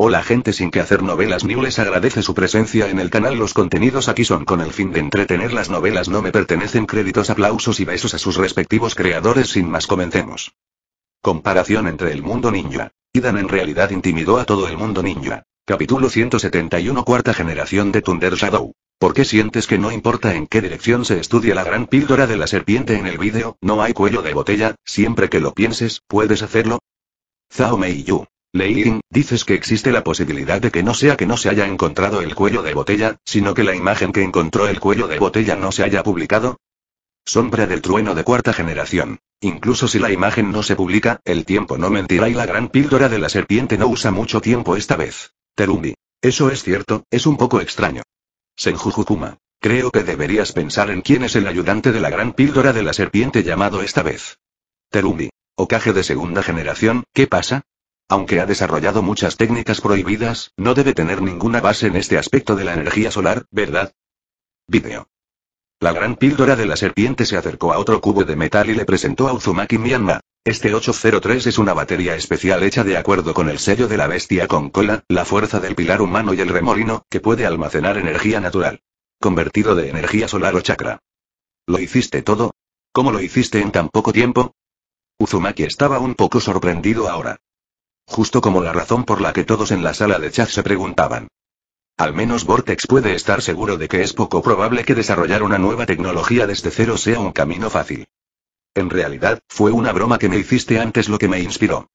Hola gente sin que hacer novelas ni les agradece su presencia en el canal. Los contenidos aquí son con el fin de entretener las novelas no me pertenecen créditos, aplausos y besos a sus respectivos creadores sin más comencemos. Comparación entre el mundo ninja. Idan en realidad intimidó a todo el mundo ninja. Capítulo 171 Cuarta generación de Thunder Shadow. ¿Por qué sientes que no importa en qué dirección se estudia la gran píldora de la serpiente en el vídeo, no hay cuello de botella, siempre que lo pienses, puedes hacerlo? Zhao Yu. Leiting, dices que existe la posibilidad de que no sea que no se haya encontrado el cuello de botella, sino que la imagen que encontró el cuello de botella no se haya publicado. Sombra del trueno de cuarta generación. Incluso si la imagen no se publica, el tiempo no mentirá y la gran píldora de la serpiente no usa mucho tiempo esta vez. Terumi. Eso es cierto, es un poco extraño. Senjujukuma. Creo que deberías pensar en quién es el ayudante de la gran píldora de la serpiente llamado esta vez. Terumi. ocaje de segunda generación, ¿qué pasa? Aunque ha desarrollado muchas técnicas prohibidas, no debe tener ninguna base en este aspecto de la energía solar, ¿verdad? Video. La gran píldora de la serpiente se acercó a otro cubo de metal y le presentó a Uzumaki Myanma. Este 803 es una batería especial hecha de acuerdo con el sello de la bestia con cola, la fuerza del pilar humano y el remolino, que puede almacenar energía natural. Convertido de energía solar o chakra. ¿Lo hiciste todo? ¿Cómo lo hiciste en tan poco tiempo? Uzumaki estaba un poco sorprendido ahora. Justo como la razón por la que todos en la sala de chat se preguntaban. Al menos Vortex puede estar seguro de que es poco probable que desarrollar una nueva tecnología desde cero sea un camino fácil. En realidad, fue una broma que me hiciste antes lo que me inspiró.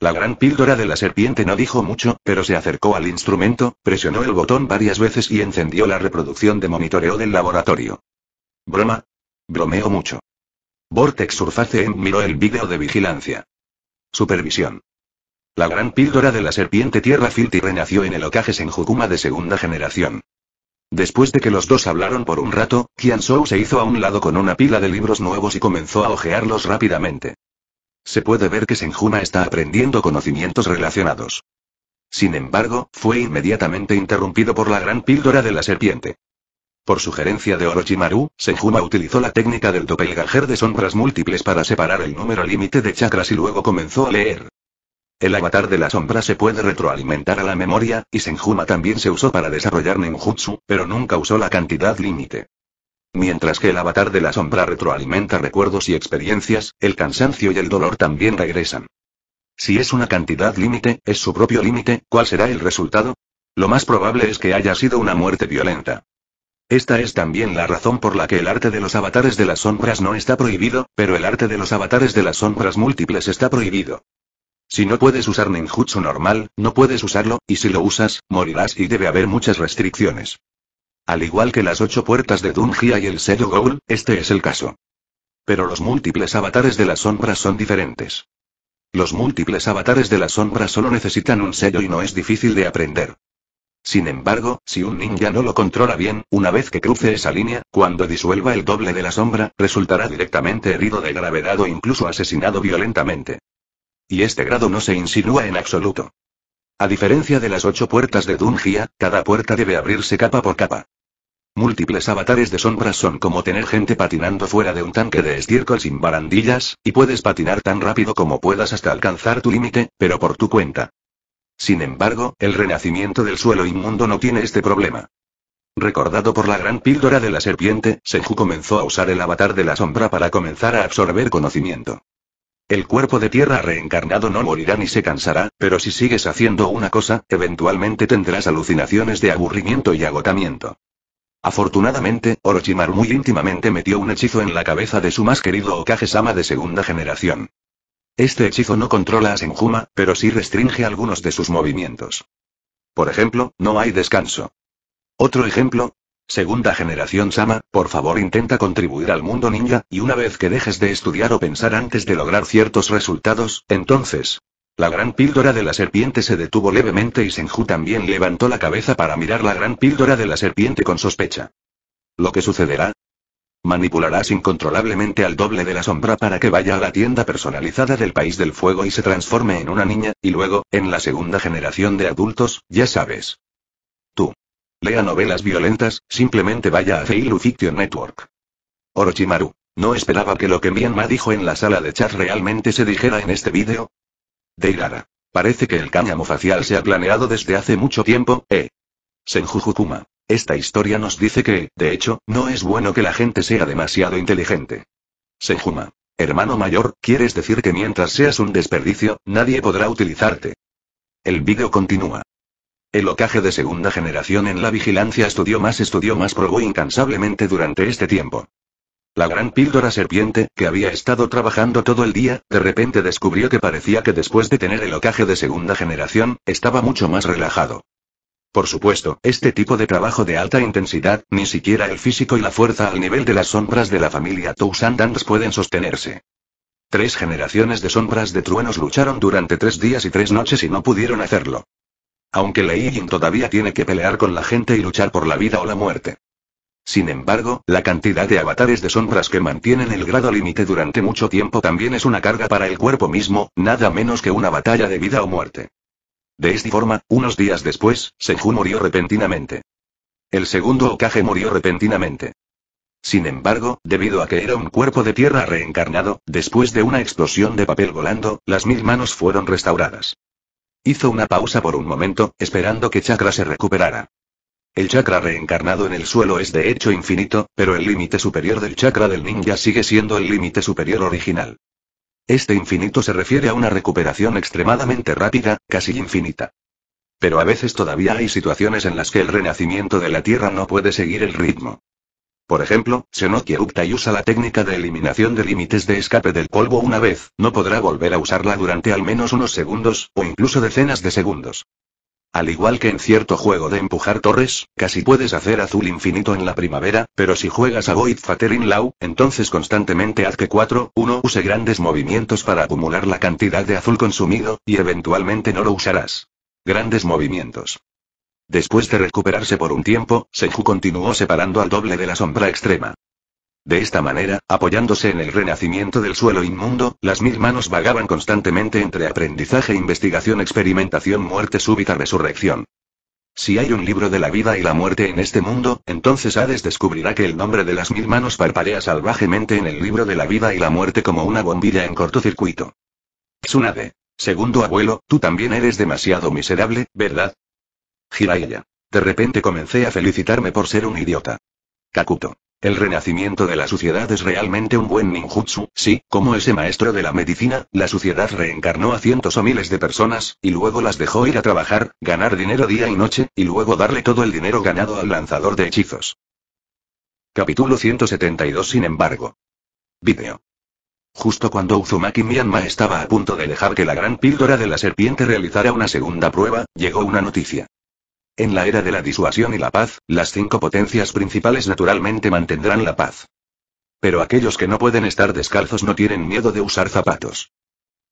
La gran píldora de la serpiente no dijo mucho, pero se acercó al instrumento, presionó el botón varias veces y encendió la reproducción de monitoreo del laboratorio. ¿Broma? Bromeo mucho. Vortex Surface miró el vídeo de vigilancia. Supervisión. La gran píldora de la serpiente Tierra Filti renació en el ocaje Senjukuma de segunda generación. Después de que los dos hablaron por un rato, Qian sou se hizo a un lado con una pila de libros nuevos y comenzó a hojearlos rápidamente. Se puede ver que Senjuma está aprendiendo conocimientos relacionados. Sin embargo, fue inmediatamente interrumpido por la gran píldora de la serpiente. Por sugerencia de Orochimaru, Senjuma utilizó la técnica del topelgajer de sombras múltiples para separar el número límite de chakras y luego comenzó a leer. El avatar de la sombra se puede retroalimentar a la memoria, y Senjuma también se usó para desarrollar Nenjutsu, pero nunca usó la cantidad límite. Mientras que el avatar de la sombra retroalimenta recuerdos y experiencias, el cansancio y el dolor también regresan. Si es una cantidad límite, es su propio límite, ¿cuál será el resultado? Lo más probable es que haya sido una muerte violenta. Esta es también la razón por la que el arte de los avatares de las sombras no está prohibido, pero el arte de los avatares de las sombras múltiples está prohibido. Si no puedes usar ninjutsu normal, no puedes usarlo, y si lo usas, morirás y debe haber muchas restricciones. Al igual que las ocho puertas de Dungia y el sello Ghoul, este es el caso. Pero los múltiples avatares de la sombra son diferentes. Los múltiples avatares de la sombra solo necesitan un sello y no es difícil de aprender. Sin embargo, si un ninja no lo controla bien, una vez que cruce esa línea, cuando disuelva el doble de la sombra, resultará directamente herido de gravedad o incluso asesinado violentamente y este grado no se insinúa en absoluto. A diferencia de las ocho puertas de Dungia, cada puerta debe abrirse capa por capa. Múltiples avatares de sombras son como tener gente patinando fuera de un tanque de estiércol sin barandillas, y puedes patinar tan rápido como puedas hasta alcanzar tu límite, pero por tu cuenta. Sin embargo, el renacimiento del suelo inmundo no tiene este problema. Recordado por la gran píldora de la serpiente, Senju comenzó a usar el avatar de la sombra para comenzar a absorber conocimiento. El cuerpo de tierra reencarnado no morirá ni se cansará, pero si sigues haciendo una cosa, eventualmente tendrás alucinaciones de aburrimiento y agotamiento. Afortunadamente, Orochimaru muy íntimamente metió un hechizo en la cabeza de su más querido Okage-sama de segunda generación. Este hechizo no controla a Senjuma, pero sí restringe algunos de sus movimientos. Por ejemplo, no hay descanso. Otro ejemplo, Segunda generación Sama, por favor intenta contribuir al mundo ninja, y una vez que dejes de estudiar o pensar antes de lograr ciertos resultados, entonces... La gran píldora de la serpiente se detuvo levemente y Senju también levantó la cabeza para mirar la gran píldora de la serpiente con sospecha. ¿Lo que sucederá? Manipularás incontrolablemente al doble de la sombra para que vaya a la tienda personalizada del País del Fuego y se transforme en una niña, y luego, en la segunda generación de adultos, ya sabes. Lea novelas violentas, simplemente vaya a Feilu Fiction Network. Orochimaru. No esperaba que lo que Mienma dijo en la sala de chat realmente se dijera en este vídeo. Deirara. Parece que el cáñamo facial se ha planeado desde hace mucho tiempo, eh. Senjujukuma. Esta historia nos dice que, de hecho, no es bueno que la gente sea demasiado inteligente. Senjuma. Hermano mayor, ¿quieres decir que mientras seas un desperdicio, nadie podrá utilizarte? El vídeo continúa. El ocaje de segunda generación en la vigilancia estudió más estudió más probó incansablemente durante este tiempo. La gran píldora serpiente, que había estado trabajando todo el día, de repente descubrió que parecía que después de tener el ocaje de segunda generación, estaba mucho más relajado. Por supuesto, este tipo de trabajo de alta intensidad, ni siquiera el físico y la fuerza al nivel de las sombras de la familia Tousandans pueden sostenerse. Tres generaciones de sombras de truenos lucharon durante tres días y tres noches y no pudieron hacerlo aunque Lei todavía tiene que pelear con la gente y luchar por la vida o la muerte. Sin embargo, la cantidad de avatares de sombras que mantienen el grado límite durante mucho tiempo también es una carga para el cuerpo mismo, nada menos que una batalla de vida o muerte. De esta forma, unos días después, Senju murió repentinamente. El segundo Okage murió repentinamente. Sin embargo, debido a que era un cuerpo de tierra reencarnado, después de una explosión de papel volando, las mil manos fueron restauradas. Hizo una pausa por un momento, esperando que Chakra se recuperara. El chakra reencarnado en el suelo es de hecho infinito, pero el límite superior del chakra del ninja sigue siendo el límite superior original. Este infinito se refiere a una recuperación extremadamente rápida, casi infinita. Pero a veces todavía hay situaciones en las que el renacimiento de la Tierra no puede seguir el ritmo. Por ejemplo, se y usa la técnica de eliminación de límites de escape del polvo una vez, no podrá volver a usarla durante al menos unos segundos, o incluso decenas de segundos. Al igual que en cierto juego de empujar torres, casi puedes hacer azul infinito en la primavera, pero si juegas a Void in Law, entonces constantemente haz que 4, 1 use grandes movimientos para acumular la cantidad de azul consumido, y eventualmente no lo usarás. Grandes movimientos. Después de recuperarse por un tiempo, Senju continuó separando al doble de la sombra extrema. De esta manera, apoyándose en el renacimiento del suelo inmundo, las mil manos vagaban constantemente entre aprendizaje, investigación, experimentación, muerte súbita, resurrección. Si hay un libro de la vida y la muerte en este mundo, entonces Hades descubrirá que el nombre de las mil manos parpadea salvajemente en el libro de la vida y la muerte como una bombilla en cortocircuito. Tsunade. Segundo abuelo, tú también eres demasiado miserable, ¿verdad? ella De repente comencé a felicitarme por ser un idiota. Kakuto. El renacimiento de la sociedad es realmente un buen ninjutsu, sí, como ese maestro de la medicina, la sociedad reencarnó a cientos o miles de personas, y luego las dejó ir a trabajar, ganar dinero día y noche, y luego darle todo el dinero ganado al lanzador de hechizos. Capítulo 172 Sin embargo. Video. Justo cuando Uzumaki Myanma estaba a punto de dejar que la gran píldora de la serpiente realizara una segunda prueba, llegó una noticia. En la era de la disuasión y la paz, las cinco potencias principales naturalmente mantendrán la paz. Pero aquellos que no pueden estar descalzos no tienen miedo de usar zapatos.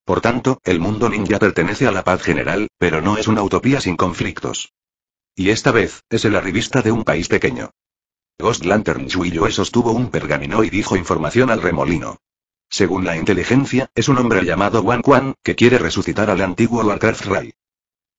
Por tanto, el mundo ninja pertenece a la paz general, pero no es una utopía sin conflictos. Y esta vez, es la revista de un país pequeño. Ghost Lantern Yuyo sostuvo un pergamino y dijo información al remolino. Según la inteligencia, es un hombre llamado Wan Quan, que quiere resucitar al antiguo Warcraft Rai.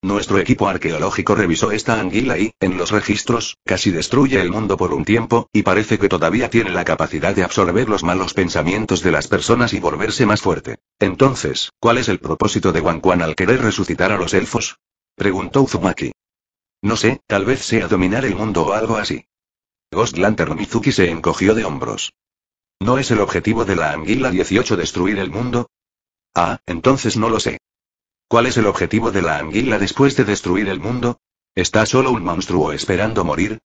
Nuestro equipo arqueológico revisó esta anguila y, en los registros, casi destruye el mundo por un tiempo, y parece que todavía tiene la capacidad de absorber los malos pensamientos de las personas y volverse más fuerte. Entonces, ¿cuál es el propósito de Wanquan al querer resucitar a los elfos? Preguntó Uzumaki. No sé, tal vez sea dominar el mundo o algo así. Ghost Lantern Mizuki se encogió de hombros. ¿No es el objetivo de la anguila 18 destruir el mundo? Ah, entonces no lo sé. ¿Cuál es el objetivo de la anguila después de destruir el mundo? ¿Está solo un monstruo esperando morir?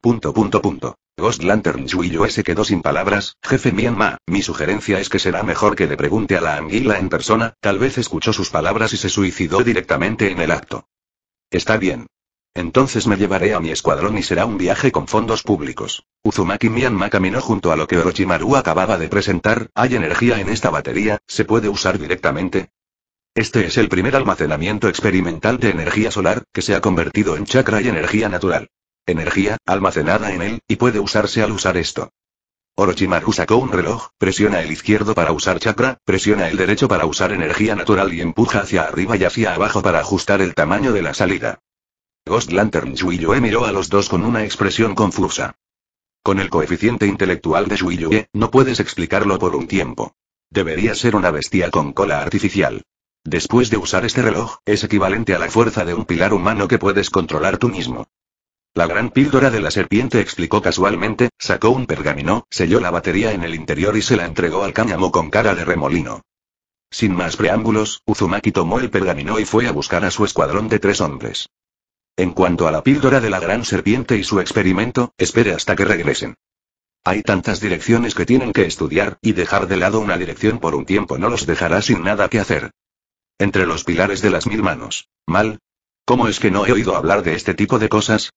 Punto punto punto. Ghost Lantern Shuiyue se quedó sin palabras, jefe mianma mi sugerencia es que será mejor que le pregunte a la anguila en persona, tal vez escuchó sus palabras y se suicidó directamente en el acto. Está bien. Entonces me llevaré a mi escuadrón y será un viaje con fondos públicos. Uzumaki Mianma caminó junto a lo que Orochimaru acababa de presentar, hay energía en esta batería, se puede usar directamente, este es el primer almacenamiento experimental de energía solar, que se ha convertido en chakra y energía natural. Energía, almacenada en él, y puede usarse al usar esto. Orochimaru sacó un reloj, presiona el izquierdo para usar chakra, presiona el derecho para usar energía natural y empuja hacia arriba y hacia abajo para ajustar el tamaño de la salida. Ghost Lantern Shuiyue miró a los dos con una expresión confusa. Con el coeficiente intelectual de Shuiyue, no puedes explicarlo por un tiempo. Debería ser una bestia con cola artificial. Después de usar este reloj, es equivalente a la fuerza de un pilar humano que puedes controlar tú mismo. La gran píldora de la serpiente explicó casualmente, sacó un pergamino, selló la batería en el interior y se la entregó al cáñamo con cara de remolino. Sin más preámbulos, Uzumaki tomó el pergamino y fue a buscar a su escuadrón de tres hombres. En cuanto a la píldora de la gran serpiente y su experimento, espere hasta que regresen. Hay tantas direcciones que tienen que estudiar, y dejar de lado una dirección por un tiempo no los dejará sin nada que hacer. Entre los pilares de las mil manos. Mal. ¿Cómo es que no he oído hablar de este tipo de cosas?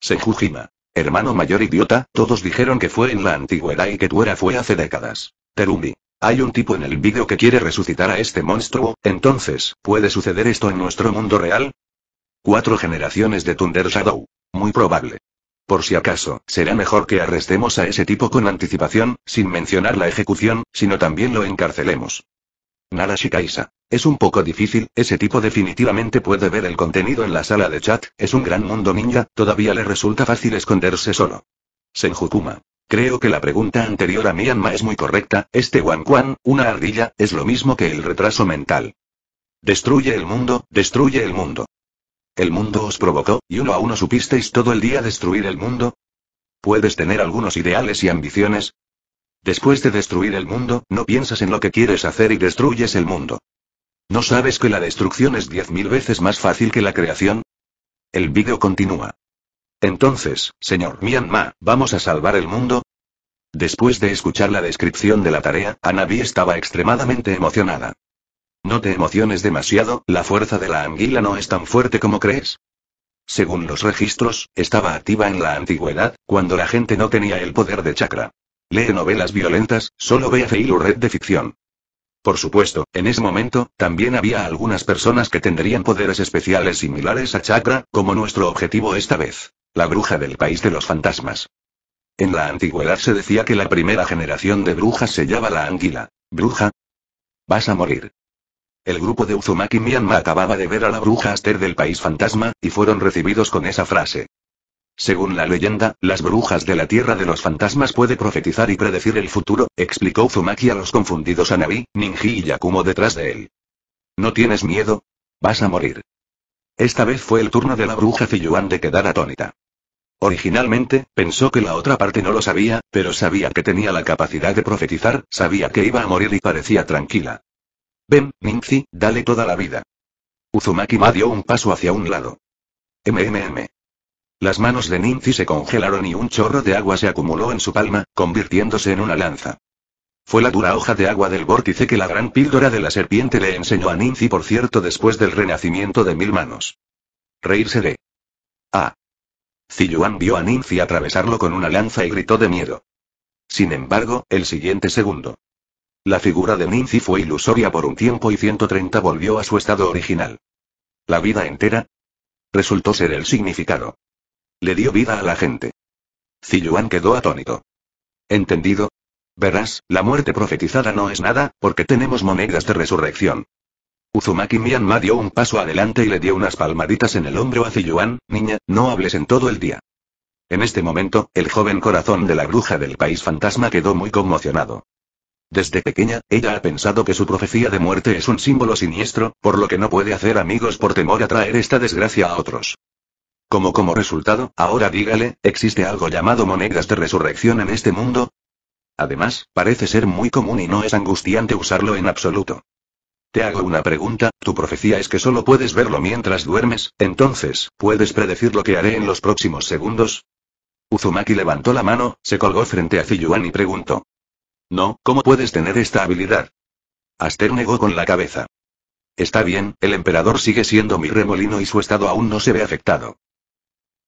Sejujima. Hermano mayor idiota, todos dijeron que fue en la antigüedad y que tu era fue hace décadas. Terumi. Hay un tipo en el vídeo que quiere resucitar a este monstruo, entonces, ¿puede suceder esto en nuestro mundo real? Cuatro generaciones de Thunder Shadow. Muy probable. Por si acaso, será mejor que arrestemos a ese tipo con anticipación, sin mencionar la ejecución, sino también lo encarcelemos. Nara Shikaisa. Es un poco difícil, ese tipo definitivamente puede ver el contenido en la sala de chat, es un gran mundo ninja, todavía le resulta fácil esconderse solo. Senjukuma. Creo que la pregunta anterior a Mianma es muy correcta, este Wan una ardilla, es lo mismo que el retraso mental. Destruye el mundo, destruye el mundo. ¿El mundo os provocó, y uno a uno supisteis todo el día destruir el mundo? Puedes tener algunos ideales y ambiciones, Después de destruir el mundo, no piensas en lo que quieres hacer y destruyes el mundo. ¿No sabes que la destrucción es diez mil veces más fácil que la creación? El vídeo continúa. Entonces, señor Myanmar, ¿vamos a salvar el mundo? Después de escuchar la descripción de la tarea, Anabi estaba extremadamente emocionada. No te emociones demasiado, la fuerza de la anguila no es tan fuerte como crees. Según los registros, estaba activa en la antigüedad, cuando la gente no tenía el poder de chakra. Lee novelas violentas, solo ve a Feilu Red de ficción. Por supuesto, en ese momento, también había algunas personas que tendrían poderes especiales similares a Chakra, como nuestro objetivo esta vez. La bruja del país de los fantasmas. En la antigüedad se decía que la primera generación de brujas se llama la anguila. ¿Bruja? Vas a morir. El grupo de Uzumaki Mianma acababa de ver a la bruja Aster del país fantasma, y fueron recibidos con esa frase. Según la leyenda, las brujas de la tierra de los fantasmas puede profetizar y predecir el futuro, explicó Uzumaki a los confundidos Anabi, Ninji y Yakumo detrás de él. ¿No tienes miedo? Vas a morir. Esta vez fue el turno de la bruja Fiyuan de quedar atónita. Originalmente, pensó que la otra parte no lo sabía, pero sabía que tenía la capacidad de profetizar, sabía que iba a morir y parecía tranquila. Ven, Ninji, dale toda la vida. Uzumaki Ma dio un paso hacia un lado. MMM. Las manos de Ninzi se congelaron y un chorro de agua se acumuló en su palma, convirtiéndose en una lanza. Fue la dura hoja de agua del vórtice que la gran píldora de la serpiente le enseñó a Ninzi, por cierto, después del renacimiento de mil manos. Reírse de. Ah. Ziyuan vio a Ninzi atravesarlo con una lanza y gritó de miedo. Sin embargo, el siguiente segundo. La figura de Ninzi fue ilusoria por un tiempo y 130 volvió a su estado original. La vida entera. Resultó ser el significado. Le dio vida a la gente. Ziyuan quedó atónito. ¿Entendido? Verás, la muerte profetizada no es nada, porque tenemos monedas de resurrección. Uzumaki Myanma dio un paso adelante y le dio unas palmaditas en el hombro a Ziyuan, niña, no hables en todo el día. En este momento, el joven corazón de la bruja del país fantasma quedó muy conmocionado. Desde pequeña, ella ha pensado que su profecía de muerte es un símbolo siniestro, por lo que no puede hacer amigos por temor a traer esta desgracia a otros. Como como resultado, ahora dígale, ¿existe algo llamado monedas de resurrección en este mundo? Además, parece ser muy común y no es angustiante usarlo en absoluto. Te hago una pregunta, tu profecía es que solo puedes verlo mientras duermes, entonces, ¿puedes predecir lo que haré en los próximos segundos? Uzumaki levantó la mano, se colgó frente a Fiyuan y preguntó. No, ¿cómo puedes tener esta habilidad? Aster negó con la cabeza. Está bien, el emperador sigue siendo mi remolino y su estado aún no se ve afectado.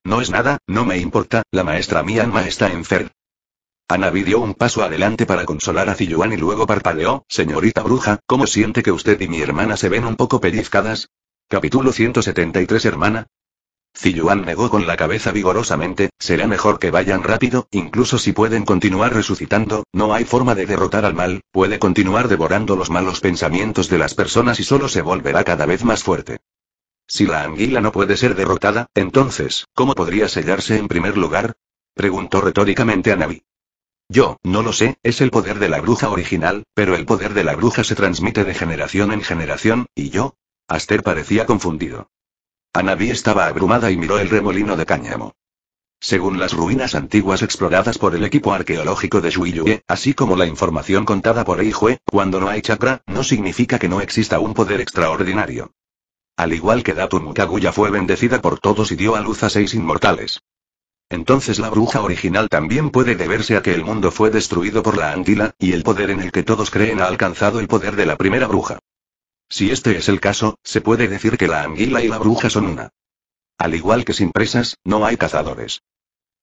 No es nada, no me importa, la maestra Mianma está enferma. Anabi dio un paso adelante para consolar a Ziyuan y luego parpadeó, señorita bruja, ¿cómo siente que usted y mi hermana se ven un poco pellizcadas? Capítulo 173 Hermana. Ziyuan negó con la cabeza vigorosamente, será mejor que vayan rápido, incluso si pueden continuar resucitando, no hay forma de derrotar al mal, puede continuar devorando los malos pensamientos de las personas y solo se volverá cada vez más fuerte. Si la anguila no puede ser derrotada, entonces, ¿cómo podría sellarse en primer lugar? Preguntó retóricamente a Yo, no lo sé, es el poder de la bruja original, pero el poder de la bruja se transmite de generación en generación, y yo. Aster parecía confundido. Anabí estaba abrumada y miró el remolino de cáñamo. Según las ruinas antiguas exploradas por el equipo arqueológico de Shuiyue, así como la información contada por Eijue, cuando no hay chakra, no significa que no exista un poder extraordinario. Al igual que Datum fue bendecida por todos y dio a luz a seis inmortales. Entonces la bruja original también puede deberse a que el mundo fue destruido por la anguila, y el poder en el que todos creen ha alcanzado el poder de la primera bruja. Si este es el caso, se puede decir que la anguila y la bruja son una. Al igual que sin presas, no hay cazadores.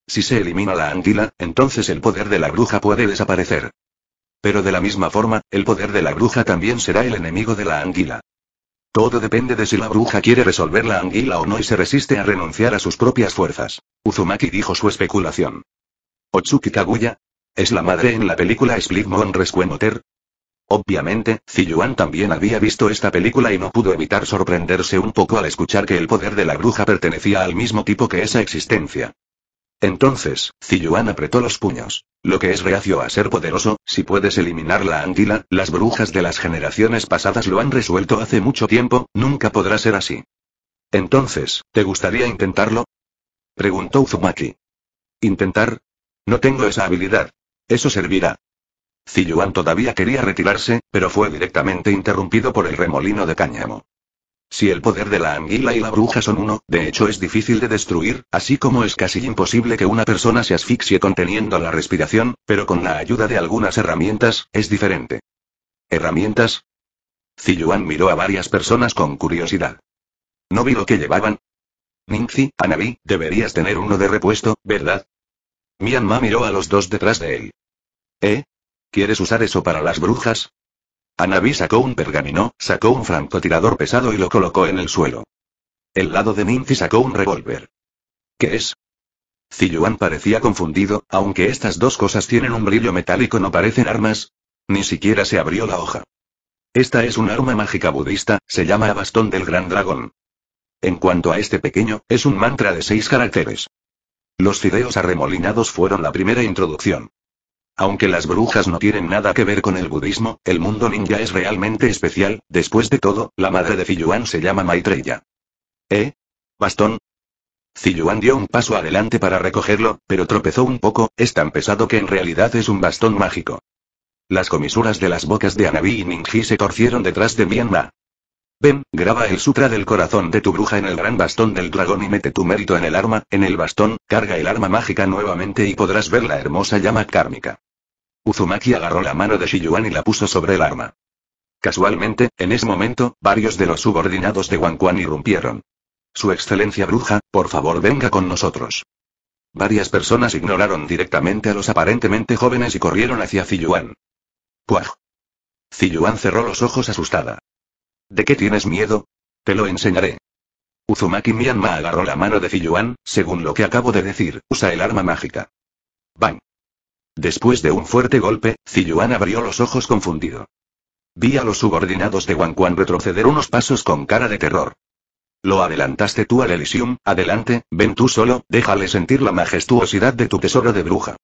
Si se elimina la anguila, entonces el poder de la bruja puede desaparecer. Pero de la misma forma, el poder de la bruja también será el enemigo de la anguila. Todo depende de si la bruja quiere resolver la anguila o no y se resiste a renunciar a sus propias fuerzas. Uzumaki dijo su especulación. Otsuki Kaguya. ¿Es la madre en la película Split Moon Obviamente, Ziyuan también había visto esta película y no pudo evitar sorprenderse un poco al escuchar que el poder de la bruja pertenecía al mismo tipo que esa existencia. Entonces, Ziyuan apretó los puños. Lo que es reacio a ser poderoso, si puedes eliminar la anguila, las brujas de las generaciones pasadas lo han resuelto hace mucho tiempo, nunca podrá ser así. Entonces, ¿te gustaría intentarlo? Preguntó Uzumaki. ¿Intentar? No tengo esa habilidad. Eso servirá. Ziyuan todavía quería retirarse, pero fue directamente interrumpido por el remolino de cáñamo. Si el poder de la anguila y la bruja son uno, de hecho es difícil de destruir, así como es casi imposible que una persona se asfixie conteniendo la respiración, pero con la ayuda de algunas herramientas, es diferente. ¿Herramientas? Ziyuan miró a varias personas con curiosidad. ¿No vi lo que llevaban? Ningzi, Anabi, deberías tener uno de repuesto, ¿verdad? Mianma miró a los dos detrás de él. ¿Eh? ¿Quieres usar eso para las brujas? Anabi sacó un pergamino, sacó un francotirador pesado y lo colocó en el suelo. El lado de Minty sacó un revólver. ¿Qué es? Ziyuan parecía confundido, aunque estas dos cosas tienen un brillo metálico no parecen armas. Ni siquiera se abrió la hoja. Esta es un arma mágica budista, se llama Bastón del Gran Dragón. En cuanto a este pequeño, es un mantra de seis caracteres. Los fideos arremolinados fueron la primera introducción. Aunque las brujas no tienen nada que ver con el budismo, el mundo ninja es realmente especial, después de todo, la madre de Fiyuan se llama Maitreya. ¿Eh? ¿Bastón? Ziyuan dio un paso adelante para recogerlo, pero tropezó un poco, es tan pesado que en realidad es un bastón mágico. Las comisuras de las bocas de Anabi y Ningji se torcieron detrás de Myanmar. Ven, graba el sutra del corazón de tu bruja en el gran bastón del dragón y mete tu mérito en el arma, en el bastón, carga el arma mágica nuevamente y podrás ver la hermosa llama kármica. Uzumaki agarró la mano de Shiyuan y la puso sobre el arma. Casualmente, en ese momento, varios de los subordinados de Wang Quan irrumpieron. Su excelencia bruja, por favor venga con nosotros. Varias personas ignoraron directamente a los aparentemente jóvenes y corrieron hacia Ziyuan. ¡Puaj! Ziyuan cerró los ojos asustada. ¿De qué tienes miedo? Te lo enseñaré. Uzumaki Mianma agarró la mano de Ziyuan, según lo que acabo de decir, usa el arma mágica. ¡Bang! Después de un fuerte golpe, Ziyuan abrió los ojos confundido. Vi a los subordinados de Wanquan retroceder unos pasos con cara de terror. Lo adelantaste tú al Elysium, adelante, ven tú solo, déjale sentir la majestuosidad de tu tesoro de bruja.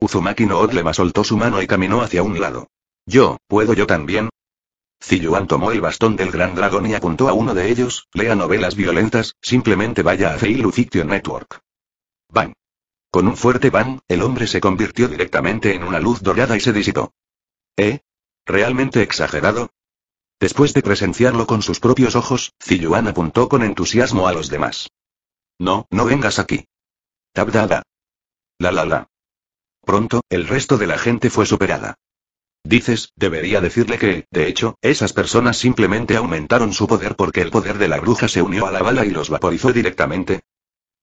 Uzumaki no Odlema soltó su mano y caminó hacia un lado. Yo, ¿puedo yo también? Ziyuan tomó el bastón del gran dragón y apuntó a uno de ellos, lea novelas violentas, simplemente vaya a Feilu Fiction Network. Bang. Con un fuerte bang, el hombre se convirtió directamente en una luz dorada y se disipó. ¿Eh? ¿Realmente exagerado? Después de presenciarlo con sus propios ojos, Ziyuan apuntó con entusiasmo a los demás. No, no vengas aquí. Tabdada. La la la. Pronto, el resto de la gente fue superada. Dices, debería decirle que, de hecho, esas personas simplemente aumentaron su poder porque el poder de la bruja se unió a la bala y los vaporizó directamente,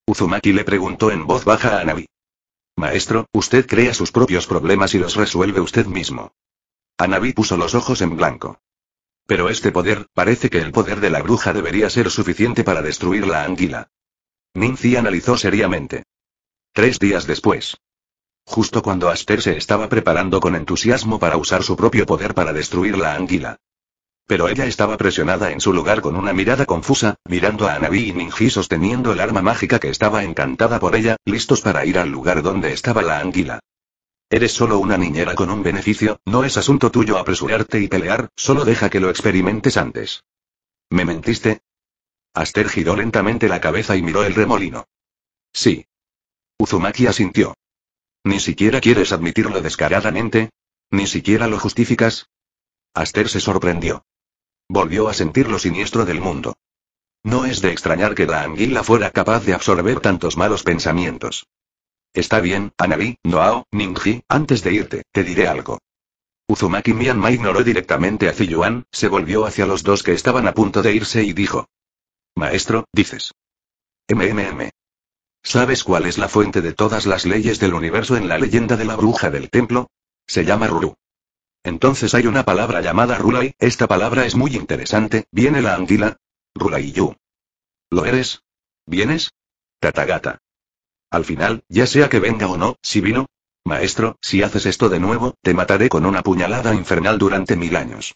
Uzumaki le preguntó en voz baja a Anabi. Maestro, usted crea sus propios problemas y los resuelve usted mismo. Anabi puso los ojos en blanco. Pero este poder, parece que el poder de la bruja debería ser suficiente para destruir la anguila. Ninzi analizó seriamente. Tres días después. Justo cuando Aster se estaba preparando con entusiasmo para usar su propio poder para destruir la anguila. Pero ella estaba presionada en su lugar con una mirada confusa, mirando a Anabi y Ninji sosteniendo el arma mágica que estaba encantada por ella, listos para ir al lugar donde estaba la anguila. Eres solo una niñera con un beneficio, no es asunto tuyo apresurarte y pelear, solo deja que lo experimentes antes. ¿Me mentiste? Aster giró lentamente la cabeza y miró el remolino. Sí. Uzumaki asintió. ¿Ni siquiera quieres admitirlo descaradamente? ¿Ni siquiera lo justificas? Aster se sorprendió. Volvió a sentir lo siniestro del mundo. No es de extrañar que la anguila fuera capaz de absorber tantos malos pensamientos. Está bien, Anabi, Noao, Ningji, antes de irte, te diré algo. Uzumaki Mianma ignoró directamente a Ziyuan, se volvió hacia los dos que estaban a punto de irse y dijo. Maestro, dices. MMM. ¿Sabes cuál es la fuente de todas las leyes del universo en la leyenda de la bruja del templo? Se llama Ruru. Entonces hay una palabra llamada Rulai, esta palabra es muy interesante, ¿viene la anguila? Yu. ¿Lo eres? ¿Vienes? Tatagata. Al final, ya sea que venga o no, si vino. Maestro, si haces esto de nuevo, te mataré con una puñalada infernal durante mil años.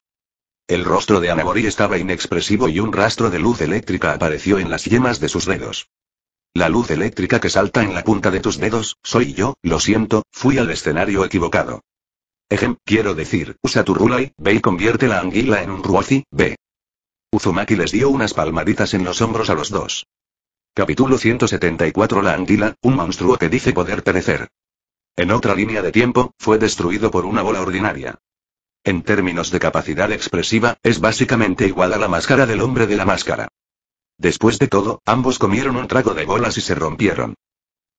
El rostro de Anabori estaba inexpresivo y un rastro de luz eléctrica apareció en las yemas de sus dedos. La luz eléctrica que salta en la punta de tus dedos, soy yo, lo siento, fui al escenario equivocado. Ejem, quiero decir, usa tu Rulai, y, ve y convierte la anguila en un ruozi, ve. Uzumaki les dio unas palmaditas en los hombros a los dos. Capítulo 174 La anguila, un monstruo que dice poder perecer. En otra línea de tiempo, fue destruido por una bola ordinaria. En términos de capacidad expresiva, es básicamente igual a la máscara del hombre de la máscara. Después de todo, ambos comieron un trago de bolas y se rompieron.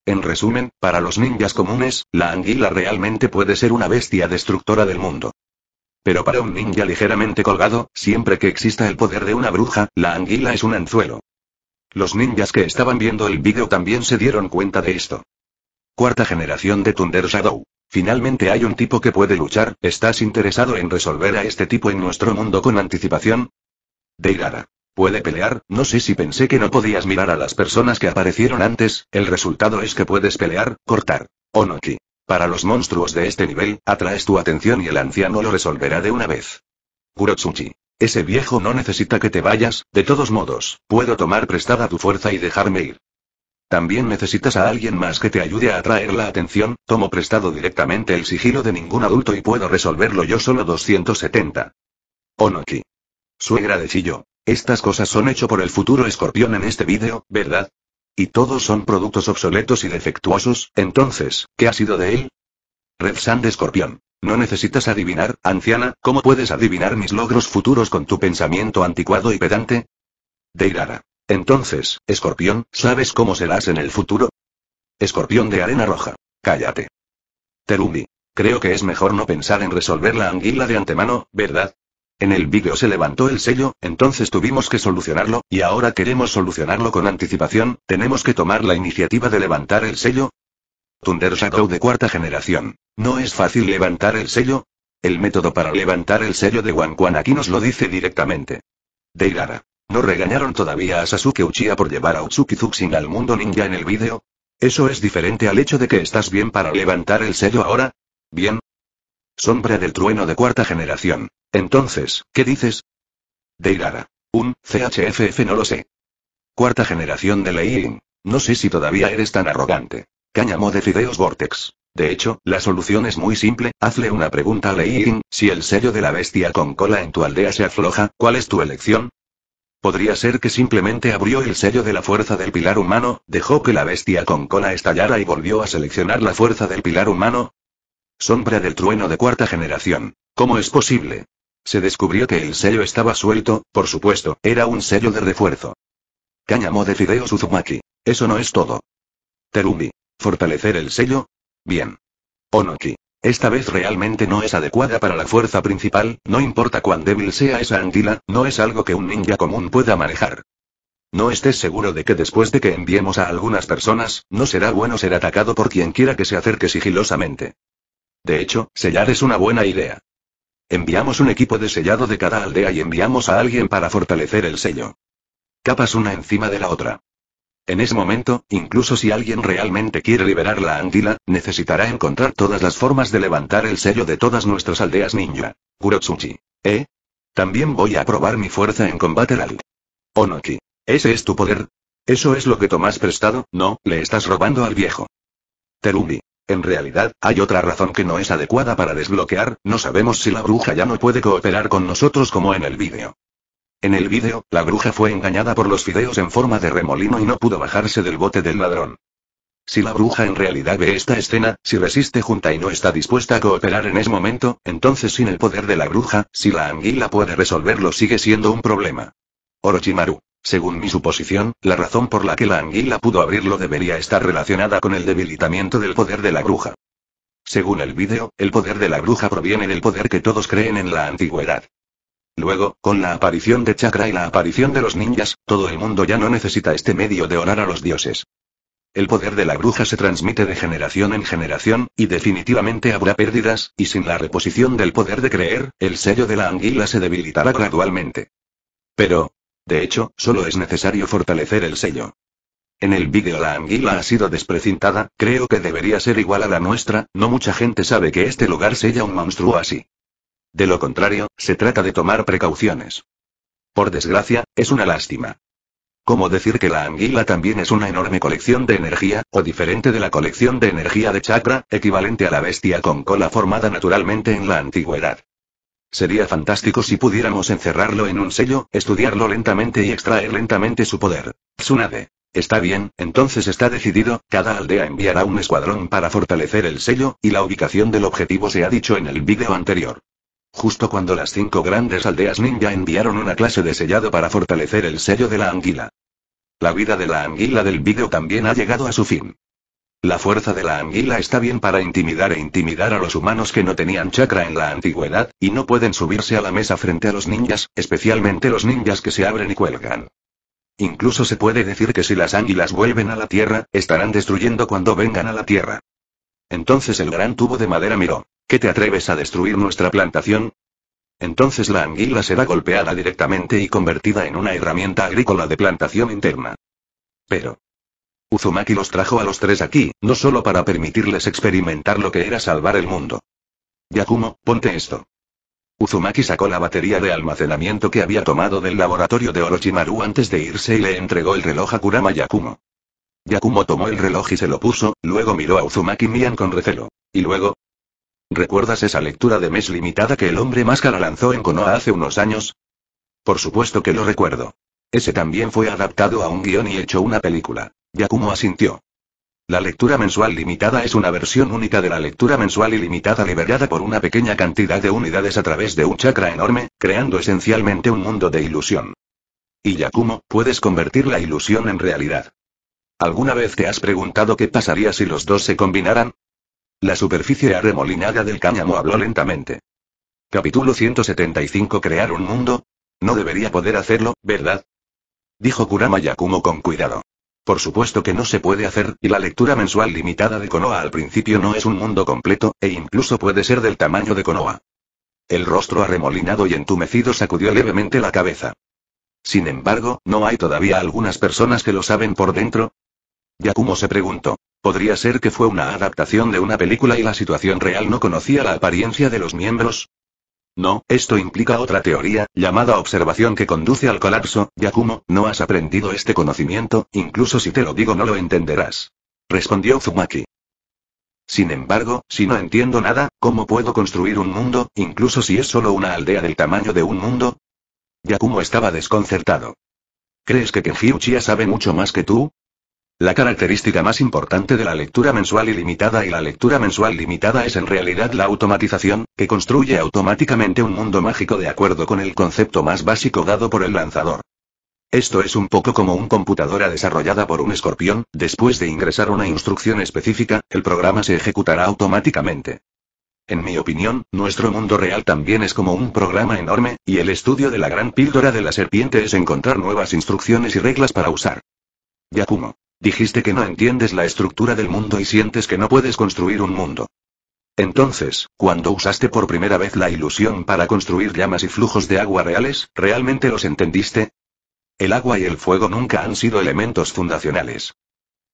En resumen, para los ninjas comunes, la anguila realmente puede ser una bestia destructora del mundo. Pero para un ninja ligeramente colgado, siempre que exista el poder de una bruja, la anguila es un anzuelo. Los ninjas que estaban viendo el vídeo también se dieron cuenta de esto. Cuarta generación de Thunder Shadow. Finalmente hay un tipo que puede luchar, ¿estás interesado en resolver a este tipo en nuestro mundo con anticipación? Deigara. Puede pelear, no sé si pensé que no podías mirar a las personas que aparecieron antes, el resultado es que puedes pelear, cortar. Onoki. Para los monstruos de este nivel, atraes tu atención y el anciano lo resolverá de una vez. Kurotsuchi. Ese viejo no necesita que te vayas, de todos modos, puedo tomar prestada tu fuerza y dejarme ir. También necesitas a alguien más que te ayude a atraer la atención, tomo prestado directamente el sigilo de ningún adulto y puedo resolverlo yo solo 270. Onoki. Suegra de estas cosas son hecho por el futuro escorpión en este vídeo, ¿verdad? Y todos son productos obsoletos y defectuosos, entonces, ¿qué ha sido de él? Red Sand Escorpión. No necesitas adivinar, anciana, ¿cómo puedes adivinar mis logros futuros con tu pensamiento anticuado y pedante? Deirara. Entonces, Escorpión, ¿sabes cómo serás en el futuro? Escorpión de arena roja. Cállate. Terumi. Creo que es mejor no pensar en resolver la anguila de antemano, ¿verdad? En el vídeo se levantó el sello, entonces tuvimos que solucionarlo, y ahora queremos solucionarlo con anticipación, tenemos que tomar la iniciativa de levantar el sello. Thunder Shadow de cuarta generación. ¿No es fácil levantar el sello? El método para levantar el sello de Wanquan aquí nos lo dice directamente. Deirara. ¿No regañaron todavía a Sasuke Uchiha por llevar a Utsuki Tsuxin al mundo ninja en el vídeo? ¿Eso es diferente al hecho de que estás bien para levantar el sello ahora? Bien, Sombra del trueno de cuarta generación. Entonces, ¿qué dices? Deirara. Un, CHFF no lo sé. Cuarta generación de Leirin. No sé si todavía eres tan arrogante. Cáñamo de fideos Vortex. De hecho, la solución es muy simple, hazle una pregunta a Leirin: si el sello de la bestia con cola en tu aldea se afloja, ¿cuál es tu elección? Podría ser que simplemente abrió el sello de la fuerza del pilar humano, dejó que la bestia con cola estallara y volvió a seleccionar la fuerza del pilar humano, Sombra del trueno de cuarta generación. ¿Cómo es posible? Se descubrió que el sello estaba suelto, por supuesto, era un sello de refuerzo. Cáñamo de Fideo Suzumaki. Eso no es todo. Terumi. ¿Fortalecer el sello? Bien. Onoki. Esta vez realmente no es adecuada para la fuerza principal, no importa cuán débil sea esa anguila, no es algo que un ninja común pueda manejar. No estés seguro de que después de que enviemos a algunas personas, no será bueno ser atacado por quien quiera que se acerque sigilosamente. De hecho, sellar es una buena idea. Enviamos un equipo de sellado de cada aldea y enviamos a alguien para fortalecer el sello. Capas una encima de la otra. En ese momento, incluso si alguien realmente quiere liberar la anguila, necesitará encontrar todas las formas de levantar el sello de todas nuestras aldeas ninja. Kurotsuchi. ¿Eh? También voy a probar mi fuerza en combate al... Onoki. ¿Ese es tu poder? Eso es lo que tomas prestado, no, le estás robando al viejo. Terumi. En realidad, hay otra razón que no es adecuada para desbloquear, no sabemos si la bruja ya no puede cooperar con nosotros como en el vídeo. En el vídeo, la bruja fue engañada por los fideos en forma de remolino y no pudo bajarse del bote del ladrón. Si la bruja en realidad ve esta escena, si resiste junta y no está dispuesta a cooperar en ese momento, entonces sin el poder de la bruja, si la anguila puede resolverlo sigue siendo un problema. Orochimaru. Según mi suposición, la razón por la que la anguila pudo abrirlo debería estar relacionada con el debilitamiento del poder de la bruja. Según el vídeo, el poder de la bruja proviene del poder que todos creen en la antigüedad. Luego, con la aparición de Chakra y la aparición de los ninjas, todo el mundo ya no necesita este medio de orar a los dioses. El poder de la bruja se transmite de generación en generación, y definitivamente habrá pérdidas, y sin la reposición del poder de creer, el sello de la anguila se debilitará gradualmente. Pero, de hecho, solo es necesario fortalecer el sello. En el vídeo la anguila ha sido desprecintada, creo que debería ser igual a la nuestra, no mucha gente sabe que este lugar sella un monstruo así. De lo contrario, se trata de tomar precauciones. Por desgracia, es una lástima. Como decir que la anguila también es una enorme colección de energía, o diferente de la colección de energía de chakra, equivalente a la bestia con cola formada naturalmente en la antigüedad? Sería fantástico si pudiéramos encerrarlo en un sello, estudiarlo lentamente y extraer lentamente su poder. Tsunade. Está bien, entonces está decidido, cada aldea enviará un escuadrón para fortalecer el sello, y la ubicación del objetivo se ha dicho en el vídeo anterior. Justo cuando las cinco grandes aldeas ninja enviaron una clase de sellado para fortalecer el sello de la anguila. La vida de la anguila del vídeo también ha llegado a su fin. La fuerza de la anguila está bien para intimidar e intimidar a los humanos que no tenían chakra en la antigüedad, y no pueden subirse a la mesa frente a los ninjas, especialmente los ninjas que se abren y cuelgan. Incluso se puede decir que si las anguilas vuelven a la Tierra, estarán destruyendo cuando vengan a la Tierra. Entonces el gran tubo de madera miró. ¿Qué te atreves a destruir nuestra plantación? Entonces la anguila será golpeada directamente y convertida en una herramienta agrícola de plantación interna. Pero, Uzumaki los trajo a los tres aquí, no solo para permitirles experimentar lo que era salvar el mundo. Yakumo, ponte esto. Uzumaki sacó la batería de almacenamiento que había tomado del laboratorio de Orochimaru antes de irse y le entregó el reloj a Kurama Yakumo. Yakumo tomó el reloj y se lo puso, luego miró a Uzumaki Mian con recelo. Y luego... ¿Recuerdas esa lectura de mes limitada que el hombre máscara lanzó en Konoha hace unos años? Por supuesto que lo recuerdo. Ese también fue adaptado a un guión y hecho una película. Yakumo asintió. La lectura mensual limitada es una versión única de la lectura mensual ilimitada liberada por una pequeña cantidad de unidades a través de un chakra enorme, creando esencialmente un mundo de ilusión. Y Yakumo, puedes convertir la ilusión en realidad. ¿Alguna vez te has preguntado qué pasaría si los dos se combinaran? La superficie arremolinada del cáñamo habló lentamente. Capítulo 175 Crear un mundo. No debería poder hacerlo, ¿verdad? Dijo Kurama Yakumo con cuidado. Por supuesto que no se puede hacer, y la lectura mensual limitada de Konoha al principio no es un mundo completo, e incluso puede ser del tamaño de Konoha. El rostro arremolinado y entumecido sacudió levemente la cabeza. Sin embargo, ¿no hay todavía algunas personas que lo saben por dentro? Yakumo se preguntó. ¿Podría ser que fue una adaptación de una película y la situación real no conocía la apariencia de los miembros? No, esto implica otra teoría, llamada observación que conduce al colapso, Yakumo, no has aprendido este conocimiento, incluso si te lo digo no lo entenderás. Respondió Zumaki. Sin embargo, si no entiendo nada, ¿cómo puedo construir un mundo, incluso si es solo una aldea del tamaño de un mundo? Yakumo estaba desconcertado. ¿Crees que Kenji sabe mucho más que tú? La característica más importante de la lectura mensual ilimitada y la lectura mensual limitada es en realidad la automatización, que construye automáticamente un mundo mágico de acuerdo con el concepto más básico dado por el lanzador. Esto es un poco como un computadora desarrollada por un escorpión, después de ingresar una instrucción específica, el programa se ejecutará automáticamente. En mi opinión, nuestro mundo real también es como un programa enorme, y el estudio de la gran píldora de la serpiente es encontrar nuevas instrucciones y reglas para usar. Yakumo. Dijiste que no entiendes la estructura del mundo y sientes que no puedes construir un mundo. Entonces, cuando usaste por primera vez la ilusión para construir llamas y flujos de agua reales, ¿realmente los entendiste? El agua y el fuego nunca han sido elementos fundacionales.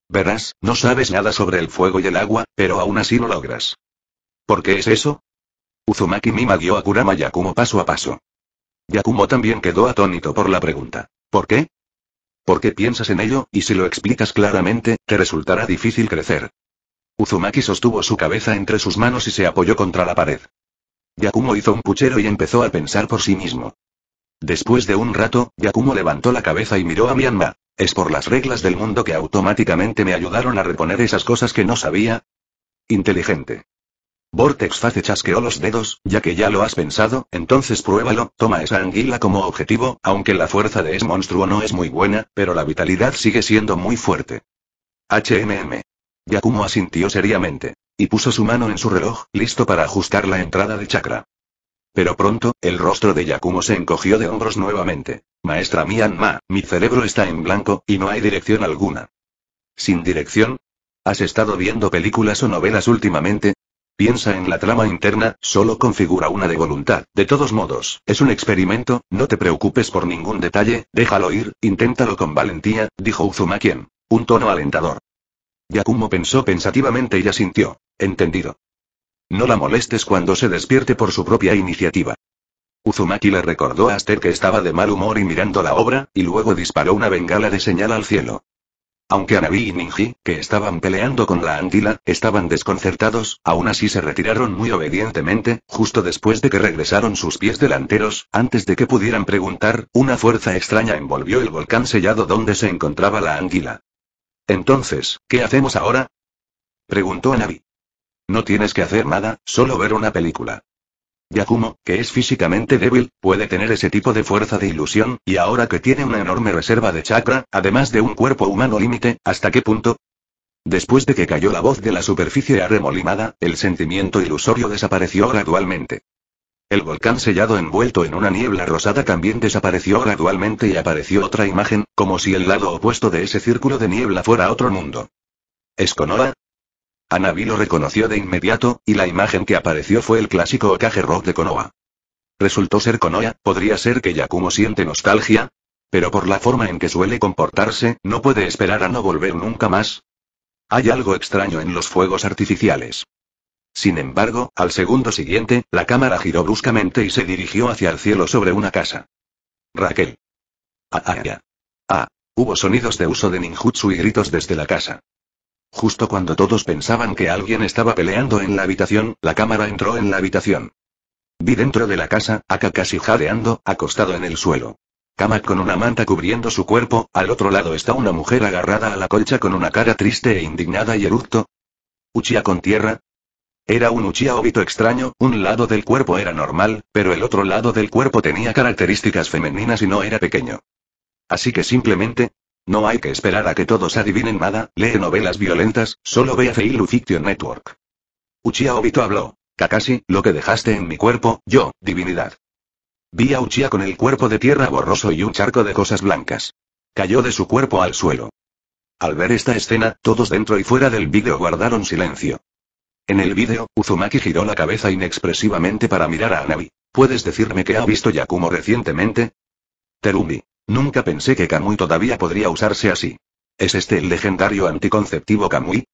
Verás, no sabes nada sobre el fuego y el agua, pero aún así lo logras. ¿Por qué es eso? Uzumaki Mima guió a Kurama Yakumo paso a paso. Yakumo también quedó atónito por la pregunta. ¿Por qué? Porque piensas en ello, y si lo explicas claramente, te resultará difícil crecer. Uzumaki sostuvo su cabeza entre sus manos y se apoyó contra la pared. Yakumo hizo un puchero y empezó a pensar por sí mismo. Después de un rato, Yakumo levantó la cabeza y miró a Myanmar. ¿Es por las reglas del mundo que automáticamente me ayudaron a reponer esas cosas que no sabía? Inteligente. Vortex Face chasqueó los dedos, ya que ya lo has pensado, entonces pruébalo, toma esa anguila como objetivo, aunque la fuerza de ese monstruo no es muy buena, pero la vitalidad sigue siendo muy fuerte. HMM. Yakumo asintió seriamente. Y puso su mano en su reloj, listo para ajustar la entrada de chakra. Pero pronto, el rostro de Yakumo se encogió de hombros nuevamente. Maestra Mianma, mi cerebro está en blanco, y no hay dirección alguna. ¿Sin dirección? ¿Has estado viendo películas o novelas últimamente? Piensa en la trama interna, solo configura una de voluntad. De todos modos, es un experimento, no te preocupes por ningún detalle, déjalo ir, inténtalo con valentía, dijo Uzumaki en Un tono alentador. Yakumo pensó pensativamente y asintió. Entendido. No la molestes cuando se despierte por su propia iniciativa. Uzumaki le recordó a Aster que estaba de mal humor y mirando la obra, y luego disparó una bengala de señal al cielo. Aunque Anabi y Minji, que estaban peleando con la anguila, estaban desconcertados, aún así se retiraron muy obedientemente, justo después de que regresaron sus pies delanteros, antes de que pudieran preguntar, una fuerza extraña envolvió el volcán sellado donde se encontraba la anguila. Entonces, ¿qué hacemos ahora? Preguntó Anabi. No tienes que hacer nada, solo ver una película. Yakumo, que es físicamente débil, puede tener ese tipo de fuerza de ilusión, y ahora que tiene una enorme reserva de chakra, además de un cuerpo humano límite, ¿hasta qué punto? Después de que cayó la voz de la superficie arremolimada, el sentimiento ilusorio desapareció gradualmente. El volcán sellado envuelto en una niebla rosada también desapareció gradualmente y apareció otra imagen, como si el lado opuesto de ese círculo de niebla fuera otro mundo. Esconora, Anabi lo reconoció de inmediato, y la imagen que apareció fue el clásico Okage Rock de Konoha. Resultó ser Konoha, ¿podría ser que Yakumo siente nostalgia? Pero por la forma en que suele comportarse, no puede esperar a no volver nunca más. Hay algo extraño en los fuegos artificiales. Sin embargo, al segundo siguiente, la cámara giró bruscamente y se dirigió hacia el cielo sobre una casa. Raquel. Ah, ah, ah. ah. Hubo sonidos de uso de ninjutsu y gritos desde la casa. Justo cuando todos pensaban que alguien estaba peleando en la habitación, la cámara entró en la habitación. Vi dentro de la casa, a Kakashi jadeando, acostado en el suelo. Cama con una manta cubriendo su cuerpo, al otro lado está una mujer agarrada a la colcha con una cara triste e indignada y eructo. Uchiha con tierra. Era un Uchiha óbito extraño, un lado del cuerpo era normal, pero el otro lado del cuerpo tenía características femeninas y no era pequeño. Así que simplemente, no hay que esperar a que todos adivinen nada, lee novelas violentas, solo ve a Feilu Fiction Network. Uchiha Obito habló. Kakashi, lo que dejaste en mi cuerpo, yo, divinidad. Vi a Uchiha con el cuerpo de tierra borroso y un charco de cosas blancas. Cayó de su cuerpo al suelo. Al ver esta escena, todos dentro y fuera del vídeo guardaron silencio. En el vídeo, Uzumaki giró la cabeza inexpresivamente para mirar a Anabi. ¿Puedes decirme qué ha visto Yakumo recientemente? Terumi. Nunca pensé que Kamui todavía podría usarse así. ¿Es este el legendario anticonceptivo Kamui?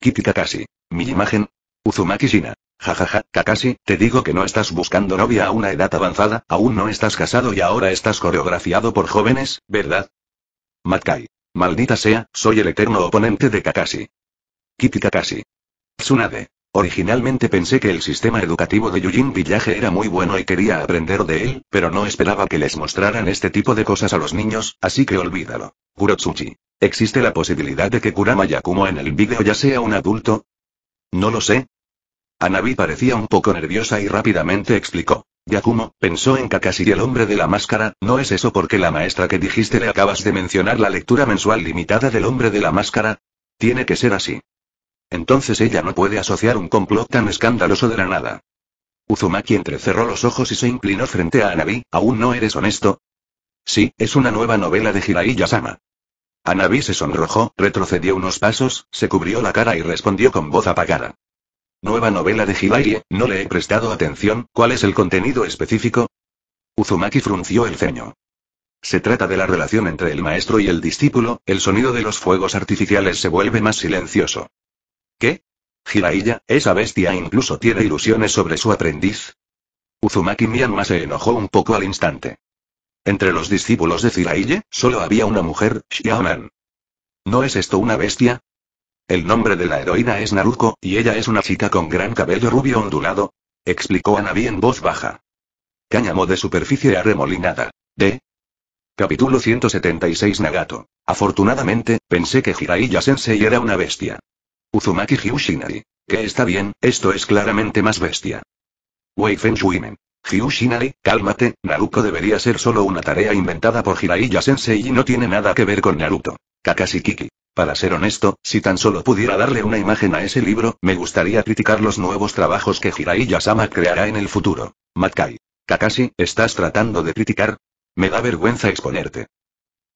Kitty Kakashi. Mi imagen. Uzumaki Shina. Jajaja, Kakashi, te digo que no estás buscando novia a una edad avanzada, aún no estás casado y ahora estás coreografiado por jóvenes, ¿verdad? Matkai. Maldita sea, soy el eterno oponente de Kakashi. Kitty Kakashi. Tsunade. Originalmente pensé que el sistema educativo de Yujin Villaje era muy bueno y quería aprender de él, pero no esperaba que les mostraran este tipo de cosas a los niños, así que olvídalo. Kurotsuchi. ¿Existe la posibilidad de que Kurama Yakumo en el vídeo ya sea un adulto? No lo sé. Anabi parecía un poco nerviosa y rápidamente explicó. Yakumo, pensó en Kakashi y el hombre de la máscara, ¿no es eso porque la maestra que dijiste le acabas de mencionar la lectura mensual limitada del hombre de la máscara? Tiene que ser así. Entonces ella no puede asociar un complot tan escandaloso de la nada. Uzumaki entrecerró los ojos y se inclinó frente a Anabi, ¿aún no eres honesto? Sí, es una nueva novela de Hirai Yasama. Anabi se sonrojó, retrocedió unos pasos, se cubrió la cara y respondió con voz apagada. Nueva novela de Hirai, eh, no le he prestado atención, ¿cuál es el contenido específico? Uzumaki frunció el ceño. Se trata de la relación entre el maestro y el discípulo, el sonido de los fuegos artificiales se vuelve más silencioso. ¿Qué? Jiraiya, esa bestia incluso tiene ilusiones sobre su aprendiz. Uzumaki Miyama se enojó un poco al instante. Entre los discípulos de Jiraiya, solo había una mujer, Xiaoman. ¿No es esto una bestia? El nombre de la heroína es Naruko, y ella es una chica con gran cabello rubio ondulado, explicó Anabi en voz baja. Cáñamo de superficie arremolinada. De. Capítulo 176 Nagato. Afortunadamente, pensé que Jiraiya-sensei era una bestia. Uzumaki Hyushinari. Que está bien, esto es claramente más bestia. Wei Feng Shuimen. cálmate, Naruto debería ser solo una tarea inventada por hiraiya sensei y no tiene nada que ver con Naruto. Kakashi Kiki. Para ser honesto, si tan solo pudiera darle una imagen a ese libro, me gustaría criticar los nuevos trabajos que hiraiya sama creará en el futuro. Matkai. Kakashi, ¿estás tratando de criticar? Me da vergüenza exponerte.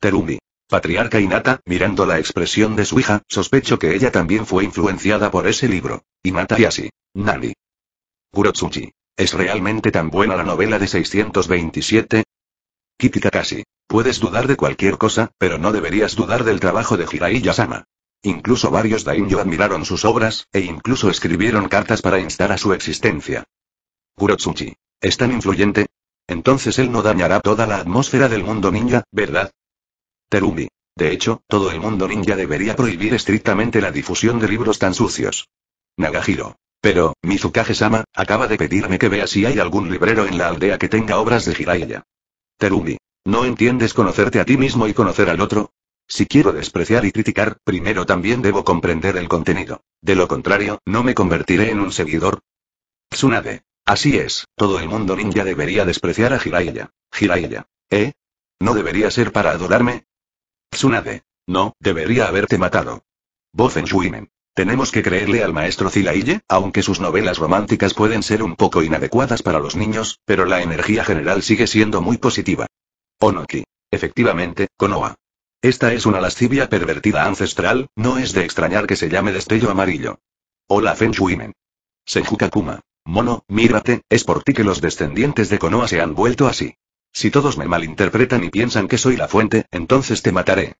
Terumi. Patriarca Inata, mirando la expresión de su hija, sospecho que ella también fue influenciada por ese libro. Inata y así. Nani. Kurotsuchi. ¿Es realmente tan buena la novela de 627? Kiki Puedes dudar de cualquier cosa, pero no deberías dudar del trabajo de Hirai Yasama. Incluso varios daimyo admiraron sus obras, e incluso escribieron cartas para instar a su existencia. Kurotsuchi. ¿Es tan influyente? Entonces él no dañará toda la atmósfera del mundo ninja, ¿verdad? Terumi. De hecho, todo el mundo ninja debería prohibir estrictamente la difusión de libros tan sucios. Nagahiro. Pero, Mizukage-sama, acaba de pedirme que vea si hay algún librero en la aldea que tenga obras de Jiraiya. Terumi. ¿No entiendes conocerte a ti mismo y conocer al otro? Si quiero despreciar y criticar, primero también debo comprender el contenido. De lo contrario, no me convertiré en un seguidor. Tsunade. Así es, todo el mundo ninja debería despreciar a Jiraiya. Jiraiya. ¿Eh? ¿No debería ser para adorarme? Tsunade. No, debería haberte matado. Boffenschuinen. Tenemos que creerle al maestro Zilaille, aunque sus novelas románticas pueden ser un poco inadecuadas para los niños, pero la energía general sigue siendo muy positiva. Onoki. Efectivamente, Konoha. Esta es una lascivia pervertida ancestral, no es de extrañar que se llame destello amarillo. Hola Fenshuinen. Senjukakuma. Mono, mírate, es por ti que los descendientes de Konoha se han vuelto así. Si todos me malinterpretan y piensan que soy la fuente, entonces te mataré.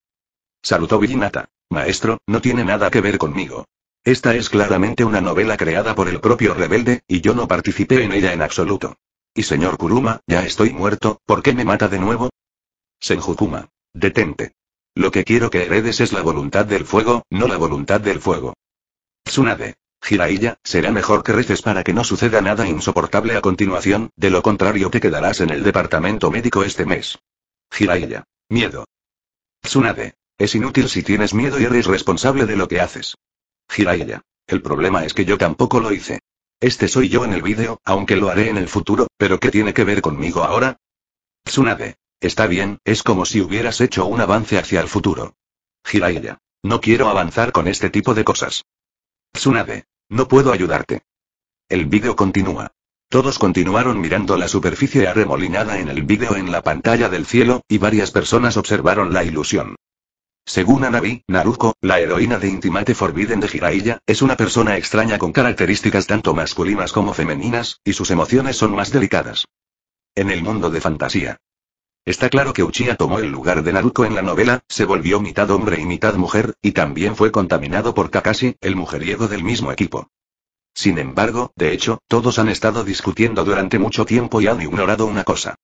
Saludó Villinata. Maestro, no tiene nada que ver conmigo. Esta es claramente una novela creada por el propio rebelde, y yo no participé en ella en absoluto. Y señor Kuruma, ya estoy muerto, ¿por qué me mata de nuevo? Senjukuma. Detente. Lo que quiero que heredes es la voluntad del fuego, no la voluntad del fuego. Tsunade. Jiraiya, será mejor que reces para que no suceda nada insoportable a continuación, de lo contrario te quedarás en el departamento médico este mes. Jiraiya. Miedo. Tsunade. Es inútil si tienes miedo y eres responsable de lo que haces. Jiraiya. El problema es que yo tampoco lo hice. Este soy yo en el vídeo, aunque lo haré en el futuro, pero ¿qué tiene que ver conmigo ahora? Tsunade. Está bien, es como si hubieras hecho un avance hacia el futuro. Jiraiya. No quiero avanzar con este tipo de cosas. Tsunade. No puedo ayudarte. El vídeo continúa. Todos continuaron mirando la superficie arremolinada en el vídeo en la pantalla del cielo, y varias personas observaron la ilusión. Según Anabi, Naruko, la heroína de Intimate Forbidden de Jiraiya, es una persona extraña con características tanto masculinas como femeninas, y sus emociones son más delicadas. En el mundo de fantasía, Está claro que Uchiha tomó el lugar de Naruto en la novela, se volvió mitad hombre y mitad mujer, y también fue contaminado por Kakashi, el mujeriego del mismo equipo. Sin embargo, de hecho, todos han estado discutiendo durante mucho tiempo y han ignorado una cosa.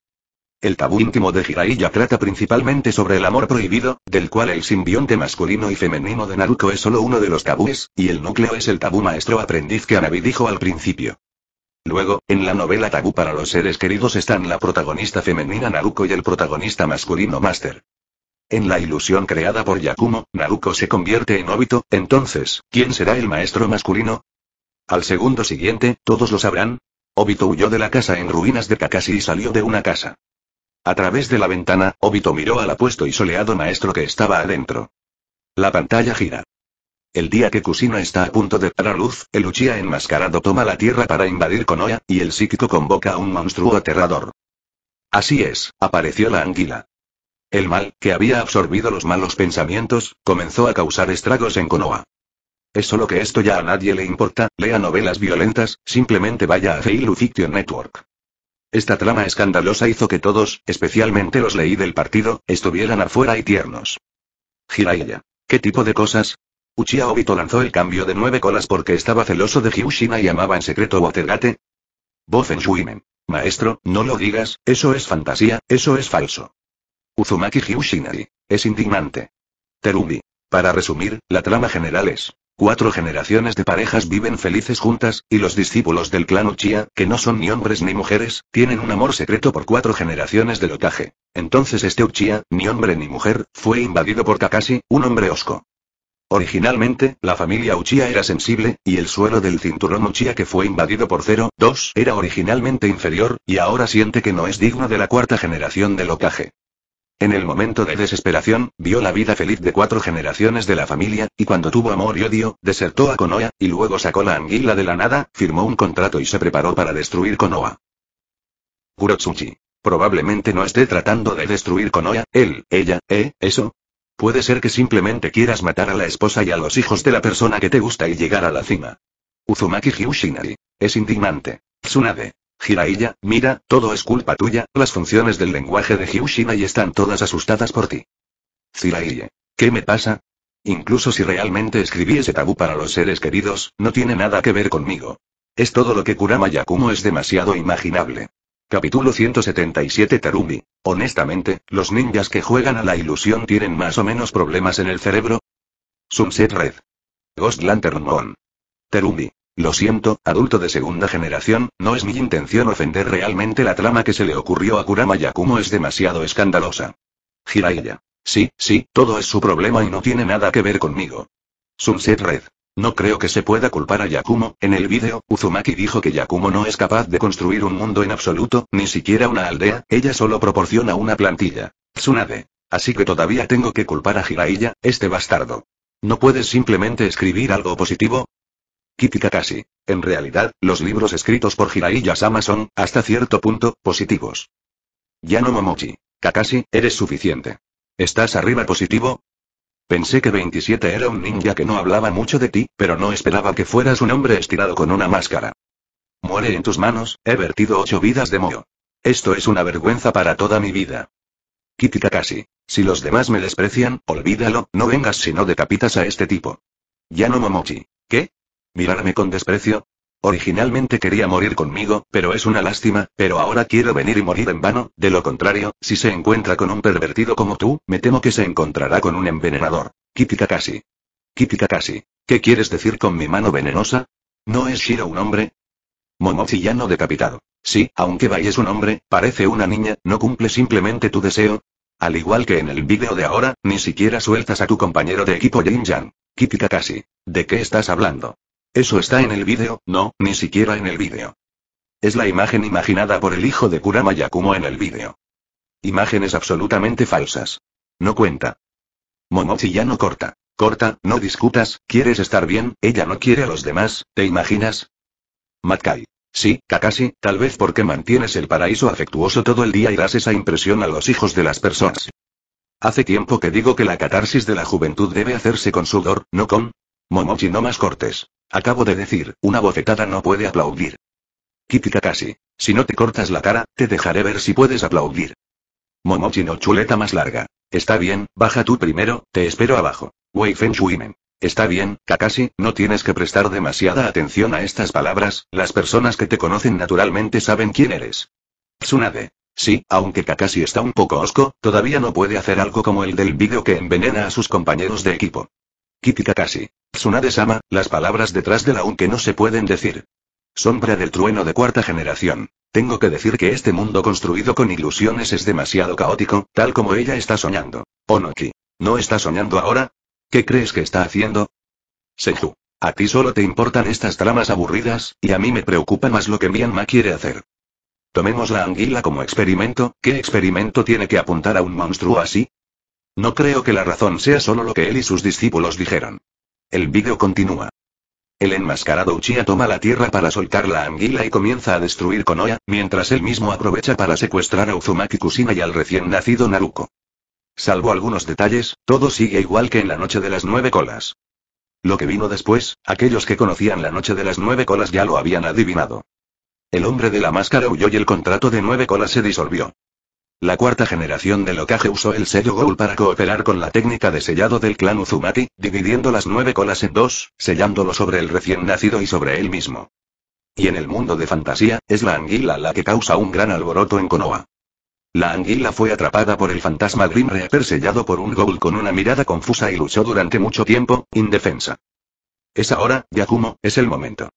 El tabú íntimo de Hiraiya trata principalmente sobre el amor prohibido, del cual el simbionte masculino y femenino de Naruto es solo uno de los tabúes, y el núcleo es el tabú maestro-aprendiz que Anabi dijo al principio. Luego, en la novela Tabú para los seres queridos están la protagonista femenina Naruko y el protagonista masculino Master. En la ilusión creada por Yakumo, Naruko se convierte en Obito, entonces, ¿quién será el maestro masculino? Al segundo siguiente, todos lo sabrán. Obito huyó de la casa en ruinas de Kakashi y salió de una casa. A través de la ventana, Obito miró al apuesto y soleado maestro que estaba adentro. La pantalla gira. El día que Kusino está a punto de dar a luz, el Uchiha enmascarado toma la tierra para invadir Konoha, y el psíquico convoca a un monstruo aterrador. Así es, apareció la anguila. El mal, que había absorbido los malos pensamientos, comenzó a causar estragos en Konoha. Es solo que esto ya a nadie le importa, lea novelas violentas, simplemente vaya a Feilu Fiction Network. Esta trama escandalosa hizo que todos, especialmente los leí del partido, estuvieran afuera y tiernos. Jiraiya. ¿Qué tipo de cosas? Uchiha Obito lanzó el cambio de nueve colas porque estaba celoso de Hyushina y amaba en secreto Watergate. en Shuimen. Maestro, no lo digas, eso es fantasía, eso es falso. Uzumaki Hyushinari. Es indignante. Terumi. Para resumir, la trama general es. Cuatro generaciones de parejas viven felices juntas, y los discípulos del clan Uchiha, que no son ni hombres ni mujeres, tienen un amor secreto por cuatro generaciones de lotaje. Entonces este Uchiha, ni hombre ni mujer, fue invadido por Kakashi, un hombre osco. Originalmente, la familia Uchiha era sensible, y el suelo del cinturón Uchiha que fue invadido por 0,2 era originalmente inferior, y ahora siente que no es digno de la cuarta generación de locaje. En el momento de desesperación, vio la vida feliz de cuatro generaciones de la familia, y cuando tuvo amor y odio, desertó a Konoha, y luego sacó la anguila de la nada, firmó un contrato y se preparó para destruir Konoha. Kurotsuchi. Probablemente no esté tratando de destruir Konoha, él, ella, eh, eso, Puede ser que simplemente quieras matar a la esposa y a los hijos de la persona que te gusta y llegar a la cima. Uzumaki Hyushinari. Es indignante. Tsunade. Jiraiya, mira, todo es culpa tuya, las funciones del lenguaje de Hyushina están todas asustadas por ti. Jiraiya. ¿Qué me pasa? Incluso si realmente escribí ese tabú para los seres queridos, no tiene nada que ver conmigo. Es todo lo que Kurama Yakumo es demasiado imaginable. Capítulo 177 Terumi. Honestamente, los ninjas que juegan a la ilusión tienen más o menos problemas en el cerebro. Sunset Red. Ghost Lantern Moon. Terumi. Lo siento, adulto de segunda generación, no es mi intención ofender realmente la trama que se le ocurrió a Kurama Yakumo es demasiado escandalosa. Jiraiya. Sí, sí, todo es su problema y no tiene nada que ver conmigo. Sunset Red. No creo que se pueda culpar a Yakumo, en el vídeo, Uzumaki dijo que Yakumo no es capaz de construir un mundo en absoluto, ni siquiera una aldea, ella solo proporciona una plantilla. Tsunade. Así que todavía tengo que culpar a Jiraiya, este bastardo. ¿No puedes simplemente escribir algo positivo? Kiki Kakashi. En realidad, los libros escritos por Jiraiya-sama son, hasta cierto punto, positivos. Yano Momochi. Kakashi, eres suficiente. ¿Estás arriba positivo? Pensé que 27 era un ninja que no hablaba mucho de ti, pero no esperaba que fueras un hombre estirado con una máscara. Muere en tus manos, he vertido ocho vidas de moho. Esto es una vergüenza para toda mi vida. Kiki casi. Si los demás me desprecian, olvídalo, no vengas si no decapitas a este tipo. Ya no Momochi. ¿Qué? ¿Mirarme con desprecio? Originalmente quería morir conmigo, pero es una lástima, pero ahora quiero venir y morir en vano, de lo contrario, si se encuentra con un pervertido como tú, me temo que se encontrará con un envenenador. Kiki Kakashi. ¿Qué quieres decir con mi mano venenosa? ¿No es Shiro un hombre? Momochi ya no decapitado. Sí, aunque vayas es un hombre, parece una niña, no cumple simplemente tu deseo. Al igual que en el vídeo de ahora, ni siquiera sueltas a tu compañero de equipo Jin Yang. Kitty ¿De qué estás hablando? Eso está en el vídeo, no, ni siquiera en el vídeo. Es la imagen imaginada por el hijo de Kurama Yakumo en el vídeo. Imágenes absolutamente falsas. No cuenta. Momochi ya no corta. Corta, no discutas, quieres estar bien, ella no quiere a los demás, ¿te imaginas? Matkai. Sí, Kakashi, tal vez porque mantienes el paraíso afectuoso todo el día y das esa impresión a los hijos de las personas. Hace tiempo que digo que la catarsis de la juventud debe hacerse con sudor, no con Momochi no más cortes. Acabo de decir, una bofetada no puede aplaudir. Kiki Kakashi, si no te cortas la cara, te dejaré ver si puedes aplaudir. Momochi no chuleta más larga. Está bien, baja tú primero, te espero abajo. Wei Feng Está bien, Kakashi, no tienes que prestar demasiada atención a estas palabras, las personas que te conocen naturalmente saben quién eres. Tsunade. Sí, aunque Kakashi está un poco osco, todavía no puede hacer algo como el del vídeo que envenena a sus compañeros de equipo. Kitty Kakashi. Tsunade-sama, las palabras detrás de un que no se pueden decir. Sombra del trueno de cuarta generación. Tengo que decir que este mundo construido con ilusiones es demasiado caótico, tal como ella está soñando. Onoki. ¿No está soñando ahora? ¿Qué crees que está haciendo? Seju, A ti solo te importan estas tramas aburridas, y a mí me preocupa más lo que Mianma quiere hacer. Tomemos la anguila como experimento, ¿qué experimento tiene que apuntar a un monstruo así? No creo que la razón sea solo lo que él y sus discípulos dijeron. El vídeo continúa. El enmascarado Uchiha toma la tierra para soltar la anguila y comienza a destruir Konoha, mientras él mismo aprovecha para secuestrar a Uzumaki Kusina y al recién nacido Naruko. Salvo algunos detalles, todo sigue igual que en la noche de las nueve colas. Lo que vino después, aquellos que conocían la noche de las nueve colas ya lo habían adivinado. El hombre de la máscara huyó y el contrato de nueve colas se disolvió. La cuarta generación de locaje usó el sello Ghoul para cooperar con la técnica de sellado del clan Uzumaki, dividiendo las nueve colas en dos, sellándolo sobre el recién nacido y sobre él mismo. Y en el mundo de fantasía, es la anguila la que causa un gran alboroto en Konoha. La anguila fue atrapada por el fantasma Grim Reaper sellado por un Ghoul con una mirada confusa y luchó durante mucho tiempo, indefensa. Es ahora, Yakumo, es el momento.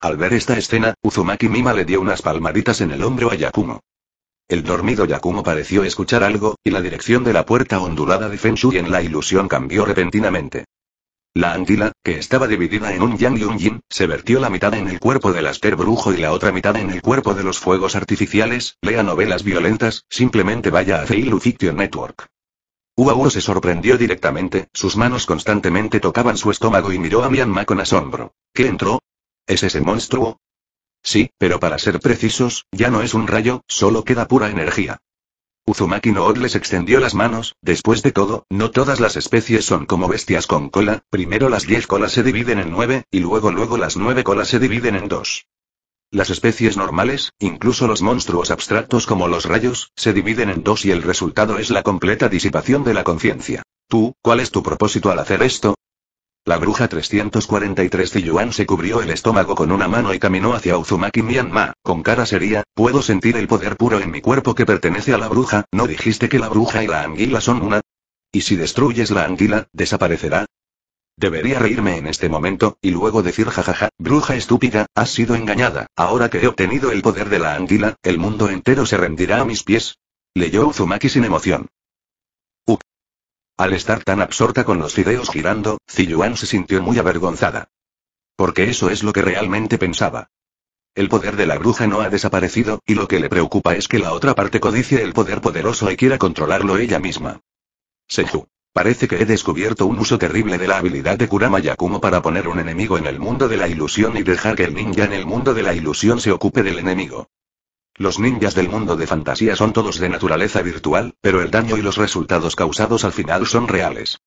Al ver esta escena, Uzumaki Mima le dio unas palmaditas en el hombro a Yakumo. El dormido Yakumo pareció escuchar algo, y la dirección de la puerta ondulada de Feng Shui en la ilusión cambió repentinamente. La antila que estaba dividida en un yang y un yin, se vertió la mitad en el cuerpo del aster brujo y la otra mitad en el cuerpo de los fuegos artificiales. Lea novelas violentas, simplemente vaya a Feilu Fiction Network. Uau se sorprendió directamente, sus manos constantemente tocaban su estómago y miró a Mianma con asombro. ¿Qué entró? ¿Es ese monstruo? Sí, pero para ser precisos, ya no es un rayo, solo queda pura energía. Uzumaki no les extendió las manos, después de todo, no todas las especies son como bestias con cola, primero las diez colas se dividen en nueve, y luego luego las nueve colas se dividen en dos. Las especies normales, incluso los monstruos abstractos como los rayos, se dividen en dos y el resultado es la completa disipación de la conciencia. Tú, ¿cuál es tu propósito al hacer esto? La bruja 343 de se cubrió el estómago con una mano y caminó hacia Uzumaki Myanmar, con cara seria, puedo sentir el poder puro en mi cuerpo que pertenece a la bruja, ¿no dijiste que la bruja y la anguila son una? ¿Y si destruyes la anguila, desaparecerá? Debería reírme en este momento, y luego decir jajaja, bruja estúpida, has sido engañada, ahora que he obtenido el poder de la anguila, el mundo entero se rendirá a mis pies. Leyó Uzumaki sin emoción. Al estar tan absorta con los fideos girando, Ziyuan se sintió muy avergonzada. Porque eso es lo que realmente pensaba. El poder de la bruja no ha desaparecido, y lo que le preocupa es que la otra parte codicie el poder poderoso y quiera controlarlo ella misma. Seju. Parece que he descubierto un uso terrible de la habilidad de Kurama Yakumo para poner un enemigo en el mundo de la ilusión y dejar que el ninja en el mundo de la ilusión se ocupe del enemigo. Los ninjas del mundo de fantasía son todos de naturaleza virtual, pero el daño y los resultados causados al final son reales.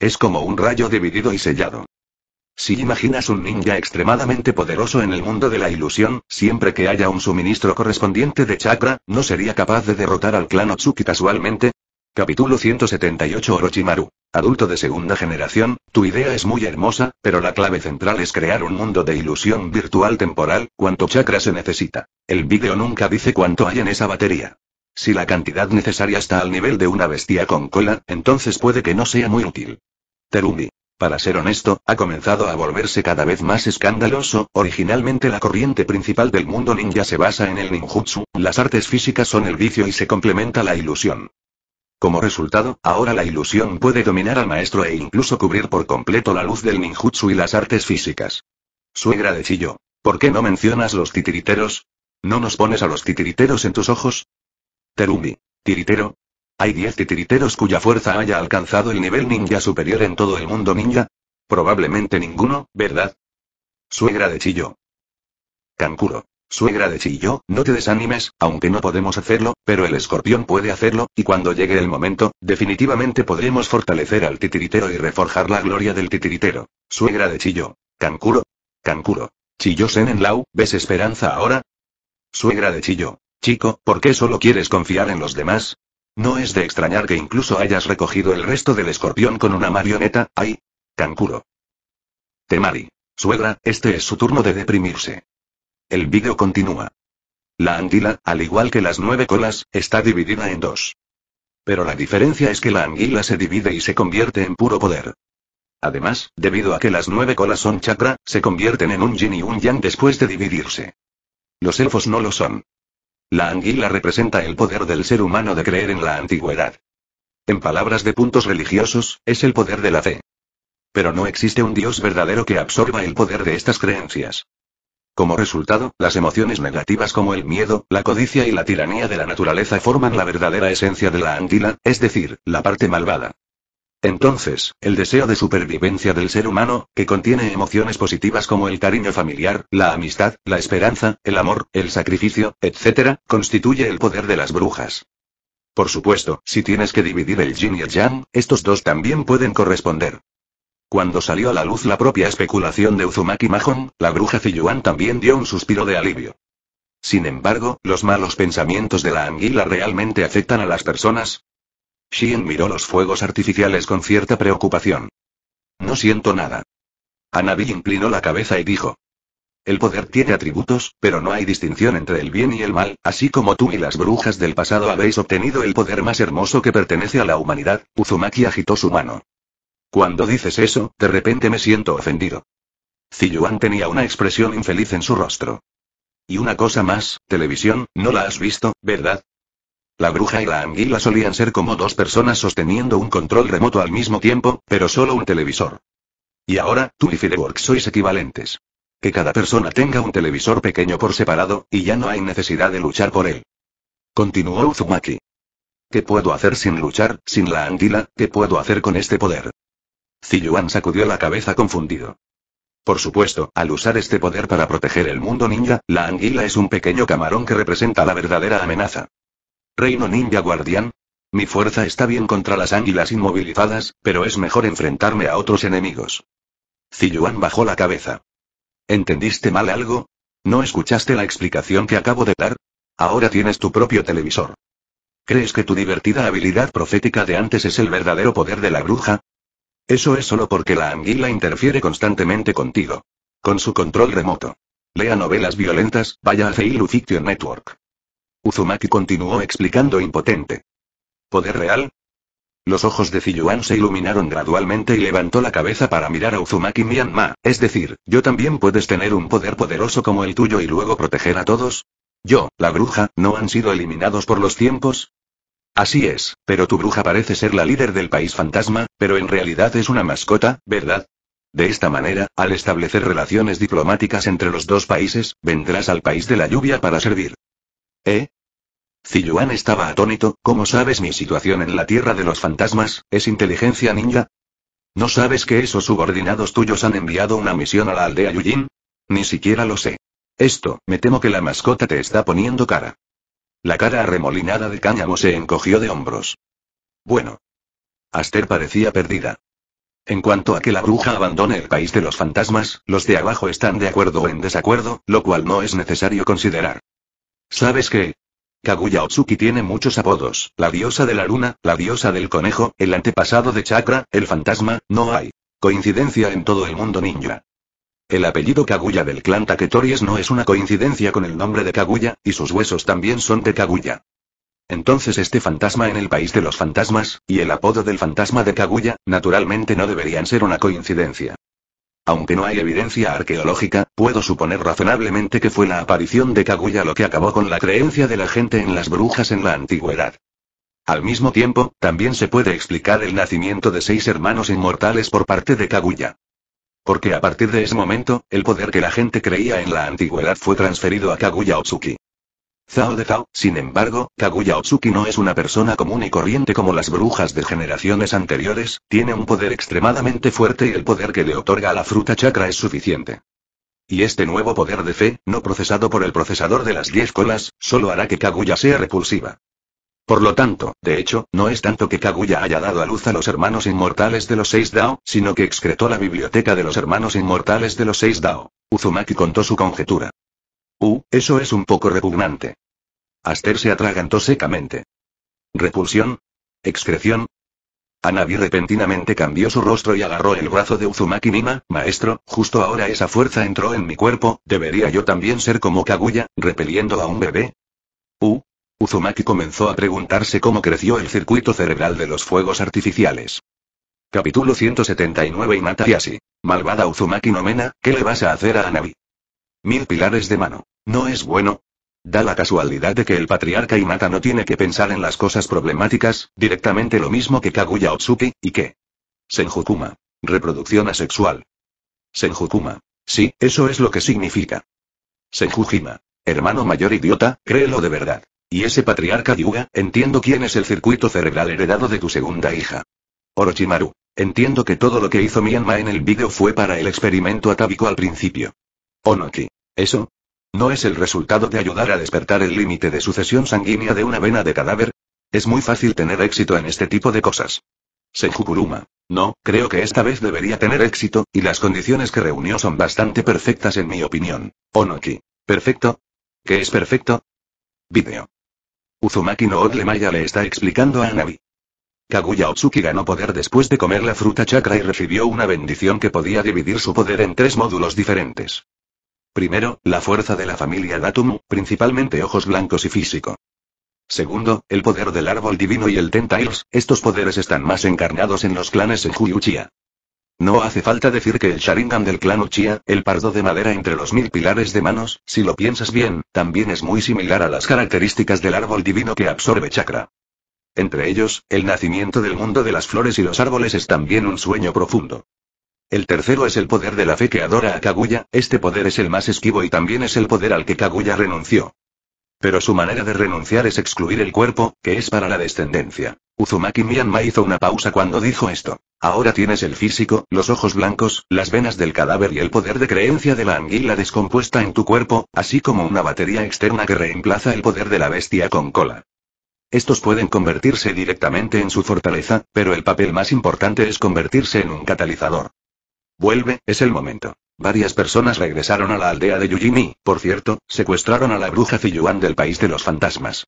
Es como un rayo dividido y sellado. Si imaginas un ninja extremadamente poderoso en el mundo de la ilusión, siempre que haya un suministro correspondiente de chakra, ¿no sería capaz de derrotar al clan Otsuki casualmente? Capítulo 178 Orochimaru. Adulto de segunda generación, tu idea es muy hermosa, pero la clave central es crear un mundo de ilusión virtual temporal, cuánto chakra se necesita. El vídeo nunca dice cuánto hay en esa batería. Si la cantidad necesaria está al nivel de una bestia con cola, entonces puede que no sea muy útil. Terumi. Para ser honesto, ha comenzado a volverse cada vez más escandaloso, originalmente la corriente principal del mundo ninja se basa en el ninjutsu, las artes físicas son el vicio y se complementa la ilusión. Como resultado, ahora la ilusión puede dominar al maestro e incluso cubrir por completo la luz del ninjutsu y las artes físicas. Suegra de Chillo, ¿Por qué no mencionas los titiriteros? ¿No nos pones a los titiriteros en tus ojos? Terumi. ¿Tiritero? ¿Hay diez titiriteros cuya fuerza haya alcanzado el nivel ninja superior en todo el mundo ninja? Probablemente ninguno, ¿verdad? Suegra de Chillo. Kankuro. Suegra de Chillo, no te desanimes, aunque no podemos hacerlo, pero el escorpión puede hacerlo, y cuando llegue el momento, definitivamente podremos fortalecer al titiritero y reforjar la gloria del titiritero. Suegra de Chillo. Cancuro. Cancuro. Chillo Senenlau, ¿ves esperanza ahora? Suegra de Chillo. Chico, ¿por qué solo quieres confiar en los demás? No es de extrañar que incluso hayas recogido el resto del escorpión con una marioneta, ay. Cancuro. Temari. Suegra, este es su turno de deprimirse. El vídeo continúa. La anguila, al igual que las nueve colas, está dividida en dos. Pero la diferencia es que la anguila se divide y se convierte en puro poder. Además, debido a que las nueve colas son chakra, se convierten en un yin y un yang después de dividirse. Los elfos no lo son. La anguila representa el poder del ser humano de creer en la antigüedad. En palabras de puntos religiosos, es el poder de la fe. Pero no existe un dios verdadero que absorba el poder de estas creencias. Como resultado, las emociones negativas como el miedo, la codicia y la tiranía de la naturaleza forman la verdadera esencia de la anguila, es decir, la parte malvada. Entonces, el deseo de supervivencia del ser humano, que contiene emociones positivas como el cariño familiar, la amistad, la esperanza, el amor, el sacrificio, etc., constituye el poder de las brujas. Por supuesto, si tienes que dividir el yin y el yang, estos dos también pueden corresponder. Cuando salió a la luz la propia especulación de Uzumaki Mahon, la bruja Fiyuan también dio un suspiro de alivio. Sin embargo, ¿los malos pensamientos de la anguila realmente afectan a las personas? Shien miró los fuegos artificiales con cierta preocupación. No siento nada. Anabi inclinó la cabeza y dijo. El poder tiene atributos, pero no hay distinción entre el bien y el mal, así como tú y las brujas del pasado habéis obtenido el poder más hermoso que pertenece a la humanidad, Uzumaki agitó su mano. Cuando dices eso, de repente me siento ofendido. Ziyuan tenía una expresión infeliz en su rostro. Y una cosa más, televisión, no la has visto, ¿verdad? La bruja y la anguila solían ser como dos personas sosteniendo un control remoto al mismo tiempo, pero solo un televisor. Y ahora, tú y Fireworks sois equivalentes. Que cada persona tenga un televisor pequeño por separado, y ya no hay necesidad de luchar por él. Continuó Uzumaki. ¿Qué puedo hacer sin luchar, sin la anguila? ¿Qué puedo hacer con este poder? Ziyuan sacudió la cabeza confundido. Por supuesto, al usar este poder para proteger el mundo ninja, la anguila es un pequeño camarón que representa la verdadera amenaza. Reino ninja guardián. Mi fuerza está bien contra las anguilas inmovilizadas, pero es mejor enfrentarme a otros enemigos. Ziyuan bajó la cabeza. ¿Entendiste mal algo? ¿No escuchaste la explicación que acabo de dar? Ahora tienes tu propio televisor. ¿Crees que tu divertida habilidad profética de antes es el verdadero poder de la bruja? Eso es solo porque la anguila interfiere constantemente contigo. Con su control remoto. Lea novelas violentas, vaya a Feilu Fiction Network. Uzumaki continuó explicando impotente. ¿Poder real? Los ojos de Ziyuan se iluminaron gradualmente y levantó la cabeza para mirar a Uzumaki Myanmar, es decir, ¿yo también puedes tener un poder poderoso como el tuyo y luego proteger a todos? Yo, la bruja, ¿no han sido eliminados por los tiempos? Así es, pero tu bruja parece ser la líder del país fantasma, pero en realidad es una mascota, ¿verdad? De esta manera, al establecer relaciones diplomáticas entre los dos países, vendrás al país de la lluvia para servir. ¿Eh? Ziyuan estaba atónito, ¿cómo sabes mi situación en la tierra de los fantasmas? ¿Es inteligencia ninja? ¿No sabes que esos subordinados tuyos han enviado una misión a la aldea Yujin? Ni siquiera lo sé. Esto, me temo que la mascota te está poniendo cara. La cara arremolinada de Cáñamo se encogió de hombros. Bueno. Aster parecía perdida. En cuanto a que la bruja abandone el país de los fantasmas, los de abajo están de acuerdo o en desacuerdo, lo cual no es necesario considerar. ¿Sabes qué? Kaguya Otsuki tiene muchos apodos, la diosa de la luna, la diosa del conejo, el antepasado de chakra, el fantasma, no hay. Coincidencia en todo el mundo ninja. El apellido Kaguya del clan Taketorias no es una coincidencia con el nombre de Kaguya, y sus huesos también son de Kaguya. Entonces este fantasma en el país de los fantasmas, y el apodo del fantasma de Kaguya, naturalmente no deberían ser una coincidencia. Aunque no hay evidencia arqueológica, puedo suponer razonablemente que fue la aparición de Kaguya lo que acabó con la creencia de la gente en las brujas en la antigüedad. Al mismo tiempo, también se puede explicar el nacimiento de seis hermanos inmortales por parte de Kaguya. Porque a partir de ese momento, el poder que la gente creía en la antigüedad fue transferido a Kaguya Otsuki. Zao de Zao, sin embargo, Kaguya Otsuki no es una persona común y corriente como las brujas de generaciones anteriores, tiene un poder extremadamente fuerte y el poder que le otorga a la fruta chakra es suficiente. Y este nuevo poder de fe, no procesado por el procesador de las diez colas, solo hará que Kaguya sea repulsiva. Por lo tanto, de hecho, no es tanto que Kaguya haya dado a luz a los hermanos inmortales de los seis Dao, sino que excretó la biblioteca de los hermanos inmortales de los seis Dao. Uzumaki contó su conjetura. Uh, eso es un poco repugnante. Aster se atragantó secamente. ¿Repulsión? ¿Excreción? Anabi repentinamente cambió su rostro y agarró el brazo de Uzumaki Mima, maestro, justo ahora esa fuerza entró en mi cuerpo, ¿debería yo también ser como Kaguya, repeliendo a un bebé? Uh, Uzumaki comenzó a preguntarse cómo creció el circuito cerebral de los fuegos artificiales. Capítulo 179 y así. Malvada Uzumaki Nomena, ¿qué le vas a hacer a Anabi? Mil pilares de mano. ¿No es bueno? Da la casualidad de que el patriarca Mata no tiene que pensar en las cosas problemáticas, directamente lo mismo que Kaguya Otsuki, y que. Senjukuma. Reproducción asexual. Senjukuma. Sí, eso es lo que significa. Senjujima. Hermano mayor idiota, créelo de verdad. Y ese patriarca Yuga, entiendo quién es el circuito cerebral heredado de tu segunda hija. Orochimaru. Entiendo que todo lo que hizo Mianma en el vídeo fue para el experimento atávico al principio. Onoki. ¿Eso? ¿No es el resultado de ayudar a despertar el límite de sucesión sanguínea de una vena de cadáver? Es muy fácil tener éxito en este tipo de cosas. Senjukuruma. No, creo que esta vez debería tener éxito, y las condiciones que reunió son bastante perfectas en mi opinión. Onoki. ¿Perfecto? ¿Qué es perfecto? Video. Uzumaki no Maya le está explicando a Anabi. Kaguya Otsuki ganó poder después de comer la fruta chakra y recibió una bendición que podía dividir su poder en tres módulos diferentes. Primero, la fuerza de la familia Datumu, principalmente ojos blancos y físico. Segundo, el poder del árbol divino y el Tentails, estos poderes están más encarnados en los clanes en Uchiha. No hace falta decir que el Sharingan del clan Uchiha, el pardo de madera entre los mil pilares de manos, si lo piensas bien, también es muy similar a las características del árbol divino que absorbe chakra. Entre ellos, el nacimiento del mundo de las flores y los árboles es también un sueño profundo. El tercero es el poder de la fe que adora a Kaguya, este poder es el más esquivo y también es el poder al que Kaguya renunció. Pero su manera de renunciar es excluir el cuerpo, que es para la descendencia. Uzumaki Myanma hizo una pausa cuando dijo esto. Ahora tienes el físico, los ojos blancos, las venas del cadáver y el poder de creencia de la anguila descompuesta en tu cuerpo, así como una batería externa que reemplaza el poder de la bestia con cola. Estos pueden convertirse directamente en su fortaleza, pero el papel más importante es convertirse en un catalizador. Vuelve, es el momento. Varias personas regresaron a la aldea de Yujimi, por cierto, secuestraron a la bruja Fiyuan del país de los fantasmas.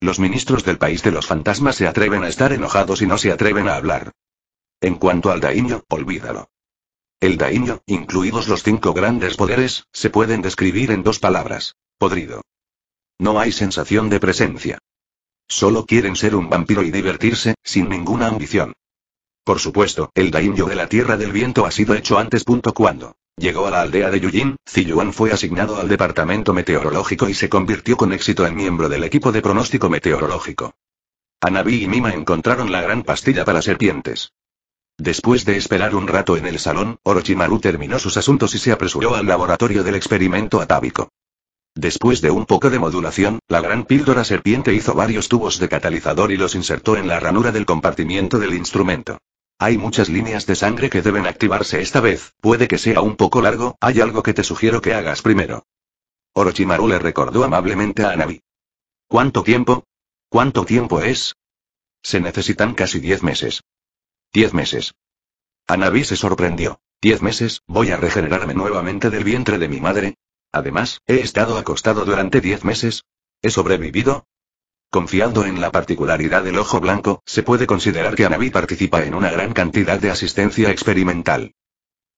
Los ministros del país de los fantasmas se atreven a estar enojados y no se atreven a hablar. En cuanto al daimyo, olvídalo. El daimyo, incluidos los cinco grandes poderes, se pueden describir en dos palabras. Podrido. No hay sensación de presencia. Solo quieren ser un vampiro y divertirse, sin ninguna ambición. Por supuesto, el daimyo de la Tierra del Viento ha sido hecho antes. cuando llegó a la aldea de Yujin, Ziyuan fue asignado al departamento meteorológico y se convirtió con éxito en miembro del equipo de pronóstico meteorológico. Anabi y Mima encontraron la gran pastilla para serpientes. Después de esperar un rato en el salón, Orochimaru terminó sus asuntos y se apresuró al laboratorio del experimento atávico. Después de un poco de modulación, la gran píldora serpiente hizo varios tubos de catalizador y los insertó en la ranura del compartimiento del instrumento. Hay muchas líneas de sangre que deben activarse esta vez, puede que sea un poco largo, hay algo que te sugiero que hagas primero. Orochimaru le recordó amablemente a Anabi. ¿Cuánto tiempo? ¿Cuánto tiempo es? Se necesitan casi 10 meses. Diez meses. Anabí se sorprendió. Diez meses, voy a regenerarme nuevamente del vientre de mi madre. Además, he estado acostado durante diez meses. ¿He sobrevivido? Confiando en la particularidad del ojo blanco, se puede considerar que Anabí participa en una gran cantidad de asistencia experimental.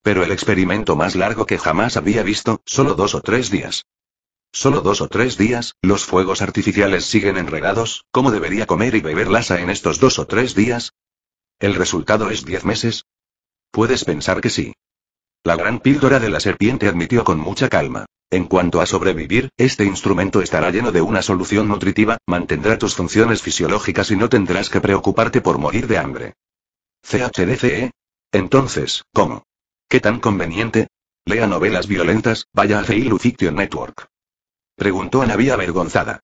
Pero el experimento más largo que jamás había visto, solo dos o tres días. Solo dos o tres días, los fuegos artificiales siguen enredados, ¿cómo debería comer y beber Lasa en estos dos o tres días? ¿El resultado es diez meses? Puedes pensar que sí. La gran píldora de la serpiente admitió con mucha calma. En cuanto a sobrevivir, este instrumento estará lleno de una solución nutritiva, mantendrá tus funciones fisiológicas y no tendrás que preocuparte por morir de hambre. CHDCE. Entonces, ¿cómo? ¿Qué tan conveniente? Lea novelas violentas, vaya a Feilu Fiction Network. Preguntó a avergonzada.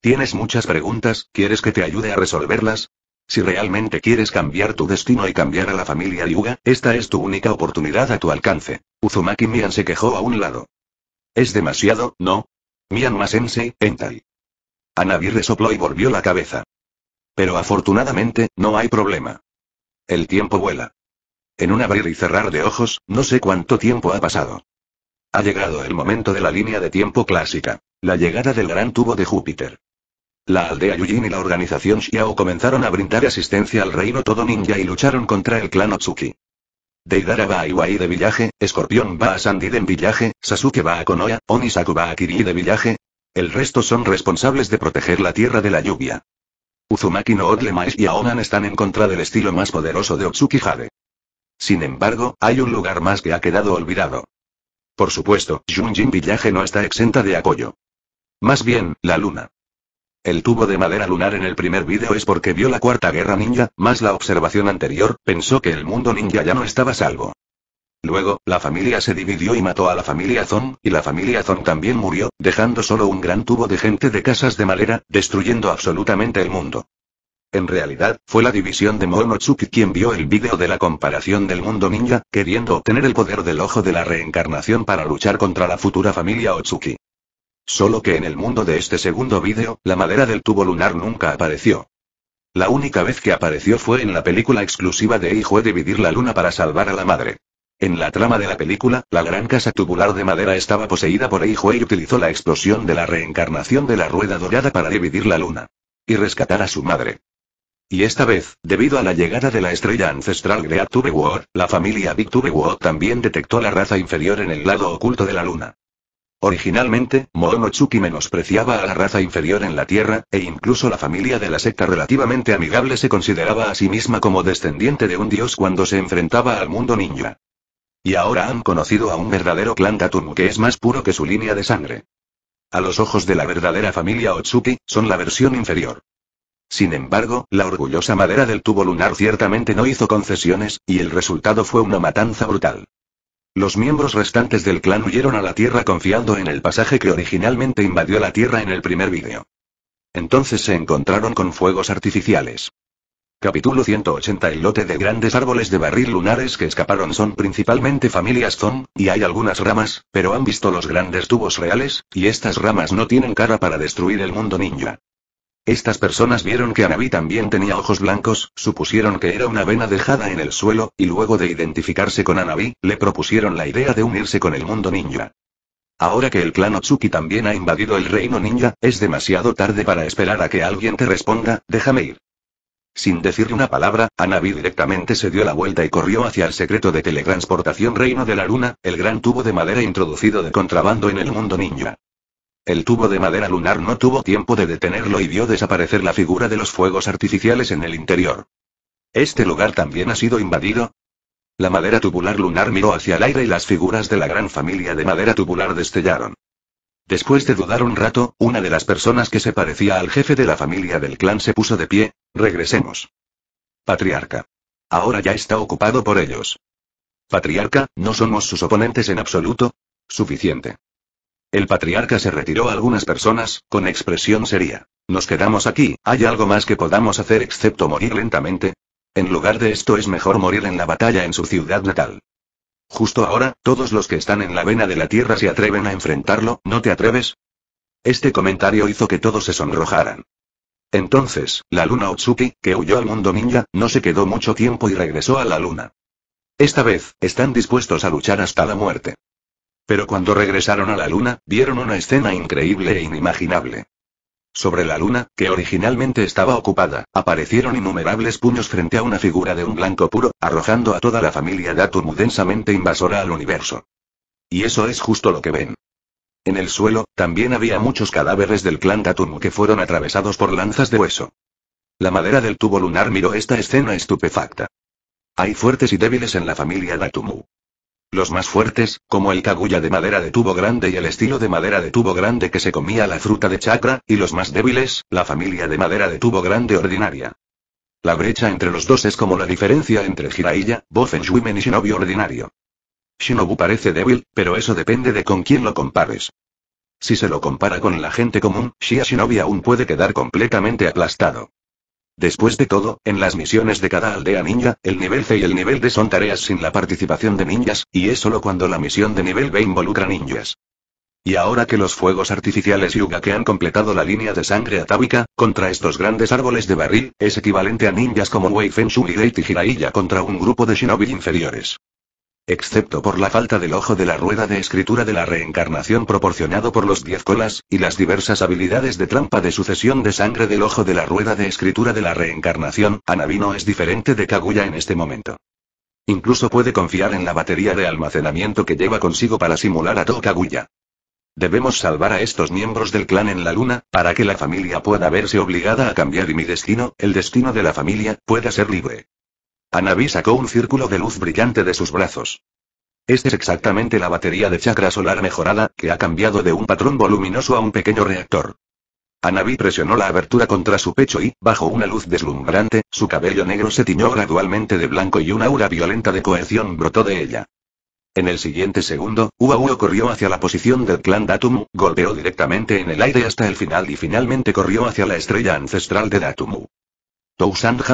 Tienes muchas preguntas, ¿quieres que te ayude a resolverlas? Si realmente quieres cambiar tu destino y cambiar a la familia Yuga, esta es tu única oportunidad a tu alcance. Uzumaki Mian se quejó a un lado. Es demasiado, ¿no? Mian Masensei, Entai. Anabi resopló y volvió la cabeza. Pero afortunadamente, no hay problema. El tiempo vuela. En un abrir y cerrar de ojos, no sé cuánto tiempo ha pasado. Ha llegado el momento de la línea de tiempo clásica. La llegada del gran tubo de Júpiter. La aldea Yujin y la organización Xiao comenzaron a brindar asistencia al reino todo ninja y lucharon contra el clan Otsuki. Deidara va a Iwai de Villaje, Escorpión va a Sandiden Villaje, Sasuke va a Konoha, Onisaku va a Kiri de Villaje. El resto son responsables de proteger la tierra de la lluvia. Uzumaki no Odlemais y Aonan están en contra del estilo más poderoso de Otsuki Jade. Sin embargo, hay un lugar más que ha quedado olvidado. Por supuesto, Junjin Villaje no está exenta de apoyo. Más bien, la luna. El tubo de madera lunar en el primer vídeo es porque vio la cuarta guerra ninja, más la observación anterior, pensó que el mundo ninja ya no estaba salvo. Luego, la familia se dividió y mató a la familia Zon, y la familia Zon también murió, dejando solo un gran tubo de gente de casas de madera, destruyendo absolutamente el mundo. En realidad, fue la división de Momochuki quien vio el vídeo de la comparación del mundo ninja, queriendo obtener el poder del ojo de la reencarnación para luchar contra la futura familia Otsuki. Solo que en el mundo de este segundo vídeo, la madera del tubo lunar nunca apareció. La única vez que apareció fue en la película exclusiva de Hijo de dividir la luna para salvar a la madre. En la trama de la película, la gran casa tubular de madera estaba poseída por Eijue y utilizó la explosión de la reencarnación de la rueda dorada para dividir la luna. Y rescatar a su madre. Y esta vez, debido a la llegada de la estrella ancestral Great War, la familia Big War también detectó la raza inferior en el lado oculto de la luna. Originalmente, Otsuki menospreciaba a la raza inferior en la Tierra, e incluso la familia de la secta relativamente amigable se consideraba a sí misma como descendiente de un dios cuando se enfrentaba al mundo ninja. Y ahora han conocido a un verdadero clan Datumu que es más puro que su línea de sangre. A los ojos de la verdadera familia Otsuki, son la versión inferior. Sin embargo, la orgullosa madera del tubo lunar ciertamente no hizo concesiones, y el resultado fue una matanza brutal. Los miembros restantes del clan huyeron a la Tierra confiando en el pasaje que originalmente invadió la Tierra en el primer vídeo. Entonces se encontraron con fuegos artificiales. Capítulo 180 El lote de grandes árboles de barril lunares que escaparon son principalmente familias zon y hay algunas ramas, pero han visto los grandes tubos reales, y estas ramas no tienen cara para destruir el mundo ninja. Estas personas vieron que Anabi también tenía ojos blancos, supusieron que era una vena dejada en el suelo, y luego de identificarse con Anabi, le propusieron la idea de unirse con el mundo ninja. Ahora que el clan Otsuki también ha invadido el reino ninja, es demasiado tarde para esperar a que alguien te responda, déjame ir. Sin decir una palabra, Anabi directamente se dio la vuelta y corrió hacia el secreto de teletransportación Reino de la Luna, el gran tubo de madera introducido de contrabando en el mundo ninja. El tubo de madera lunar no tuvo tiempo de detenerlo y vio desaparecer la figura de los fuegos artificiales en el interior. ¿Este lugar también ha sido invadido? La madera tubular lunar miró hacia el aire y las figuras de la gran familia de madera tubular destellaron. Después de dudar un rato, una de las personas que se parecía al jefe de la familia del clan se puso de pie, regresemos. Patriarca. Ahora ya está ocupado por ellos. Patriarca, no somos sus oponentes en absoluto. Suficiente. El patriarca se retiró a algunas personas, con expresión seria. Nos quedamos aquí, ¿hay algo más que podamos hacer excepto morir lentamente? En lugar de esto es mejor morir en la batalla en su ciudad natal. Justo ahora, todos los que están en la vena de la tierra se atreven a enfrentarlo, ¿no te atreves? Este comentario hizo que todos se sonrojaran. Entonces, la luna Otsuki, que huyó al mundo ninja, no se quedó mucho tiempo y regresó a la luna. Esta vez, están dispuestos a luchar hasta la muerte. Pero cuando regresaron a la Luna, vieron una escena increíble e inimaginable. Sobre la Luna, que originalmente estaba ocupada, aparecieron innumerables puños frente a una figura de un blanco puro, arrojando a toda la familia Datumu densamente invasora al universo. Y eso es justo lo que ven. En el suelo, también había muchos cadáveres del clan Datumu que fueron atravesados por lanzas de hueso. La madera del tubo lunar miró esta escena estupefacta. Hay fuertes y débiles en la familia Datumu. Los más fuertes, como el kaguya de madera de tubo grande y el estilo de madera de tubo grande que se comía la fruta de chakra, y los más débiles, la familia de madera de tubo grande ordinaria. La brecha entre los dos es como la diferencia entre Jiraiya, Bofen y Shinobi ordinario. Shinobu parece débil, pero eso depende de con quién lo compares. Si se lo compara con la gente común, Shia Shinobi aún puede quedar completamente aplastado. Después de todo, en las misiones de cada aldea ninja, el nivel C y el nivel D son tareas sin la participación de ninjas, y es solo cuando la misión de nivel B involucra ninjas. Y ahora que los fuegos artificiales Yuga que han completado la línea de sangre atávica, contra estos grandes árboles de barril, es equivalente a ninjas como Wei Feng y Great contra un grupo de shinobi inferiores excepto por la falta del ojo de la rueda de escritura de la reencarnación proporcionado por los diez colas, y las diversas habilidades de trampa de sucesión de sangre del ojo de la rueda de escritura de la reencarnación, Anabino es diferente de Kaguya en este momento. Incluso puede confiar en la batería de almacenamiento que lleva consigo para simular a todo Kaguya. Debemos salvar a estos miembros del clan en la luna, para que la familia pueda verse obligada a cambiar y mi destino, el destino de la familia, pueda ser libre. Anabi sacó un círculo de luz brillante de sus brazos. Esta es exactamente la batería de chakra solar mejorada, que ha cambiado de un patrón voluminoso a un pequeño reactor. Anabi presionó la abertura contra su pecho y, bajo una luz deslumbrante, su cabello negro se tiñó gradualmente de blanco y una aura violenta de coerción brotó de ella. En el siguiente segundo, Uau corrió hacia la posición del clan Datumu, golpeó directamente en el aire hasta el final y finalmente corrió hacia la estrella ancestral de Datumu. Thousand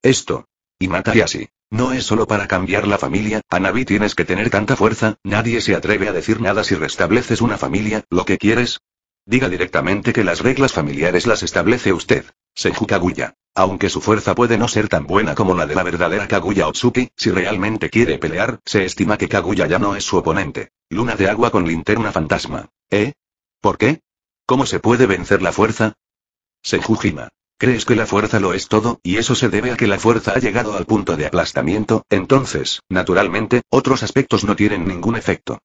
Esto, y y así. No es solo para cambiar la familia, Anabi tienes que tener tanta fuerza, nadie se atreve a decir nada si restableces una familia, lo que quieres. Diga directamente que las reglas familiares las establece usted. Senju Kaguya. Aunque su fuerza puede no ser tan buena como la de la verdadera Kaguya Otsuki, si realmente quiere pelear, se estima que Kaguya ya no es su oponente. Luna de agua con linterna fantasma. ¿Eh? ¿Por qué? ¿Cómo se puede vencer la fuerza? Senju ¿Crees que la fuerza lo es todo, y eso se debe a que la fuerza ha llegado al punto de aplastamiento? Entonces, naturalmente, otros aspectos no tienen ningún efecto.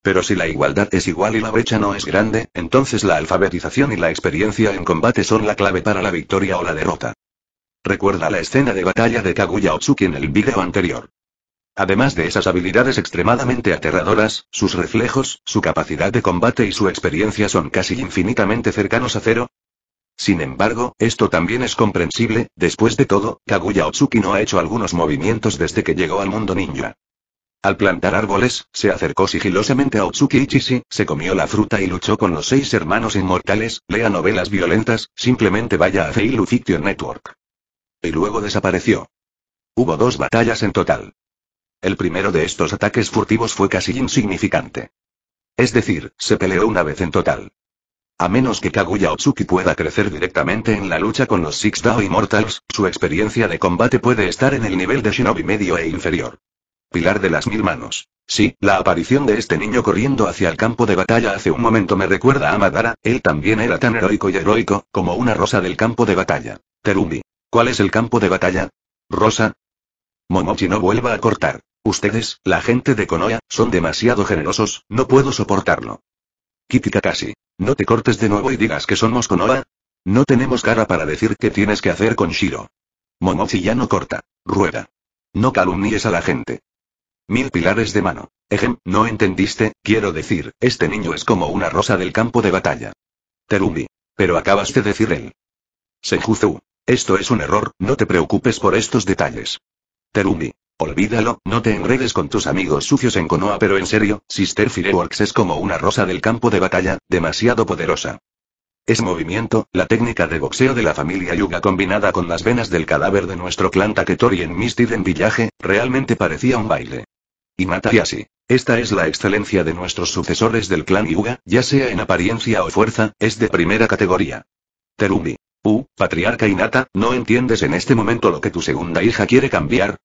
Pero si la igualdad es igual y la brecha no es grande, entonces la alfabetización y la experiencia en combate son la clave para la victoria o la derrota. Recuerda la escena de batalla de Kaguya Otsuki en el video anterior. Además de esas habilidades extremadamente aterradoras, sus reflejos, su capacidad de combate y su experiencia son casi infinitamente cercanos a cero, sin embargo, esto también es comprensible, después de todo, Kaguya Otsuki no ha hecho algunos movimientos desde que llegó al mundo ninja. Al plantar árboles, se acercó sigilosamente a Otsuki Ichishi, se comió la fruta y luchó con los seis hermanos inmortales, lea novelas violentas, simplemente vaya a Feilu Fiction Network. Y luego desapareció. Hubo dos batallas en total. El primero de estos ataques furtivos fue casi insignificante. Es decir, se peleó una vez en total. A menos que Kaguya Otsuki pueda crecer directamente en la lucha con los Six Dao Immortals, su experiencia de combate puede estar en el nivel de Shinobi medio e inferior. Pilar de las mil manos. Sí, la aparición de este niño corriendo hacia el campo de batalla hace un momento me recuerda a Madara, él también era tan heroico y heroico, como una rosa del campo de batalla. Terumi. ¿Cuál es el campo de batalla? ¿Rosa? Momochi no vuelva a cortar. Ustedes, la gente de Konoha, son demasiado generosos, no puedo soportarlo. Kiki No te cortes de nuevo y digas que somos Konoha. No tenemos cara para decir qué tienes que hacer con Shiro. Momochi ya no corta. Rueda. No calumnies a la gente. Mil pilares de mano. Ejem, no entendiste, quiero decir, este niño es como una rosa del campo de batalla. Terumi. Pero acabaste de decir él. senjuzu Esto es un error, no te preocupes por estos detalles. Terumi. Olvídalo, no te enredes con tus amigos sucios en Konoha, pero en serio, Sister Fireworks es como una rosa del campo de batalla, demasiado poderosa. Es movimiento, la técnica de boxeo de la familia Yuga combinada con las venas del cadáver de nuestro clan Taketori en en Villaje, realmente parecía un baile. Y mata y así. Esta es la excelencia de nuestros sucesores del clan Yuga, ya sea en apariencia o fuerza, es de primera categoría. Terumi. Uh, patriarca Inata, ¿no entiendes en este momento lo que tu segunda hija quiere cambiar?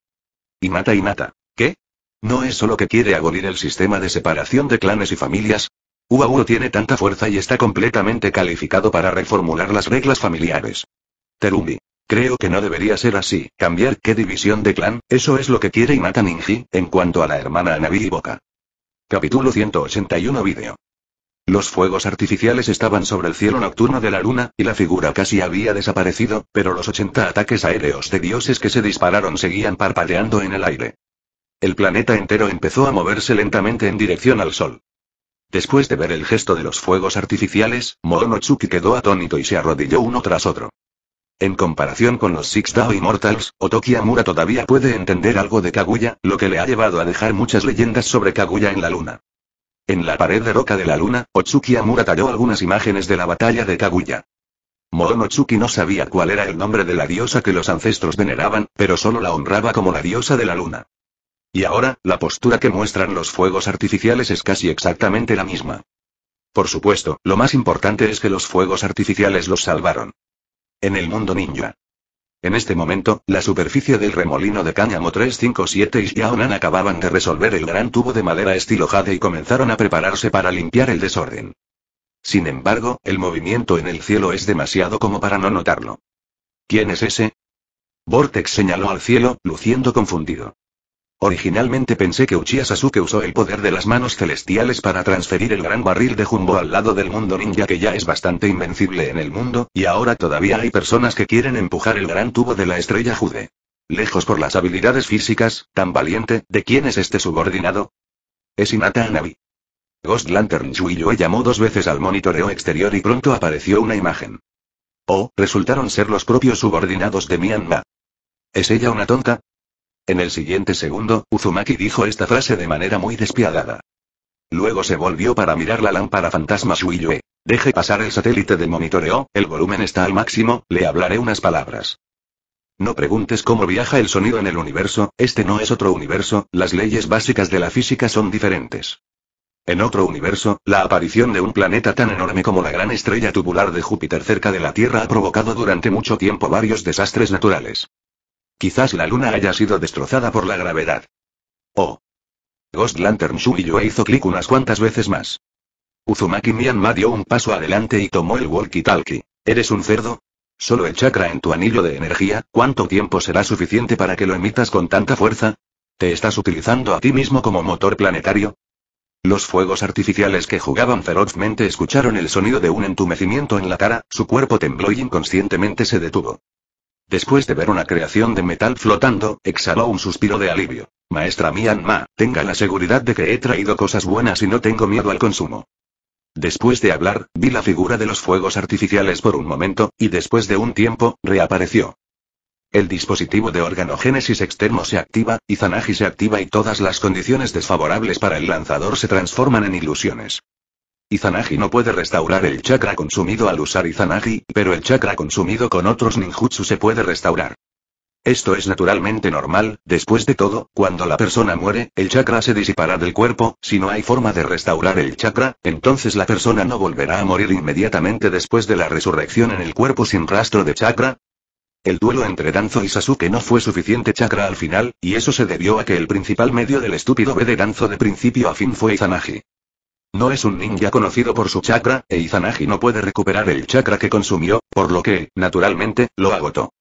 Y mata y mata. ¿Qué? ¿No es solo que quiere abolir el sistema de separación de clanes y familias? UAU tiene tanta fuerza y está completamente calificado para reformular las reglas familiares. Terumi. Creo que no debería ser así. Cambiar qué división de clan, eso es lo que quiere mata Ninji, en cuanto a la hermana Anabi y Boca. Capítulo 181 Video. Los fuegos artificiales estaban sobre el cielo nocturno de la luna, y la figura casi había desaparecido, pero los 80 ataques aéreos de dioses que se dispararon seguían parpadeando en el aire. El planeta entero empezó a moverse lentamente en dirección al sol. Después de ver el gesto de los fuegos artificiales, Morono quedó atónito y se arrodilló uno tras otro. En comparación con los Six Dao Immortals, Otoki Amura todavía puede entender algo de Kaguya, lo que le ha llevado a dejar muchas leyendas sobre Kaguya en la luna. En la pared de roca de la luna, Otsuki Amura talló algunas imágenes de la batalla de Kaguya. Moon Otsuki no sabía cuál era el nombre de la diosa que los ancestros veneraban, pero solo la honraba como la diosa de la luna. Y ahora, la postura que muestran los fuegos artificiales es casi exactamente la misma. Por supuesto, lo más importante es que los fuegos artificiales los salvaron. En el mundo ninja, en este momento, la superficie del remolino de cáñamo 357 y Xiaonan acababan de resolver el gran tubo de madera estilo jade y comenzaron a prepararse para limpiar el desorden. Sin embargo, el movimiento en el cielo es demasiado como para no notarlo. ¿Quién es ese? Vortex señaló al cielo, luciendo confundido. Originalmente pensé que Uchiha Sasuke usó el poder de las manos celestiales para transferir el gran barril de Jumbo al lado del mundo ninja que ya es bastante invencible en el mundo, y ahora todavía hay personas que quieren empujar el gran tubo de la estrella Jude. Lejos por las habilidades físicas, tan valiente, ¿de quién es este subordinado? Es Inata Anabi. Ghost Lantern Shuiyue llamó dos veces al monitoreo exterior y pronto apareció una imagen. Oh, resultaron ser los propios subordinados de Mianma. ¿Es ella una tonta? En el siguiente segundo, Uzumaki dijo esta frase de manera muy despiadada. Luego se volvió para mirar la lámpara fantasma Shuiyue. Deje pasar el satélite de monitoreo, el volumen está al máximo, le hablaré unas palabras. No preguntes cómo viaja el sonido en el universo, este no es otro universo, las leyes básicas de la física son diferentes. En otro universo, la aparición de un planeta tan enorme como la gran estrella tubular de Júpiter cerca de la Tierra ha provocado durante mucho tiempo varios desastres naturales. Quizás la luna haya sido destrozada por la gravedad. Oh. Ghost Lantern yo hizo clic unas cuantas veces más. Uzumaki Myanma dio un paso adelante y tomó el walkie-talkie. ¿Eres un cerdo? Solo el chakra en tu anillo de energía, ¿cuánto tiempo será suficiente para que lo emitas con tanta fuerza? ¿Te estás utilizando a ti mismo como motor planetario? Los fuegos artificiales que jugaban ferozmente escucharon el sonido de un entumecimiento en la cara, su cuerpo tembló y inconscientemente se detuvo. Después de ver una creación de metal flotando, exhaló un suspiro de alivio. Maestra Mian tenga la seguridad de que he traído cosas buenas y no tengo miedo al consumo. Después de hablar, vi la figura de los fuegos artificiales por un momento, y después de un tiempo, reapareció. El dispositivo de organogénesis externo se activa, y Zanagi se activa y todas las condiciones desfavorables para el lanzador se transforman en ilusiones. Izanagi no puede restaurar el chakra consumido al usar Izanagi, pero el chakra consumido con otros ninjutsu se puede restaurar. Esto es naturalmente normal, después de todo, cuando la persona muere, el chakra se disipará del cuerpo, si no hay forma de restaurar el chakra, entonces la persona no volverá a morir inmediatamente después de la resurrección en el cuerpo sin rastro de chakra. El duelo entre Danzo y Sasuke no fue suficiente chakra al final, y eso se debió a que el principal medio del estúpido B de Danzo de principio a fin fue Izanagi. No es un ninja conocido por su chakra, e Izanagi no puede recuperar el chakra que consumió, por lo que, naturalmente, lo agotó.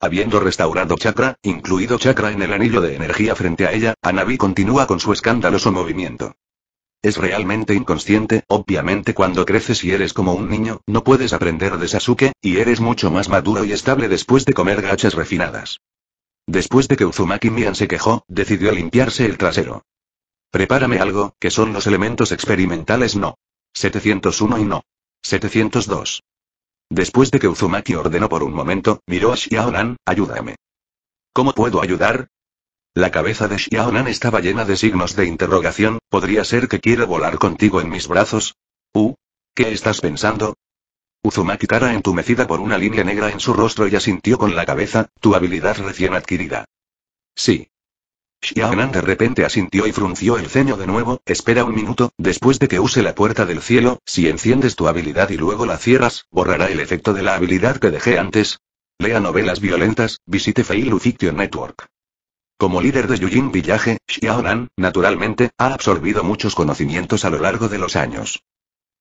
Habiendo restaurado chakra, incluido chakra en el anillo de energía frente a ella, Anabi continúa con su escandaloso movimiento. Es realmente inconsciente, obviamente cuando creces y eres como un niño, no puedes aprender de Sasuke, y eres mucho más maduro y estable después de comer gachas refinadas. Después de que Uzumaki Mian se quejó, decidió limpiarse el trasero. Prepárame algo, que son los elementos experimentales no. 701 y no. 702. Después de que Uzumaki ordenó por un momento, miró a Xiaonan, ayúdame. ¿Cómo puedo ayudar? La cabeza de Xiaonan estaba llena de signos de interrogación, ¿podría ser que quiera volar contigo en mis brazos? ¿Uh? ¿Qué estás pensando? Uzumaki cara entumecida por una línea negra en su rostro y asintió con la cabeza, tu habilidad recién adquirida. Sí. Xiaonan de repente asintió y frunció el ceño de nuevo, espera un minuto, después de que use la puerta del cielo, si enciendes tu habilidad y luego la cierras, borrará el efecto de la habilidad que dejé antes. Lea novelas violentas, visite Failu Fiction Network. Como líder de Yujin Villaje, Xiaonan, naturalmente, ha absorbido muchos conocimientos a lo largo de los años.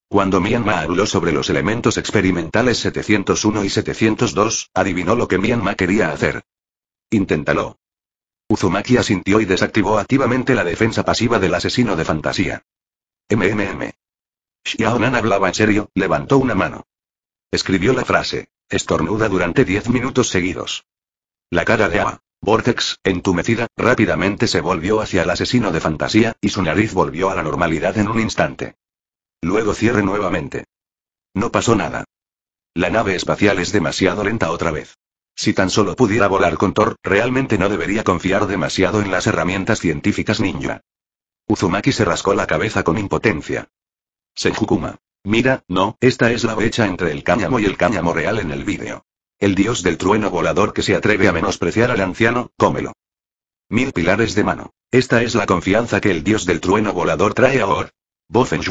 Cuando Myanmar habló sobre los elementos experimentales 701 y 702, adivinó lo que Myanma quería hacer. Inténtalo. Uzumaki asintió y desactivó activamente la defensa pasiva del asesino de fantasía. MMM. Xiaonan hablaba en serio, levantó una mano. Escribió la frase. Estornuda durante diez minutos seguidos. La cara de A. Vortex, entumecida, rápidamente se volvió hacia el asesino de fantasía, y su nariz volvió a la normalidad en un instante. Luego cierre nuevamente. No pasó nada. La nave espacial es demasiado lenta otra vez. Si tan solo pudiera volar con Thor, realmente no debería confiar demasiado en las herramientas científicas ninja. Uzumaki se rascó la cabeza con impotencia. Senjukuma. Mira, no, esta es la brecha entre el cáñamo y el cáñamo real en el vídeo. El dios del trueno volador que se atreve a menospreciar al anciano, cómelo. Mil pilares de mano. Esta es la confianza que el dios del trueno volador trae a Or. Bofen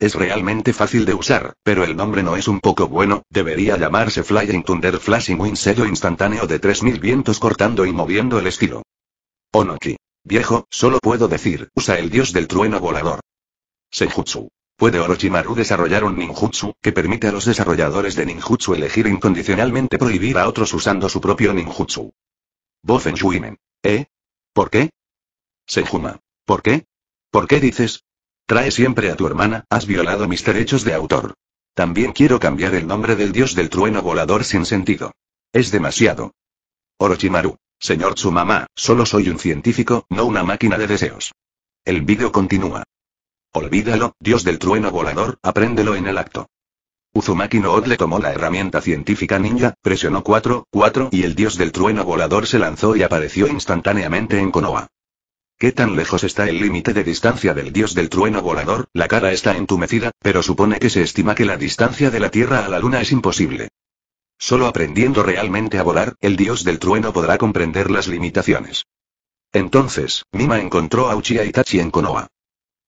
es realmente fácil de usar, pero el nombre no es un poco bueno, debería llamarse Flying Thunder Flashing Wind sello instantáneo de 3000 vientos cortando y moviendo el estilo. Onoki. Viejo, solo puedo decir, usa el dios del trueno volador. Senjutsu. Puede Orochimaru desarrollar un ninjutsu, que permite a los desarrolladores de ninjutsu elegir incondicionalmente prohibir a otros usando su propio ninjutsu. Bofen ¿Eh? ¿Por qué? Senjuma. ¿Por qué? ¿Por qué dices? Trae siempre a tu hermana, has violado mis derechos de autor. También quiero cambiar el nombre del dios del trueno volador sin sentido. Es demasiado. Orochimaru. Señor Tsumama, solo soy un científico, no una máquina de deseos. El vídeo continúa. Olvídalo, dios del trueno volador, apréndelo en el acto. Uzumaki no Odle tomó la herramienta científica ninja, presionó 4, 4 y el dios del trueno volador se lanzó y apareció instantáneamente en Konoha. ¿Qué tan lejos está el límite de distancia del dios del trueno volador? La cara está entumecida, pero supone que se estima que la distancia de la Tierra a la Luna es imposible. Solo aprendiendo realmente a volar, el dios del trueno podrá comprender las limitaciones. Entonces, Mima encontró a Uchiha Itachi en Konoha.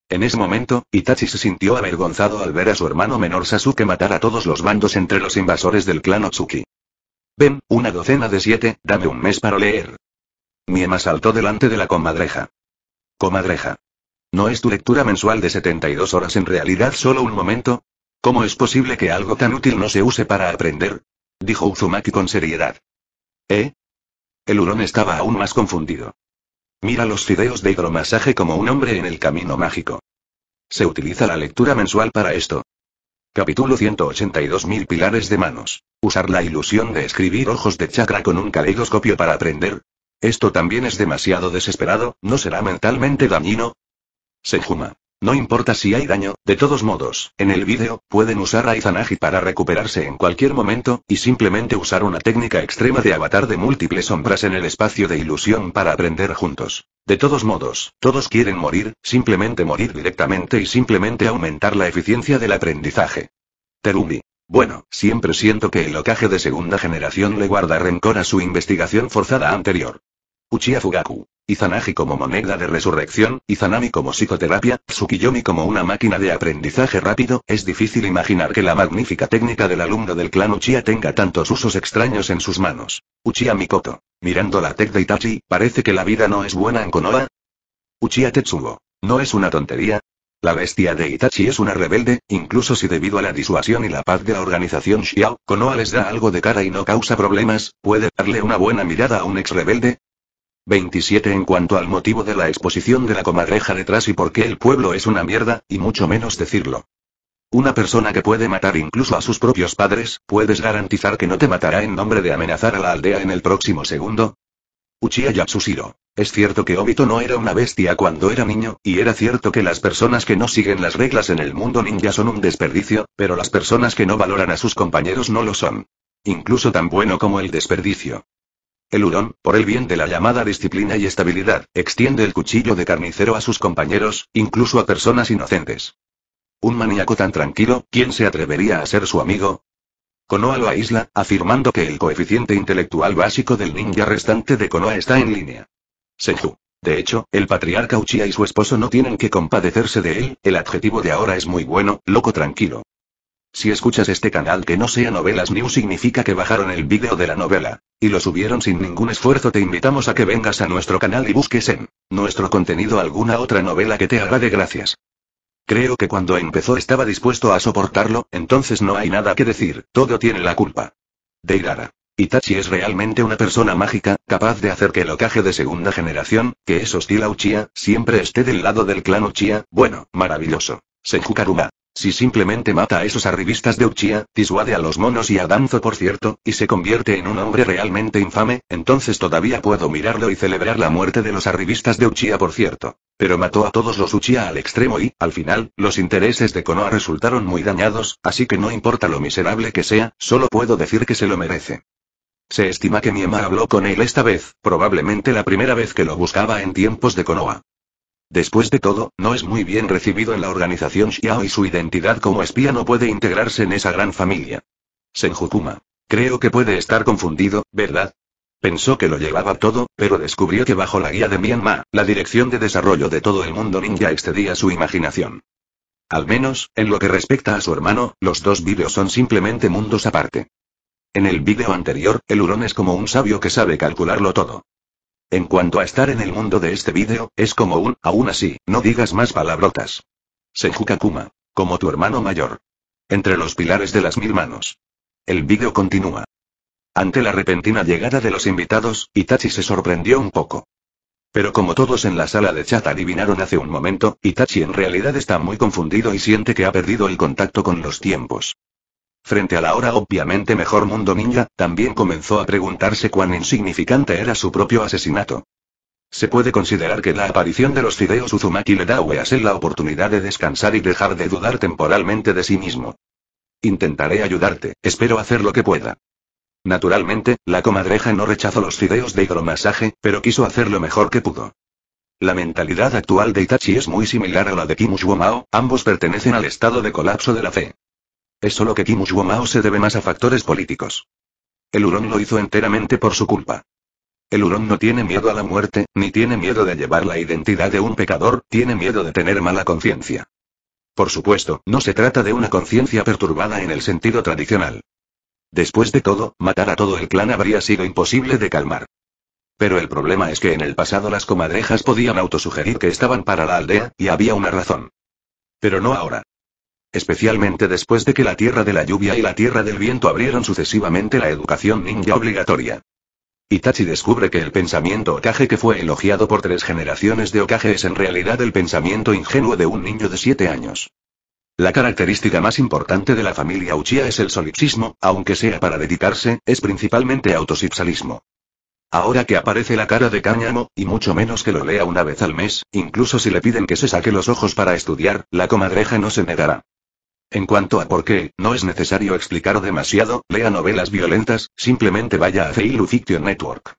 En ese momento, Itachi se sintió avergonzado al ver a su hermano menor Sasuke matar a todos los bandos entre los invasores del clan Otsuki. Ven, una docena de siete, dame un mes para leer. Miema saltó delante de la comadreja. Comadreja. ¿No es tu lectura mensual de 72 horas en realidad solo un momento? ¿Cómo es posible que algo tan útil no se use para aprender? Dijo Uzumaki con seriedad. ¿Eh? El hurón estaba aún más confundido. Mira los fideos de hidromasaje como un hombre en el camino mágico. Se utiliza la lectura mensual para esto. Capítulo 182.000 Pilares de Manos. Usar la ilusión de escribir ojos de chakra con un caleidoscopio para aprender. Esto también es demasiado desesperado, ¿no será mentalmente dañino? Sejuma. No importa si hay daño, de todos modos, en el vídeo, pueden usar a para recuperarse en cualquier momento, y simplemente usar una técnica extrema de avatar de múltiples sombras en el espacio de ilusión para aprender juntos. De todos modos, todos quieren morir, simplemente morir directamente y simplemente aumentar la eficiencia del aprendizaje. Terumi. Bueno, siempre siento que el locaje de segunda generación le guarda rencor a su investigación forzada anterior. Uchiha Fugaku. Izanagi como moneda de resurrección, Izanami como psicoterapia, Tsukiyomi como una máquina de aprendizaje rápido, es difícil imaginar que la magnífica técnica del alumno del clan Uchiha tenga tantos usos extraños en sus manos. Uchiha Mikoto. Mirando la tech de Itachi, parece que la vida no es buena en Konoha. Uchiha Tetsuo. ¿No es una tontería? La bestia de Itachi es una rebelde, incluso si debido a la disuasión y la paz de la organización Xiao, Konoha les da algo de cara y no causa problemas, puede darle una buena mirada a un ex rebelde, 27 en cuanto al motivo de la exposición de la comadreja detrás y por qué el pueblo es una mierda, y mucho menos decirlo. Una persona que puede matar incluso a sus propios padres, ¿puedes garantizar que no te matará en nombre de amenazar a la aldea en el próximo segundo? Uchiha Yatsushiro. Es cierto que Obito no era una bestia cuando era niño, y era cierto que las personas que no siguen las reglas en el mundo ninja son un desperdicio, pero las personas que no valoran a sus compañeros no lo son. Incluso tan bueno como el desperdicio. El hurón, por el bien de la llamada disciplina y estabilidad, extiende el cuchillo de carnicero a sus compañeros, incluso a personas inocentes. Un maníaco tan tranquilo, ¿quién se atrevería a ser su amigo? Konoha lo aísla, afirmando que el coeficiente intelectual básico del ninja restante de Konoha está en línea. Senju. De hecho, el patriarca Uchiha y su esposo no tienen que compadecerse de él, el adjetivo de ahora es muy bueno, loco tranquilo. Si escuchas este canal que no sea Novelas New significa que bajaron el vídeo de la novela. Y lo subieron sin ningún esfuerzo. Te invitamos a que vengas a nuestro canal y busques en nuestro contenido alguna otra novela que te de Gracias. Creo que cuando empezó estaba dispuesto a soportarlo, entonces no hay nada que decir, todo tiene la culpa. Deirara. Itachi es realmente una persona mágica, capaz de hacer que el ocaje de segunda generación, que es hostil a Uchiha, siempre esté del lado del clan Uchiha, bueno, maravilloso. Senju si simplemente mata a esos arribistas de Uchiha, disuade a los monos y a Danzo por cierto, y se convierte en un hombre realmente infame, entonces todavía puedo mirarlo y celebrar la muerte de los arribistas de Uchiha por cierto. Pero mató a todos los Uchiha al extremo y, al final, los intereses de Konoha resultaron muy dañados, así que no importa lo miserable que sea, solo puedo decir que se lo merece. Se estima que Miema habló con él esta vez, probablemente la primera vez que lo buscaba en tiempos de Konoha. Después de todo, no es muy bien recibido en la organización Xiao y su identidad como espía no puede integrarse en esa gran familia. Senjukuma. Creo que puede estar confundido, ¿verdad? Pensó que lo llevaba todo, pero descubrió que bajo la guía de Myanmar, la dirección de desarrollo de todo el mundo ninja excedía su imaginación. Al menos, en lo que respecta a su hermano, los dos vídeos son simplemente mundos aparte. En el vídeo anterior, el hurón es como un sabio que sabe calcularlo todo. En cuanto a estar en el mundo de este vídeo, es como un, aún así, no digas más palabrotas. Senju Kakuma, Como tu hermano mayor. Entre los pilares de las mil manos. El vídeo continúa. Ante la repentina llegada de los invitados, Itachi se sorprendió un poco. Pero como todos en la sala de chat adivinaron hace un momento, Itachi en realidad está muy confundido y siente que ha perdido el contacto con los tiempos. Frente a la ahora obviamente mejor mundo ninja, también comenzó a preguntarse cuán insignificante era su propio asesinato. Se puede considerar que la aparición de los fideos Uzumaki le da a Weasel la oportunidad de descansar y dejar de dudar temporalmente de sí mismo. Intentaré ayudarte, espero hacer lo que pueda. Naturalmente, la comadreja no rechazó los fideos de hidromasaje, pero quiso hacer lo mejor que pudo. La mentalidad actual de Itachi es muy similar a la de Kimushu Mao, ambos pertenecen al estado de colapso de la fe. Es solo que Kim Mao se debe más a factores políticos. El hurón lo hizo enteramente por su culpa. El hurón no tiene miedo a la muerte, ni tiene miedo de llevar la identidad de un pecador, tiene miedo de tener mala conciencia. Por supuesto, no se trata de una conciencia perturbada en el sentido tradicional. Después de todo, matar a todo el clan habría sido imposible de calmar. Pero el problema es que en el pasado las comadrejas podían autosugerir que estaban para la aldea, y había una razón. Pero no ahora. Especialmente después de que la Tierra de la Lluvia y la Tierra del Viento abrieron sucesivamente la educación ninja obligatoria. Itachi descubre que el pensamiento Okage que fue elogiado por tres generaciones de Okage es en realidad el pensamiento ingenuo de un niño de siete años. La característica más importante de la familia Uchiha es el solipsismo, aunque sea para dedicarse, es principalmente autosipsalismo. Ahora que aparece la cara de cáñamo, y mucho menos que lo lea una vez al mes, incluso si le piden que se saque los ojos para estudiar, la comadreja no se negará. En cuanto a por qué, no es necesario explicar demasiado, lea novelas violentas, simplemente vaya a Feilu Fiction Network.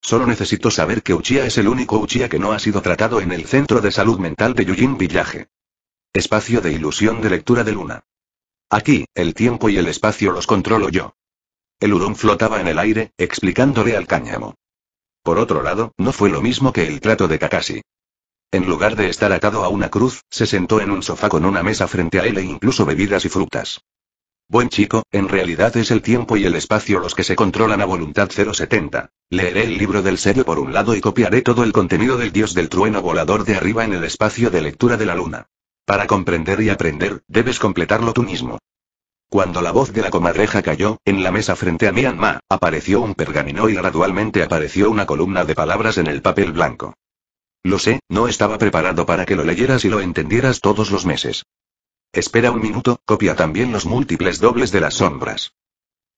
Solo necesito saber que Uchiha es el único Uchiha que no ha sido tratado en el Centro de Salud Mental de Yujin Village. Espacio de ilusión de lectura de luna. Aquí, el tiempo y el espacio los controlo yo. El hurón flotaba en el aire, explicándole al cáñamo. Por otro lado, no fue lo mismo que el trato de Kakashi. En lugar de estar atado a una cruz, se sentó en un sofá con una mesa frente a él e incluso bebidas y frutas. Buen chico, en realidad es el tiempo y el espacio los que se controlan a voluntad 070. Leeré el libro del serio por un lado y copiaré todo el contenido del dios del trueno volador de arriba en el espacio de lectura de la luna. Para comprender y aprender, debes completarlo tú mismo. Cuando la voz de la comadreja cayó, en la mesa frente a Myanmar, apareció un pergamino y gradualmente apareció una columna de palabras en el papel blanco. Lo sé, no estaba preparado para que lo leyeras y lo entendieras todos los meses. Espera un minuto, copia también los múltiples dobles de las sombras.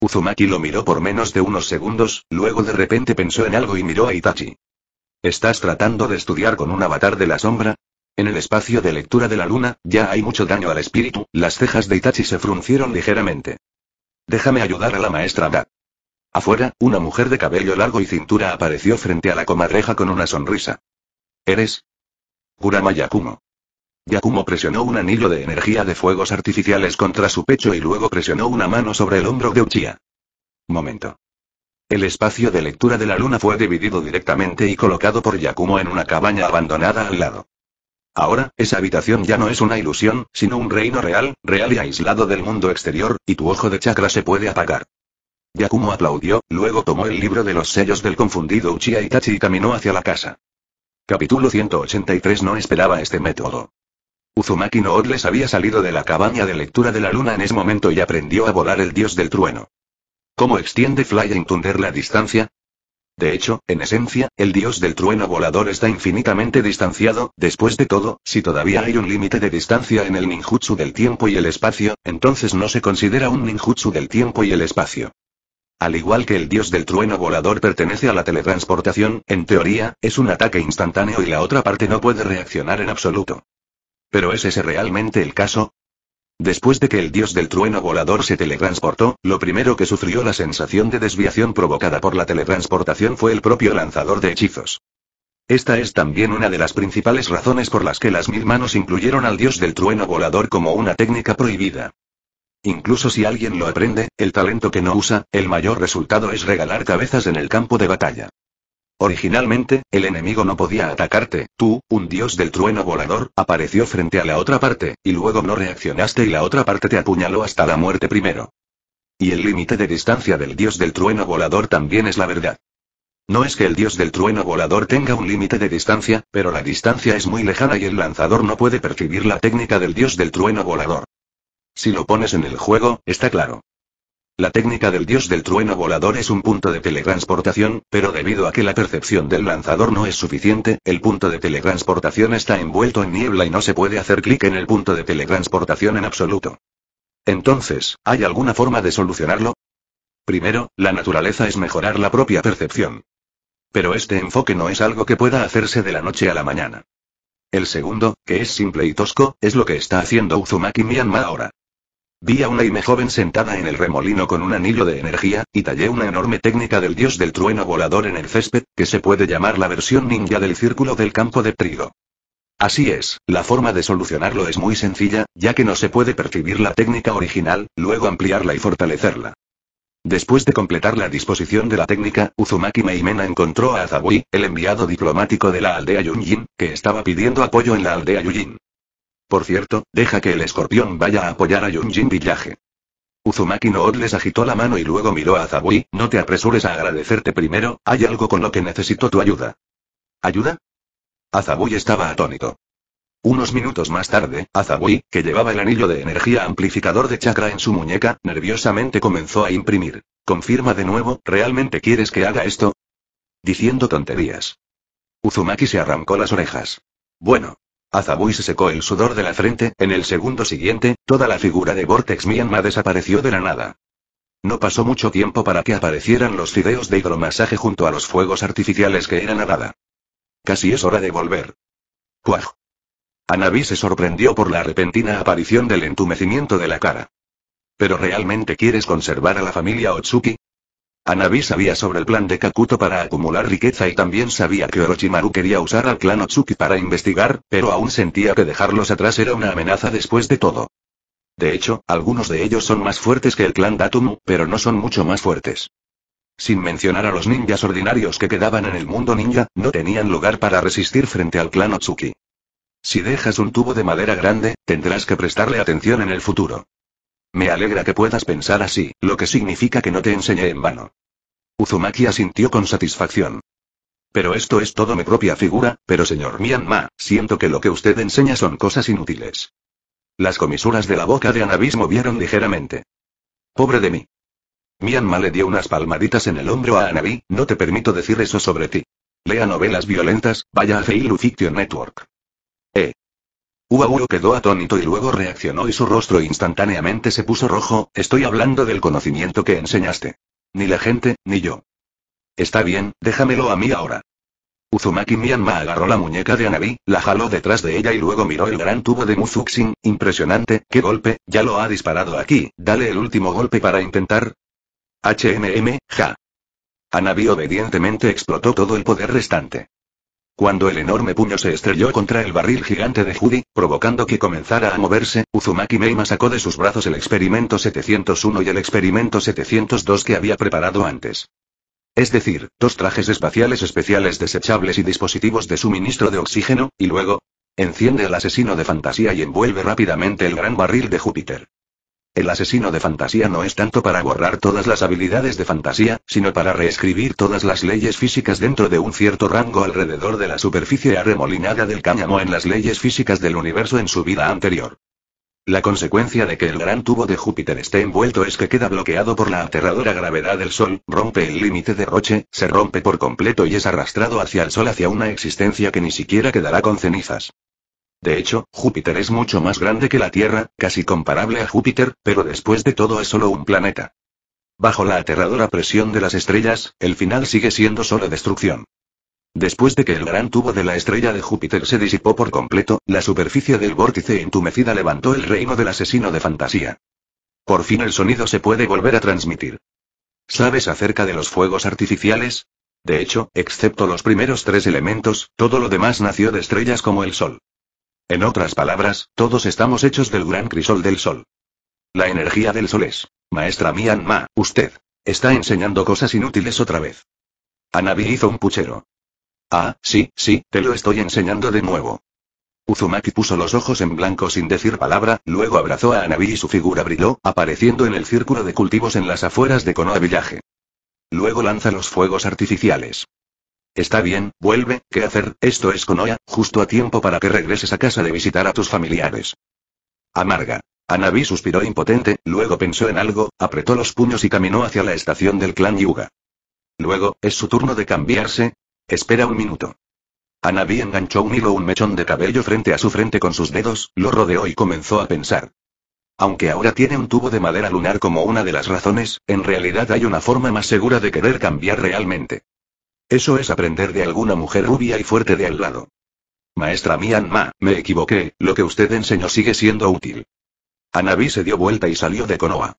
Uzumaki lo miró por menos de unos segundos, luego de repente pensó en algo y miró a Itachi. ¿Estás tratando de estudiar con un avatar de la sombra? En el espacio de lectura de la luna, ya hay mucho daño al espíritu, las cejas de Itachi se fruncieron ligeramente. Déjame ayudar a la maestra Da. Afuera, una mujer de cabello largo y cintura apareció frente a la comadreja con una sonrisa. ¿Eres? Kurama Yakumo. Yakumo presionó un anillo de energía de fuegos artificiales contra su pecho y luego presionó una mano sobre el hombro de Uchiha. Momento. El espacio de lectura de la luna fue dividido directamente y colocado por Yakumo en una cabaña abandonada al lado. Ahora, esa habitación ya no es una ilusión, sino un reino real, real y aislado del mundo exterior, y tu ojo de chakra se puede apagar. Yakumo aplaudió, luego tomó el libro de los sellos del confundido Uchiha Itachi y caminó hacia la casa. Capítulo 183 No esperaba este método. Uzumaki no había salido de la cabaña de lectura de la luna en ese momento y aprendió a volar el dios del trueno. ¿Cómo extiende a Thunder la distancia? De hecho, en esencia, el dios del trueno volador está infinitamente distanciado, después de todo, si todavía hay un límite de distancia en el ninjutsu del tiempo y el espacio, entonces no se considera un ninjutsu del tiempo y el espacio. Al igual que el dios del trueno volador pertenece a la teletransportación, en teoría, es un ataque instantáneo y la otra parte no puede reaccionar en absoluto. ¿Pero es ese realmente el caso? Después de que el dios del trueno volador se teletransportó, lo primero que sufrió la sensación de desviación provocada por la teletransportación fue el propio lanzador de hechizos. Esta es también una de las principales razones por las que las mil manos incluyeron al dios del trueno volador como una técnica prohibida. Incluso si alguien lo aprende, el talento que no usa, el mayor resultado es regalar cabezas en el campo de batalla. Originalmente, el enemigo no podía atacarte, tú, un dios del trueno volador, apareció frente a la otra parte, y luego no reaccionaste y la otra parte te apuñaló hasta la muerte primero. Y el límite de distancia del dios del trueno volador también es la verdad. No es que el dios del trueno volador tenga un límite de distancia, pero la distancia es muy lejana y el lanzador no puede percibir la técnica del dios del trueno volador. Si lo pones en el juego, está claro. La técnica del dios del trueno volador es un punto de teletransportación, pero debido a que la percepción del lanzador no es suficiente, el punto de teletransportación está envuelto en niebla y no se puede hacer clic en el punto de teletransportación en absoluto. Entonces, ¿hay alguna forma de solucionarlo? Primero, la naturaleza es mejorar la propia percepción. Pero este enfoque no es algo que pueda hacerse de la noche a la mañana. El segundo, que es simple y tosco, es lo que está haciendo Uzumaki Myanma ahora. Vi a una Ime joven sentada en el remolino con un anillo de energía, y tallé una enorme técnica del dios del trueno volador en el césped, que se puede llamar la versión ninja del círculo del campo de trigo. Así es, la forma de solucionarlo es muy sencilla, ya que no se puede percibir la técnica original, luego ampliarla y fortalecerla. Después de completar la disposición de la técnica, Uzumaki Meimena encontró a Azabui, el enviado diplomático de la aldea Yunjin, que estaba pidiendo apoyo en la aldea Yujin. Por cierto, deja que el escorpión vaya a apoyar a Yunjin Villaje. Uzumaki no les agitó la mano y luego miró a Zabui, no te apresures a agradecerte primero, hay algo con lo que necesito tu ayuda. ¿Ayuda? Azabui estaba atónito. Unos minutos más tarde, Azabui, que llevaba el anillo de energía amplificador de chakra en su muñeca, nerviosamente comenzó a imprimir. Confirma de nuevo, ¿realmente quieres que haga esto? Diciendo tonterías. Uzumaki se arrancó las orejas. Bueno, Azabui se secó el sudor de la frente, en el segundo siguiente, toda la figura de Vortex Mianma desapareció de la nada. No pasó mucho tiempo para que aparecieran los fideos de hidromasaje junto a los fuegos artificiales que eran nada. Casi es hora de volver. ¡Cuaj! Anabi se sorprendió por la repentina aparición del entumecimiento de la cara. ¿Pero realmente quieres conservar a la familia Otsuki? Anabi sabía sobre el plan de Kakuto para acumular riqueza y también sabía que Orochimaru quería usar al clan Otsuki para investigar, pero aún sentía que dejarlos atrás era una amenaza después de todo. De hecho, algunos de ellos son más fuertes que el clan Datumu, pero no son mucho más fuertes. Sin mencionar a los ninjas ordinarios que quedaban en el mundo ninja, no tenían lugar para resistir frente al clan Otsuki. Si dejas un tubo de madera grande, tendrás que prestarle atención en el futuro. Me alegra que puedas pensar así, lo que significa que no te enseñé en vano. Uzumaki asintió con satisfacción. Pero esto es todo mi propia figura, pero señor Myanma, siento que lo que usted enseña son cosas inútiles. Las comisuras de la boca de Anabis movieron ligeramente. Pobre de mí. Mianma le dio unas palmaditas en el hombro a Anabí, no te permito decir eso sobre ti. Lea novelas violentas, vaya a Feilu Fiction Network. Uauru quedó atónito y luego reaccionó y su rostro instantáneamente se puso rojo, estoy hablando del conocimiento que enseñaste. Ni la gente, ni yo. Está bien, déjamelo a mí ahora. Uzumaki Mianma agarró la muñeca de Anabi, la jaló detrás de ella y luego miró el gran tubo de Muzuxin, impresionante, qué golpe, ya lo ha disparado aquí, dale el último golpe para intentar. HMM, ja. Anabi obedientemente explotó todo el poder restante. Cuando el enorme puño se estrelló contra el barril gigante de Judy, provocando que comenzara a moverse, Uzumaki Meima sacó de sus brazos el experimento 701 y el experimento 702 que había preparado antes. Es decir, dos trajes espaciales especiales desechables y dispositivos de suministro de oxígeno, y luego, enciende el asesino de fantasía y envuelve rápidamente el gran barril de Júpiter. El asesino de fantasía no es tanto para borrar todas las habilidades de fantasía, sino para reescribir todas las leyes físicas dentro de un cierto rango alrededor de la superficie arremolinada del cáñamo en las leyes físicas del universo en su vida anterior. La consecuencia de que el gran tubo de Júpiter esté envuelto es que queda bloqueado por la aterradora gravedad del Sol, rompe el límite de Roche, se rompe por completo y es arrastrado hacia el Sol hacia una existencia que ni siquiera quedará con cenizas. De hecho, Júpiter es mucho más grande que la Tierra, casi comparable a Júpiter, pero después de todo es solo un planeta. Bajo la aterradora presión de las estrellas, el final sigue siendo solo destrucción. Después de que el gran tubo de la estrella de Júpiter se disipó por completo, la superficie del vórtice entumecida levantó el reino del asesino de fantasía. Por fin el sonido se puede volver a transmitir. ¿Sabes acerca de los fuegos artificiales? De hecho, excepto los primeros tres elementos, todo lo demás nació de estrellas como el Sol. En otras palabras, todos estamos hechos del gran crisol del sol. La energía del sol es. Maestra Mian usted. Está enseñando cosas inútiles otra vez. Anabi hizo un puchero. Ah, sí, sí, te lo estoy enseñando de nuevo. Uzumaki puso los ojos en blanco sin decir palabra, luego abrazó a Anabi y su figura brilló, apareciendo en el círculo de cultivos en las afueras de Konoha Village. Luego lanza los fuegos artificiales. Está bien, vuelve, ¿qué hacer? Esto es Konoha, justo a tiempo para que regreses a casa de visitar a tus familiares. Amarga. Anabi suspiró impotente, luego pensó en algo, apretó los puños y caminó hacia la estación del clan Yuga. Luego, ¿es su turno de cambiarse? Espera un minuto. Anabi enganchó un hilo un mechón de cabello frente a su frente con sus dedos, lo rodeó y comenzó a pensar. Aunque ahora tiene un tubo de madera lunar como una de las razones, en realidad hay una forma más segura de querer cambiar realmente. Eso es aprender de alguna mujer rubia y fuerte de al lado. Maestra Mian Ma, me equivoqué, lo que usted enseñó sigue siendo útil. Anabi se dio vuelta y salió de Konoha.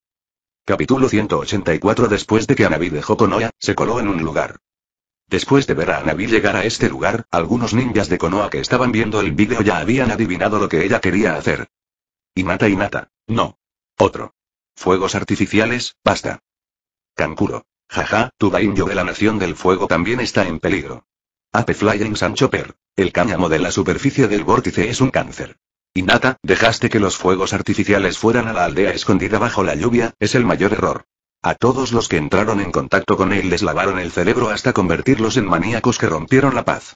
Capítulo 184 Después de que Anabi dejó Konoha, se coló en un lugar. Después de ver a Anabi llegar a este lugar, algunos ninjas de Konoha que estaban viendo el vídeo ya habían adivinado lo que ella quería hacer. Inata Inata. No. Otro. Fuegos artificiales, basta. Kankuro. Jaja, tu daimyo de la Nación del Fuego también está en peligro. Ape Flying Per, El cáñamo de la superficie del vórtice es un cáncer. Inata, dejaste que los fuegos artificiales fueran a la aldea escondida bajo la lluvia, es el mayor error. A todos los que entraron en contacto con él les lavaron el cerebro hasta convertirlos en maníacos que rompieron la paz.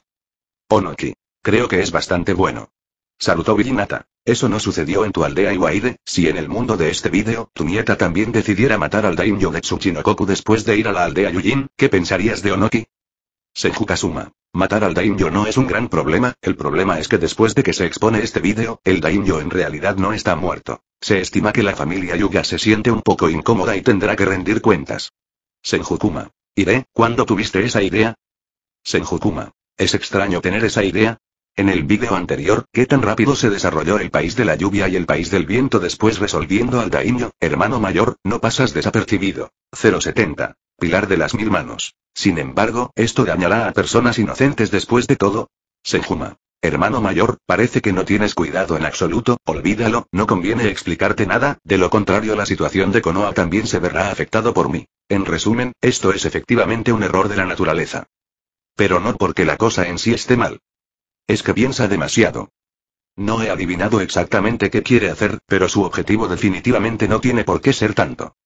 Onoki. Creo que es bastante bueno. Saludó Virinata. Eso no sucedió en tu aldea Iwaide, si en el mundo de este vídeo, tu nieta también decidiera matar al Daimyo de Tsuchinokoku después de ir a la aldea Yujin, ¿qué pensarías de Onoki? Senjukasuma. Matar al Daimyo no es un gran problema, el problema es que después de que se expone este vídeo, el Daimyo en realidad no está muerto. Se estima que la familia Yuga se siente un poco incómoda y tendrá que rendir cuentas. Senjukuma. Ide, ¿cuándo tuviste esa idea? Senjukuma. Es extraño tener esa idea, en el vídeo anterior, qué tan rápido se desarrolló el país de la lluvia y el país del viento después resolviendo al daño, hermano mayor, no pasas desapercibido. 070. Pilar de las mil manos. Sin embargo, esto dañará a personas inocentes después de todo. Senjuma. Hermano mayor, parece que no tienes cuidado en absoluto, olvídalo, no conviene explicarte nada, de lo contrario la situación de Konoha también se verá afectado por mí. En resumen, esto es efectivamente un error de la naturaleza. Pero no porque la cosa en sí esté mal, es que piensa demasiado. No he adivinado exactamente qué quiere hacer, pero su objetivo definitivamente no tiene por qué ser tanto.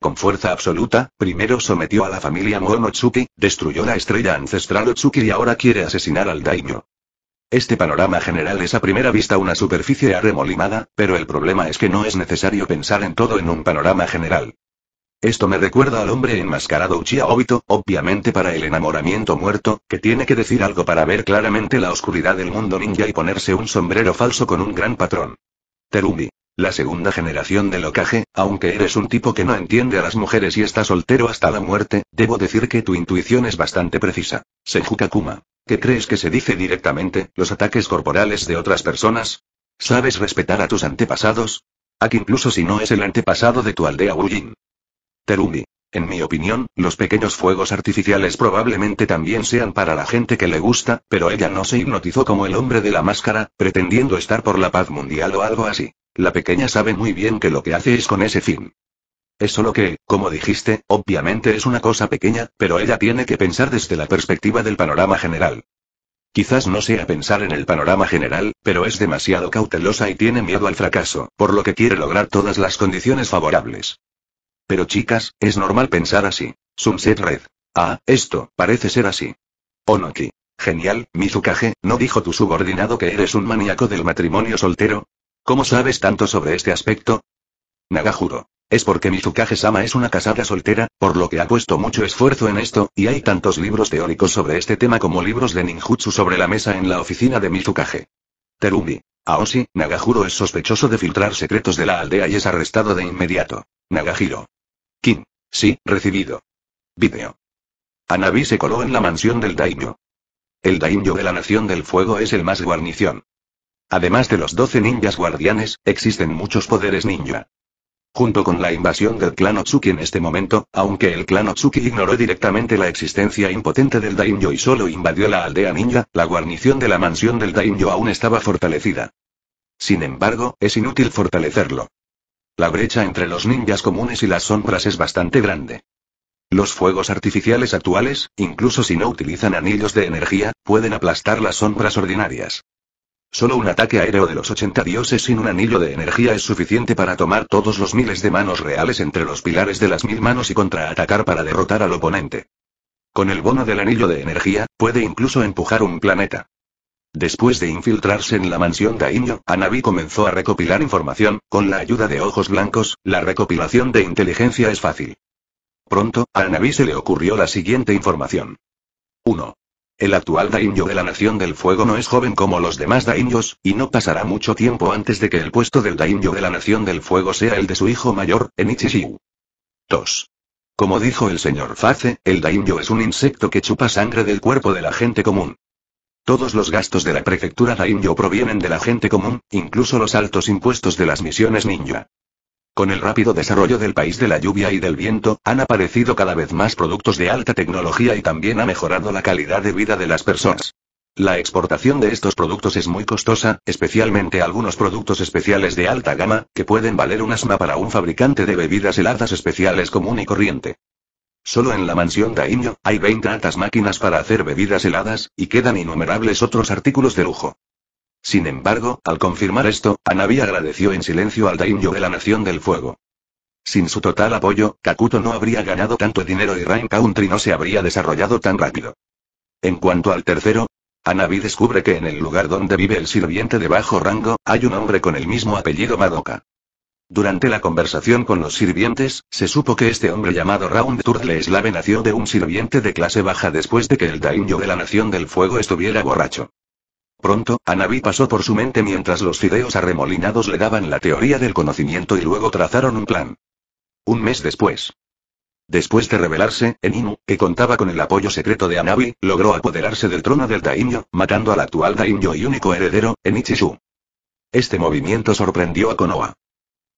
Con fuerza absoluta, primero sometió a la familia tsuki destruyó la estrella ancestral Otsuki y ahora quiere asesinar al daimyo. Este panorama general es a primera vista una superficie arremolimada, pero el problema es que no es necesario pensar en todo en un panorama general. Esto me recuerda al hombre enmascarado Uchiha Obito, obviamente para el enamoramiento muerto, que tiene que decir algo para ver claramente la oscuridad del mundo ninja y ponerse un sombrero falso con un gran patrón. Terumi. La segunda generación del Okage, aunque eres un tipo que no entiende a las mujeres y está soltero hasta la muerte, debo decir que tu intuición es bastante precisa. Senjuka Kuma. ¿Qué crees que se dice directamente, los ataques corporales de otras personas? ¿Sabes respetar a tus antepasados? Aquí incluso si no es el antepasado de tu aldea Wujin. Terumi. En mi opinión, los pequeños fuegos artificiales probablemente también sean para la gente que le gusta, pero ella no se hipnotizó como el hombre de la máscara, pretendiendo estar por la paz mundial o algo así. La pequeña sabe muy bien que lo que hace es con ese fin. Es lo que, como dijiste, obviamente es una cosa pequeña, pero ella tiene que pensar desde la perspectiva del panorama general. Quizás no sea pensar en el panorama general, pero es demasiado cautelosa y tiene miedo al fracaso, por lo que quiere lograr todas las condiciones favorables. Pero chicas, es normal pensar así. Sunset Red. Ah, esto, parece ser así. Onoki. Genial, Mizukage, ¿no dijo tu subordinado que eres un maníaco del matrimonio soltero? ¿Cómo sabes tanto sobre este aspecto? Nagajuro. Es porque Mizukage-sama es una casada soltera, por lo que ha puesto mucho esfuerzo en esto, y hay tantos libros teóricos sobre este tema como libros de ninjutsu sobre la mesa en la oficina de Mizukage. Terumi. Aoshi, ah, Nagajuro es sospechoso de filtrar secretos de la aldea y es arrestado de inmediato. Nagajiro. Sí, recibido. Vídeo. Anabi se coló en la mansión del daimyo. El daimyo de la Nación del Fuego es el más guarnición. Además de los 12 ninjas guardianes, existen muchos poderes ninja. Junto con la invasión del clan Otsuki en este momento, aunque el clan Otsuki ignoró directamente la existencia impotente del daimyo y solo invadió la aldea ninja, la guarnición de la mansión del daimyo aún estaba fortalecida. Sin embargo, es inútil fortalecerlo. La brecha entre los ninjas comunes y las sombras es bastante grande. Los fuegos artificiales actuales, incluso si no utilizan anillos de energía, pueden aplastar las sombras ordinarias. Solo un ataque aéreo de los 80 dioses sin un anillo de energía es suficiente para tomar todos los miles de manos reales entre los pilares de las mil manos y contraatacar para derrotar al oponente. Con el bono del anillo de energía, puede incluso empujar un planeta. Después de infiltrarse en la mansión Daimyo, Anabi comenzó a recopilar información, con la ayuda de ojos blancos, la recopilación de inteligencia es fácil. Pronto, a Anabi se le ocurrió la siguiente información. 1. El actual daimyo de la Nación del Fuego no es joven como los demás daimyos, y no pasará mucho tiempo antes de que el puesto del daimyo de la Nación del Fuego sea el de su hijo mayor, Enichishiu. 2. Como dijo el señor Face, el daimyo es un insecto que chupa sangre del cuerpo de la gente común. Todos los gastos de la prefectura Inyo provienen de la gente común, incluso los altos impuestos de las misiones ninja. Con el rápido desarrollo del país de la lluvia y del viento, han aparecido cada vez más productos de alta tecnología y también ha mejorado la calidad de vida de las personas. La exportación de estos productos es muy costosa, especialmente algunos productos especiales de alta gama, que pueden valer un asma para un fabricante de bebidas heladas especiales común y corriente. Solo en la mansión Daimyo, hay 20 altas máquinas para hacer bebidas heladas, y quedan innumerables otros artículos de lujo. Sin embargo, al confirmar esto, Anabi agradeció en silencio al Daimyo de la Nación del Fuego. Sin su total apoyo, Kakuto no habría ganado tanto dinero y Rain Country no se habría desarrollado tan rápido. En cuanto al tercero, Anabi descubre que en el lugar donde vive el sirviente de bajo rango, hay un hombre con el mismo apellido Madoka. Durante la conversación con los sirvientes, se supo que este hombre llamado Round Turtle Slave nació de un sirviente de clase baja después de que el daimyo de la Nación del Fuego estuviera borracho. Pronto, Anabi pasó por su mente mientras los fideos arremolinados le daban la teoría del conocimiento y luego trazaron un plan. Un mes después. Después de rebelarse, Eninu, que contaba con el apoyo secreto de Anabi, logró apoderarse del trono del daimyo, matando al actual daimyo y único heredero, Enichishu. Este movimiento sorprendió a Konoha.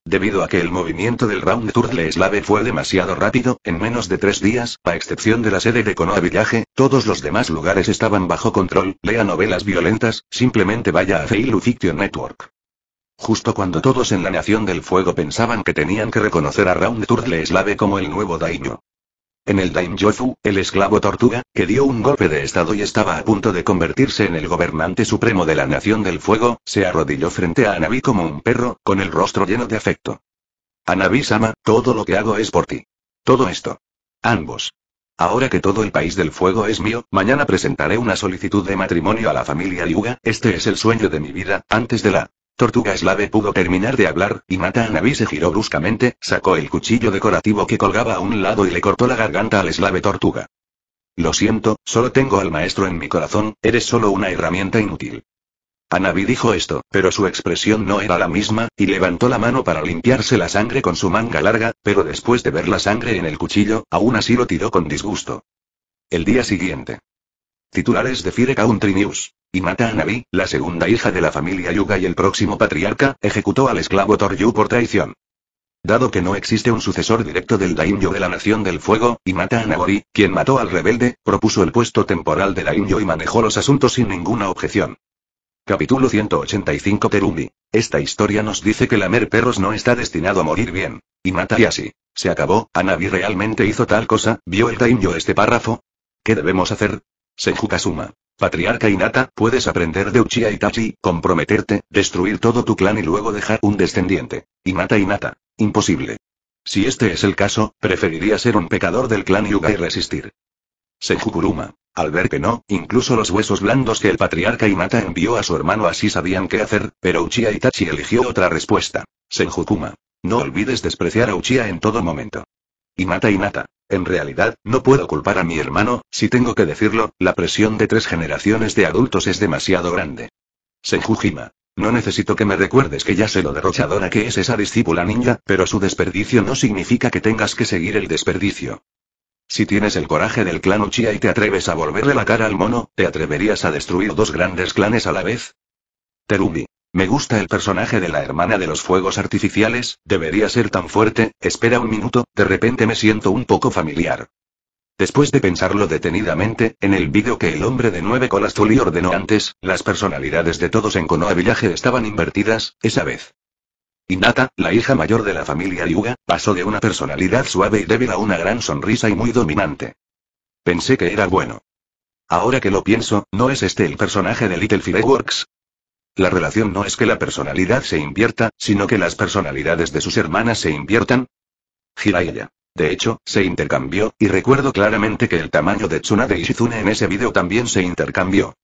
Debido a que el movimiento del Round Turtle Slave fue demasiado rápido, en menos de tres días, a excepción de la sede de Konoha Village, todos los demás lugares estaban bajo control, lea novelas violentas, simplemente vaya a Failu Fiction Network. Justo cuando todos en la Nación del Fuego pensaban que tenían que reconocer a Round Turtle Slave como el nuevo daño. En el Jofu, el esclavo tortuga, que dio un golpe de estado y estaba a punto de convertirse en el gobernante supremo de la Nación del Fuego, se arrodilló frente a Anabi como un perro, con el rostro lleno de afecto. Anabi-sama, todo lo que hago es por ti. Todo esto. Ambos. Ahora que todo el país del fuego es mío, mañana presentaré una solicitud de matrimonio a la familia Yuga, este es el sueño de mi vida, antes de la Tortuga eslave pudo terminar de hablar, y Mata Anabi se giró bruscamente, sacó el cuchillo decorativo que colgaba a un lado y le cortó la garganta al eslave Tortuga. Lo siento, solo tengo al maestro en mi corazón, eres solo una herramienta inútil. Anabi dijo esto, pero su expresión no era la misma, y levantó la mano para limpiarse la sangre con su manga larga, pero después de ver la sangre en el cuchillo, aún así lo tiró con disgusto. El día siguiente. Titulares de Fire Country News. Imata Anabi, la segunda hija de la familia Yuga y el próximo patriarca, ejecutó al esclavo Toryu por traición. Dado que no existe un sucesor directo del Daimyo de la Nación del Fuego, a Anabori, quien mató al rebelde, propuso el puesto temporal de Daimyo y manejó los asuntos sin ninguna objeción. Capítulo 185 Terumi. Esta historia nos dice que lamer perros no está destinado a morir bien. Imata y así. Se acabó, Anabi realmente hizo tal cosa, vio el Daimyo este párrafo. ¿Qué debemos hacer? Senjukasuma, Patriarca Inata, puedes aprender de Uchiha Itachi, comprometerte, destruir todo tu clan y luego dejar un descendiente. Hinata Inata, Imposible. Si este es el caso, preferiría ser un pecador del clan Yuga y resistir. Senjukuruma, Al ver que no, incluso los huesos blandos que el patriarca Inata envió a su hermano así sabían qué hacer, pero Uchiha Itachi eligió otra respuesta. Senjukuma. No olvides despreciar a Uchiha en todo momento. inata Inata. En realidad, no puedo culpar a mi hermano, si tengo que decirlo, la presión de tres generaciones de adultos es demasiado grande. Senjujima. No necesito que me recuerdes que ya sé lo derrochadora que es esa discípula ninja, pero su desperdicio no significa que tengas que seguir el desperdicio. Si tienes el coraje del clan Uchiha y te atreves a volverle la cara al mono, ¿te atreverías a destruir dos grandes clanes a la vez? Terumi. Me gusta el personaje de la hermana de los fuegos artificiales, debería ser tan fuerte, espera un minuto, de repente me siento un poco familiar. Después de pensarlo detenidamente, en el vídeo que el hombre de nueve colas Tully ordenó antes, las personalidades de todos en Konoha Village estaban invertidas, esa vez. Inata, la hija mayor de la familia Yuga, pasó de una personalidad suave y débil a una gran sonrisa y muy dominante. Pensé que era bueno. Ahora que lo pienso, ¿no es este el personaje de Little Fireworks? La relación no es que la personalidad se invierta, sino que las personalidades de sus hermanas se inviertan. Hiraiya. De hecho, se intercambió, y recuerdo claramente que el tamaño de Tsunade y Shizune en ese video también se intercambió.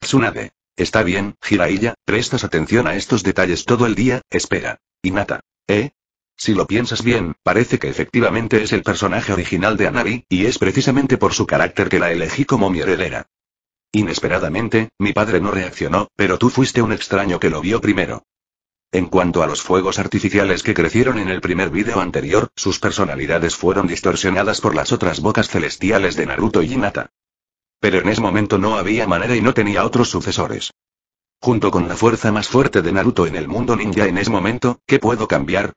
Tsunade. Está bien, Jiraiya, prestas atención a estos detalles todo el día, espera. Inata. ¿Eh? Si lo piensas bien, parece que efectivamente es el personaje original de Anabi, y es precisamente por su carácter que la elegí como mi heredera. Inesperadamente, mi padre no reaccionó, pero tú fuiste un extraño que lo vio primero. En cuanto a los fuegos artificiales que crecieron en el primer video anterior, sus personalidades fueron distorsionadas por las otras bocas celestiales de Naruto y Hinata. Pero en ese momento no había manera y no tenía otros sucesores. Junto con la fuerza más fuerte de Naruto en el mundo ninja en ese momento, ¿qué puedo cambiar?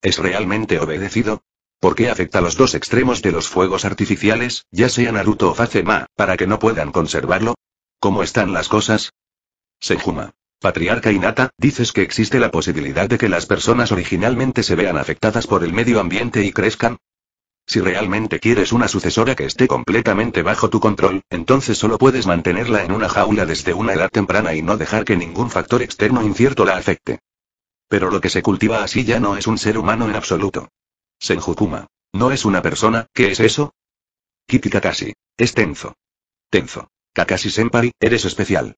¿Es realmente obedecido? ¿Por qué afecta a los dos extremos de los fuegos artificiales, ya sea Naruto o Facema, para que no puedan conservarlo? ¿Cómo están las cosas? Sejuma. Patriarca Inata, dices que existe la posibilidad de que las personas originalmente se vean afectadas por el medio ambiente y crezcan. Si realmente quieres una sucesora que esté completamente bajo tu control, entonces solo puedes mantenerla en una jaula desde una edad temprana y no dejar que ningún factor externo incierto la afecte. Pero lo que se cultiva así ya no es un ser humano en absoluto. Senjukuma. ¿No es una persona? ¿Qué es eso? Kiki Kakashi. Es Tenzo. Tenzo. Kakashi Senpai, eres especial.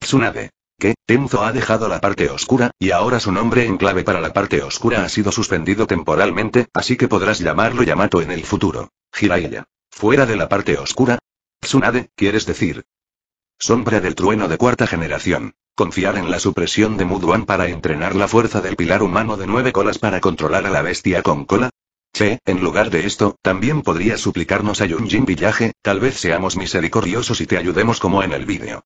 Tsunade. ¿Qué? Tenzo ha dejado la parte oscura, y ahora su nombre en clave para la parte oscura ha sido suspendido temporalmente, así que podrás llamarlo Yamato en el futuro. Jiraiya. ¿Fuera de la parte oscura? Tsunade, ¿quieres decir? Sombra del trueno de cuarta generación. Confiar en la supresión de Muduan para entrenar la fuerza del pilar humano de nueve colas para controlar a la bestia con cola. Che, en lugar de esto, también podrías suplicarnos a Yunjin Villaje, tal vez seamos misericordiosos y te ayudemos como en el vídeo.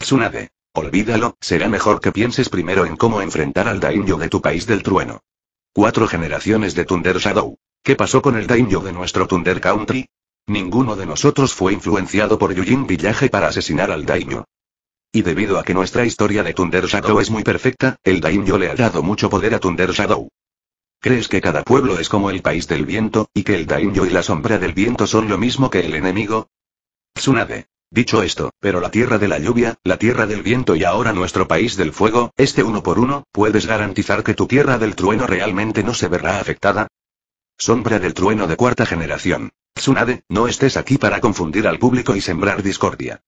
Tsunade. Olvídalo, será mejor que pienses primero en cómo enfrentar al Daimyo de tu país del trueno. Cuatro generaciones de Thunder Shadow. ¿Qué pasó con el Daimyo de nuestro Thunder Country? Ninguno de nosotros fue influenciado por Yunjin Villaje para asesinar al Daimyo. Y debido a que nuestra historia de Thunder Shadow es muy perfecta, el Daimyo le ha dado mucho poder a Thunder Shadow. ¿Crees que cada pueblo es como el país del viento, y que el Daimyo y la sombra del viento son lo mismo que el enemigo? Tsunade. Dicho esto, pero la tierra de la lluvia, la tierra del viento y ahora nuestro país del fuego, este uno por uno, ¿puedes garantizar que tu tierra del trueno realmente no se verá afectada? Sombra del trueno de cuarta generación. Tsunade, no estés aquí para confundir al público y sembrar discordia.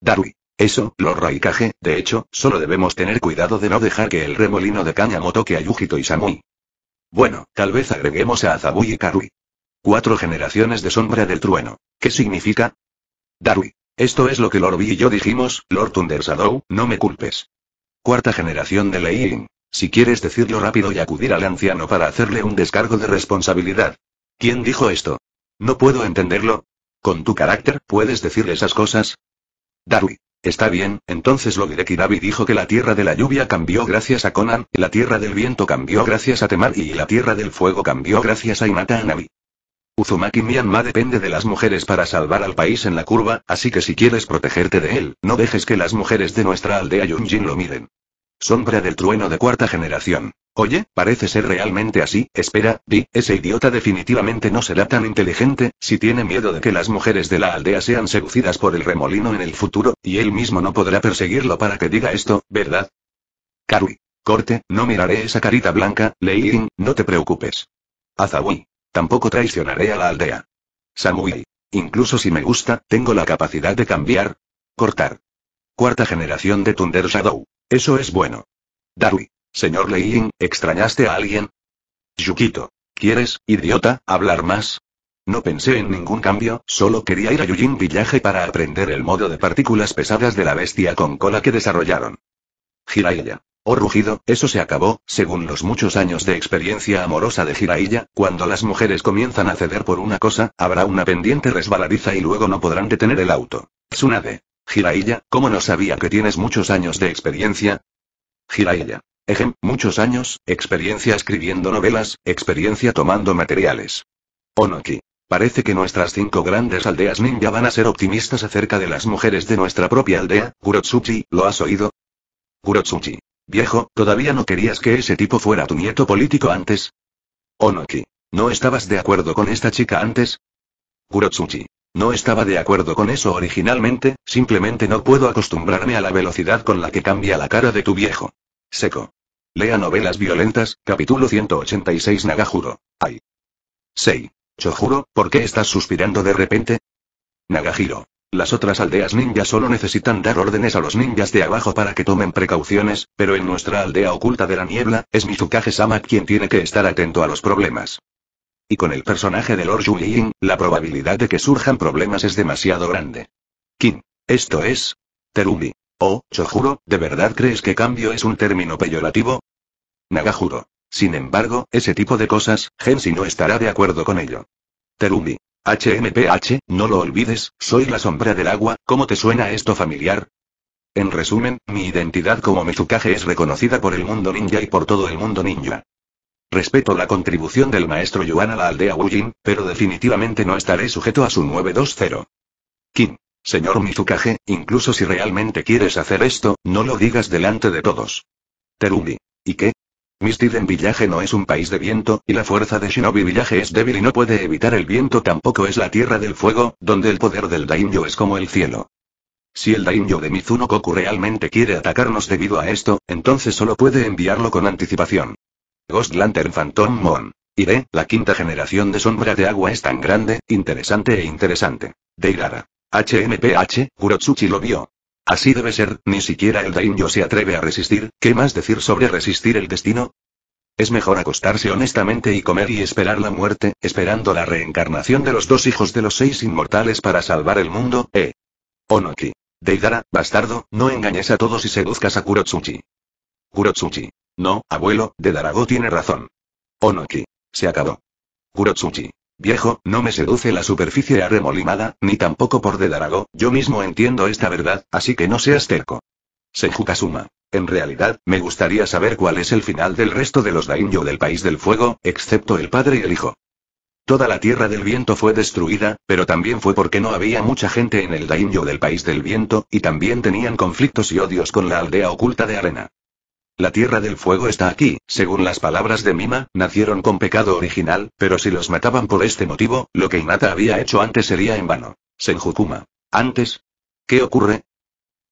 Darui. Eso, Lord Raikage, de hecho, solo debemos tener cuidado de no dejar que el remolino de cáñamo toque a Yujito y Samui. Bueno, tal vez agreguemos a Azabui y Karui. Cuatro generaciones de sombra del trueno. ¿Qué significa? Darui. Esto es lo que Lord y yo dijimos, Lord Thunder no me culpes. Cuarta generación de Leiin. Si quieres decirlo rápido y acudir al anciano para hacerle un descargo de responsabilidad. ¿Quién dijo esto? No puedo entenderlo. Con tu carácter, ¿puedes decir esas cosas? Darui. Está bien, entonces lo de Kirabi dijo que la tierra de la lluvia cambió gracias a Conan, la tierra del viento cambió gracias a Temari y la tierra del fuego cambió gracias a Inata Anabi. Uzumaki Myanma depende de las mujeres para salvar al país en la curva, así que si quieres protegerte de él, no dejes que las mujeres de nuestra aldea Yunjin lo miren. Sombra del trueno de cuarta generación. Oye, parece ser realmente así, espera, Di, ese idiota definitivamente no será tan inteligente, si tiene miedo de que las mujeres de la aldea sean seducidas por el remolino en el futuro, y él mismo no podrá perseguirlo para que diga esto, ¿verdad? Karui. Corte, no miraré esa carita blanca, Leirin, no te preocupes. Azawi. Tampoco traicionaré a la aldea. Samui. Incluso si me gusta, tengo la capacidad de cambiar. Cortar. Cuarta generación de Thunder Shadow. Eso es bueno. Darui. Señor Ying, ¿extrañaste a alguien? Yukito. ¿Quieres, idiota, hablar más? No pensé en ningún cambio, solo quería ir a Yujin villaje para aprender el modo de partículas pesadas de la bestia con cola que desarrollaron. Jiraiya. Oh rugido, eso se acabó, según los muchos años de experiencia amorosa de Jiraiya, cuando las mujeres comienzan a ceder por una cosa, habrá una pendiente resbaladiza y luego no podrán detener el auto. Tsunade. Jiraiya, ¿cómo no sabía que tienes muchos años de experiencia? Jiraiya. Ejem, muchos años, experiencia escribiendo novelas, experiencia tomando materiales. Onoki. Parece que nuestras cinco grandes aldeas ninja van a ser optimistas acerca de las mujeres de nuestra propia aldea, Kurotsuchi, ¿lo has oído? Kurotsuchi. Viejo, ¿todavía no querías que ese tipo fuera tu nieto político antes? Onoki. ¿No estabas de acuerdo con esta chica antes? Kurotsuchi. No estaba de acuerdo con eso originalmente, simplemente no puedo acostumbrarme a la velocidad con la que cambia la cara de tu viejo. Seco. Lea novelas violentas, capítulo 186 Nagajuro. Ay. 6. Chojuro, ¿por qué estás suspirando de repente? Nagajiro. Las otras aldeas ninjas solo necesitan dar órdenes a los ninjas de abajo para que tomen precauciones, pero en nuestra aldea oculta de la niebla, es Mizukage-sama quien tiene que estar atento a los problemas. Y con el personaje de Lord Ying, la probabilidad de que surjan problemas es demasiado grande. Kim. Esto es. Terumi. Oh, Chojuro, ¿de verdad crees que cambio es un término peyorativo? Nagajuro. Sin embargo, ese tipo de cosas, Gensi no estará de acuerdo con ello. Terumi. HMPH, no lo olvides, soy la sombra del agua, ¿cómo te suena esto familiar? En resumen, mi identidad como Mizukage es reconocida por el mundo ninja y por todo el mundo ninja. Respeto la contribución del maestro Yuan a la aldea Wujin, pero definitivamente no estaré sujeto a su 920. Kim. Señor Mizukage, incluso si realmente quieres hacer esto, no lo digas delante de todos. Terumi. ¿Y qué? Mistiden Villaje no es un país de viento, y la fuerza de Shinobi Villaje es débil y no puede evitar el viento tampoco es la tierra del fuego, donde el poder del Daimyo es como el cielo. Si el Daimyo de Mizuno realmente quiere atacarnos debido a esto, entonces solo puede enviarlo con anticipación. Ghost Lantern Phantom Moon. Iré, la quinta generación de sombra de agua es tan grande, interesante e interesante. Deidara. HMPH, Kurotsuchi lo vio. Así debe ser, ni siquiera el Daimyo se atreve a resistir, ¿qué más decir sobre resistir el destino? Es mejor acostarse honestamente y comer y esperar la muerte, esperando la reencarnación de los dos hijos de los seis inmortales para salvar el mundo, eh. Onoki. Deidara, bastardo, no engañes a todos y seduzcas a Kurotsuchi. Kurotsuchi. No, abuelo, de Darago tiene razón. Onoki. Se acabó. Kurotsuchi. Viejo, no me seduce la superficie arremolimada, ni tampoco por de Darago, yo mismo entiendo esta verdad, así que no seas terco. Senjukasuma. En realidad, me gustaría saber cuál es el final del resto de los daimyo del País del Fuego, excepto el padre y el hijo. Toda la Tierra del Viento fue destruida, pero también fue porque no había mucha gente en el daimyo del País del Viento, y también tenían conflictos y odios con la aldea oculta de arena. La Tierra del Fuego está aquí, según las palabras de Mima, nacieron con pecado original, pero si los mataban por este motivo, lo que Inata había hecho antes sería en vano. Senjukuma. Antes. ¿Qué ocurre?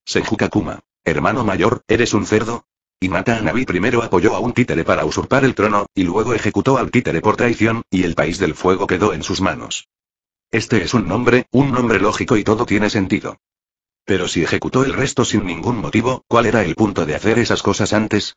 Senjukakuma. Hermano mayor, ¿eres un cerdo? Inata Anabi primero apoyó a un títere para usurpar el trono, y luego ejecutó al títere por traición, y el país del fuego quedó en sus manos. Este es un nombre, un nombre lógico y todo tiene sentido. Pero si ejecutó el resto sin ningún motivo, ¿cuál era el punto de hacer esas cosas antes?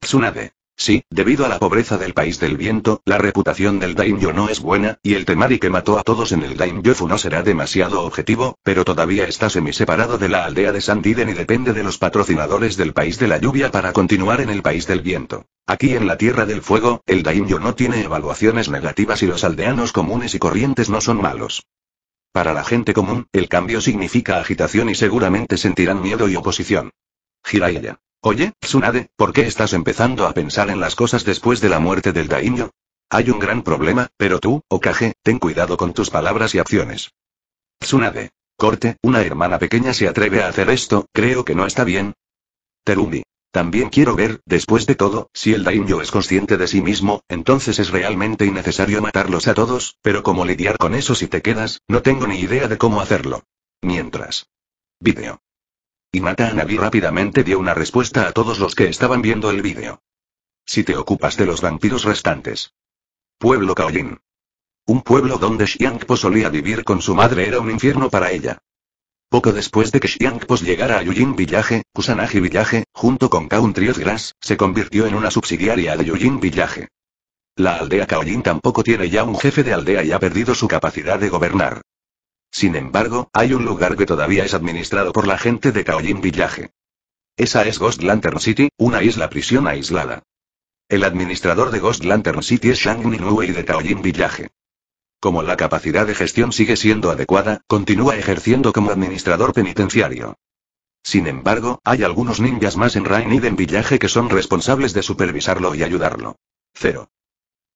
Tsunade. Sí, debido a la pobreza del país del viento, la reputación del Daimyo no es buena, y el temari que mató a todos en el Daimyo-Fu no será demasiado objetivo, pero todavía está separado de la aldea de Sandiden y depende de los patrocinadores del país de la lluvia para continuar en el país del viento. Aquí en la Tierra del Fuego, el Daimyo no tiene evaluaciones negativas y los aldeanos comunes y corrientes no son malos. Para la gente común, el cambio significa agitación y seguramente sentirán miedo y oposición. Jiraiya. Oye, Tsunade, ¿por qué estás empezando a pensar en las cosas después de la muerte del Daimyo? Hay un gran problema, pero tú, Okage, ten cuidado con tus palabras y acciones. Tsunade. Corte, una hermana pequeña se atreve a hacer esto, creo que no está bien. Terumi. También quiero ver, después de todo, si el Daimyo es consciente de sí mismo, entonces es realmente innecesario matarlos a todos, pero cómo lidiar con eso si te quedas, no tengo ni idea de cómo hacerlo. Mientras. Vídeo. Y Mata a rápidamente dio una respuesta a todos los que estaban viendo el vídeo. Si te ocupas de los vampiros restantes. Pueblo Kaolin. Un pueblo donde Xiangpo solía vivir con su madre era un infierno para ella. Poco después de que Xiang Pos llegara a Yujin Village, Kusanagi Village, junto con Country Grass, se convirtió en una subsidiaria de Yujin Village. La aldea Kaoyin tampoco tiene ya un jefe de aldea y ha perdido su capacidad de gobernar. Sin embargo, hay un lugar que todavía es administrado por la gente de Kaoyin Village. Esa es Ghost Lantern City, una isla prisión aislada. El administrador de Ghost Lantern City es Shang Ninue de Kaoyin Village. Como la capacidad de gestión sigue siendo adecuada, continúa ejerciendo como administrador penitenciario. Sin embargo, hay algunos ninjas más en en Village que son responsables de supervisarlo y ayudarlo. Cero.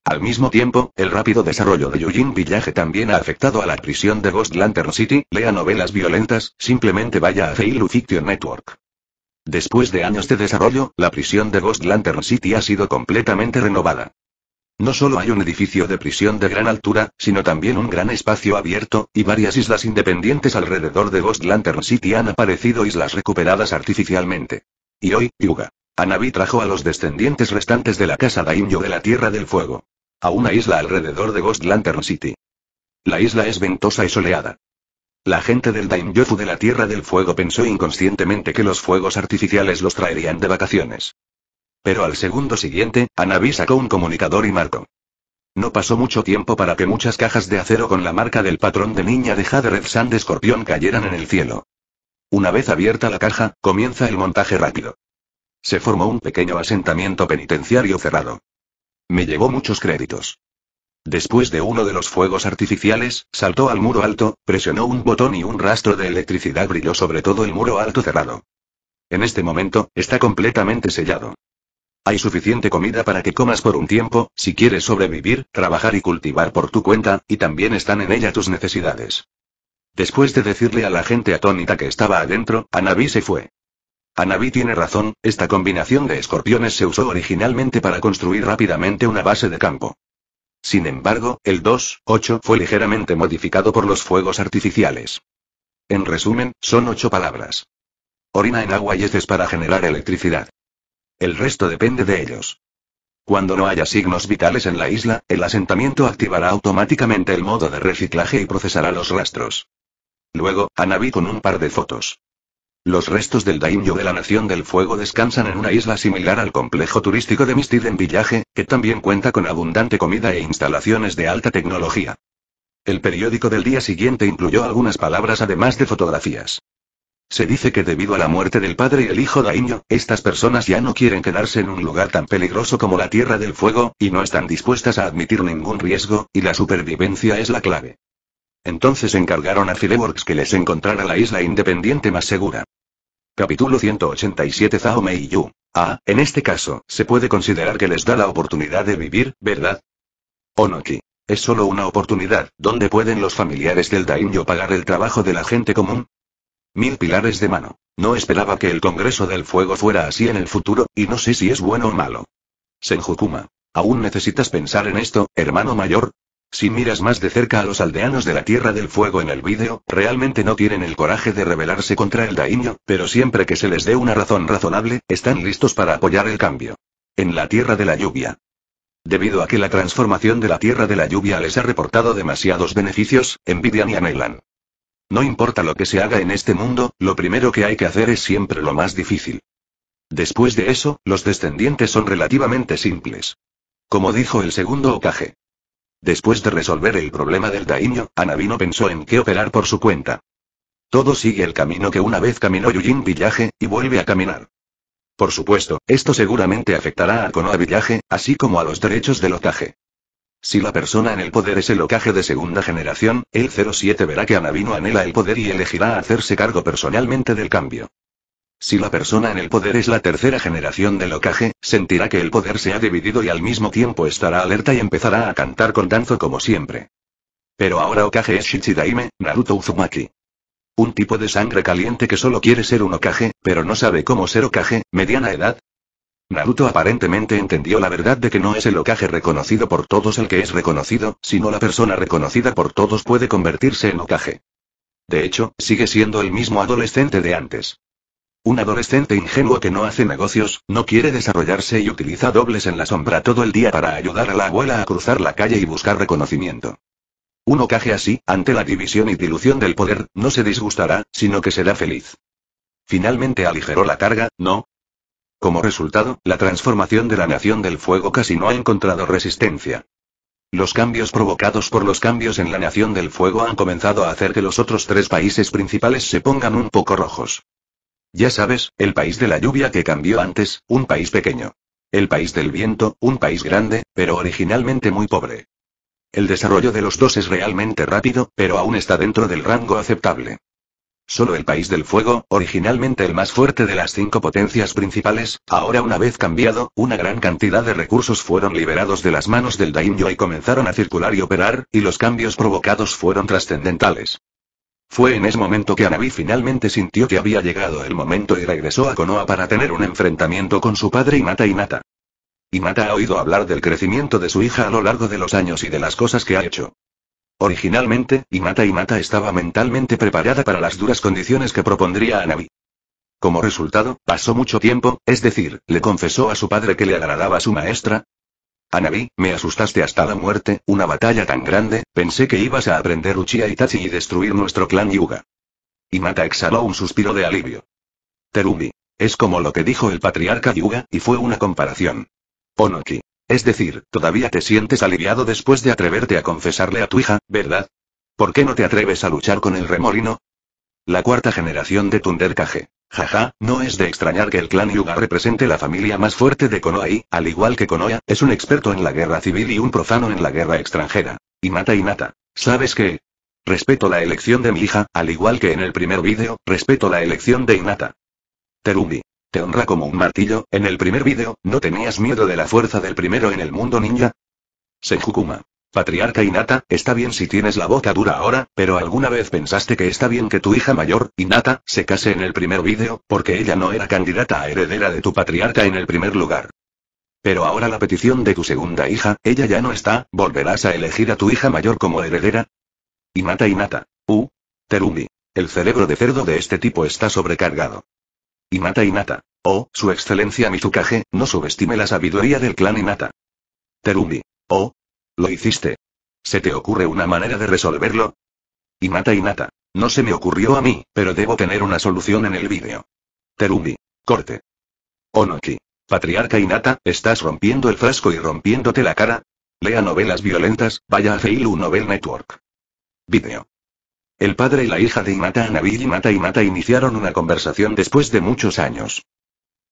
Al mismo tiempo, el rápido desarrollo de Yujin Village también ha afectado a la prisión de Ghost Lantern City, lea novelas violentas, simplemente vaya a Feilu Fiction Network. Después de años de desarrollo, la prisión de Ghost Lantern City ha sido completamente renovada. No solo hay un edificio de prisión de gran altura, sino también un gran espacio abierto, y varias islas independientes alrededor de Ghost Lantern City han aparecido islas recuperadas artificialmente. Y hoy, Yuga. Anabi trajo a los descendientes restantes de la casa Daimyo de la Tierra del Fuego. A una isla alrededor de Ghost Lantern City. La isla es ventosa y soleada. La gente del Daimyofu de la Tierra del Fuego pensó inconscientemente que los fuegos artificiales los traerían de vacaciones. Pero al segundo siguiente, Anabi sacó un comunicador y marcó. No pasó mucho tiempo para que muchas cajas de acero con la marca del patrón de niña de Jade Sand Escorpión cayeran en el cielo. Una vez abierta la caja, comienza el montaje rápido. Se formó un pequeño asentamiento penitenciario cerrado. Me llevó muchos créditos. Después de uno de los fuegos artificiales, saltó al muro alto, presionó un botón y un rastro de electricidad brilló sobre todo el muro alto cerrado. En este momento, está completamente sellado. Hay suficiente comida para que comas por un tiempo, si quieres sobrevivir, trabajar y cultivar por tu cuenta, y también están en ella tus necesidades. Después de decirle a la gente atónita que estaba adentro, Anabi se fue. Anabi tiene razón, esta combinación de escorpiones se usó originalmente para construir rápidamente una base de campo. Sin embargo, el 2-8 fue ligeramente modificado por los fuegos artificiales. En resumen, son ocho palabras. Orina en agua y heces para generar electricidad. El resto depende de ellos. Cuando no haya signos vitales en la isla, el asentamiento activará automáticamente el modo de reciclaje y procesará los rastros. Luego, Anabi con un par de fotos. Los restos del daimyo de la Nación del Fuego descansan en una isla similar al complejo turístico de Mistid en Villaje, que también cuenta con abundante comida e instalaciones de alta tecnología. El periódico del día siguiente incluyó algunas palabras además de fotografías. Se dice que debido a la muerte del padre y el hijo Daimyo, estas personas ya no quieren quedarse en un lugar tan peligroso como la Tierra del Fuego, y no están dispuestas a admitir ningún riesgo, y la supervivencia es la clave. Entonces encargaron a Fireworks que les encontrara la isla independiente más segura. Capítulo 187 Zhao y Yu. Ah, en este caso, se puede considerar que les da la oportunidad de vivir, ¿verdad? Onoki. Es solo una oportunidad, ¿dónde pueden los familiares del Daimyo pagar el trabajo de la gente común? Mil pilares de mano. No esperaba que el Congreso del Fuego fuera así en el futuro, y no sé si es bueno o malo. Senjukuma. ¿Aún necesitas pensar en esto, hermano mayor? Si miras más de cerca a los aldeanos de la Tierra del Fuego en el vídeo, realmente no tienen el coraje de rebelarse contra el daimyo, pero siempre que se les dé una razón razonable, están listos para apoyar el cambio. En la Tierra de la Lluvia. Debido a que la transformación de la Tierra de la Lluvia les ha reportado demasiados beneficios, envidian y anhelan. No importa lo que se haga en este mundo, lo primero que hay que hacer es siempre lo más difícil. Después de eso, los descendientes son relativamente simples. Como dijo el segundo ocaje. Después de resolver el problema del daimyo, Anabino pensó en qué operar por su cuenta. Todo sigue el camino que una vez caminó Yujin Villaje, y vuelve a caminar. Por supuesto, esto seguramente afectará a Konoha Villaje, así como a los derechos del Okage. Si la persona en el poder es el Okage de segunda generación, el 07 verá que Anabino anhela el poder y elegirá hacerse cargo personalmente del cambio. Si la persona en el poder es la tercera generación del Okage, sentirá que el poder se ha dividido y al mismo tiempo estará alerta y empezará a cantar con danzo como siempre. Pero ahora ocaje es Shichidaime, Naruto Uzumaki. Un tipo de sangre caliente que solo quiere ser un Okage, pero no sabe cómo ser ocaje, mediana edad, Naruto aparentemente entendió la verdad de que no es el ocaje reconocido por todos el que es reconocido, sino la persona reconocida por todos puede convertirse en ocaje. De hecho, sigue siendo el mismo adolescente de antes. Un adolescente ingenuo que no hace negocios, no quiere desarrollarse y utiliza dobles en la sombra todo el día para ayudar a la abuela a cruzar la calle y buscar reconocimiento. Un ocaje así, ante la división y dilución del poder, no se disgustará, sino que será feliz. Finalmente aligeró la carga, no, como resultado, la transformación de la Nación del Fuego casi no ha encontrado resistencia. Los cambios provocados por los cambios en la Nación del Fuego han comenzado a hacer que los otros tres países principales se pongan un poco rojos. Ya sabes, el país de la lluvia que cambió antes, un país pequeño. El país del viento, un país grande, pero originalmente muy pobre. El desarrollo de los dos es realmente rápido, pero aún está dentro del rango aceptable. Solo el País del Fuego, originalmente el más fuerte de las cinco potencias principales, ahora una vez cambiado, una gran cantidad de recursos fueron liberados de las manos del Daimyo y comenzaron a circular y operar, y los cambios provocados fueron trascendentales. Fue en ese momento que Anabi finalmente sintió que había llegado el momento y regresó a Konoha para tener un enfrentamiento con su padre mata. Y mata ha oído hablar del crecimiento de su hija a lo largo de los años y de las cosas que ha hecho. Originalmente, Imata Imata estaba mentalmente preparada para las duras condiciones que propondría Anabi. Como resultado, pasó mucho tiempo, es decir, le confesó a su padre que le agradaba su maestra. Anabi, me asustaste hasta la muerte, una batalla tan grande, pensé que ibas a aprender Uchiha Itachi y destruir nuestro clan Yuga. Imata exhaló un suspiro de alivio. Terumi. Es como lo que dijo el patriarca Yuga, y fue una comparación. Onoki. Es decir, todavía te sientes aliviado después de atreverte a confesarle a tu hija, ¿verdad? ¿Por qué no te atreves a luchar con el remolino? La cuarta generación de Tundercaje. Jaja, no es de extrañar que el clan Yuga represente la familia más fuerte de Konoha al igual que Konoha, es un experto en la guerra civil y un profano en la guerra extranjera. Inata Inata. ¿Sabes qué? Respeto la elección de mi hija, al igual que en el primer vídeo, respeto la elección de Inata. Terumi. Te honra como un martillo, en el primer vídeo, ¿no tenías miedo de la fuerza del primero en el mundo ninja? Senjukuma. Patriarca Inata, está bien si tienes la boca dura ahora, pero ¿alguna vez pensaste que está bien que tu hija mayor, Inata, se case en el primer vídeo, porque ella no era candidata a heredera de tu patriarca en el primer lugar? Pero ahora la petición de tu segunda hija, ella ya no está, ¿volverás a elegir a tu hija mayor como heredera? Inata Inata. U. Terumi. El cerebro de cerdo de este tipo está sobrecargado. Inata Inata. Oh, su excelencia Mizukage, no subestime la sabiduría del clan Inata. Terumi. Oh. Lo hiciste. ¿Se te ocurre una manera de resolverlo? Inata Inata. No se me ocurrió a mí, pero debo tener una solución en el vídeo. Terumi. Corte. Onoki. Patriarca Inata, ¿estás rompiendo el frasco y rompiéndote la cara? Lea novelas violentas, vaya a Feilu Novel Network. Vídeo. El padre y la hija de Imata Mata Imata Imata iniciaron una conversación después de muchos años.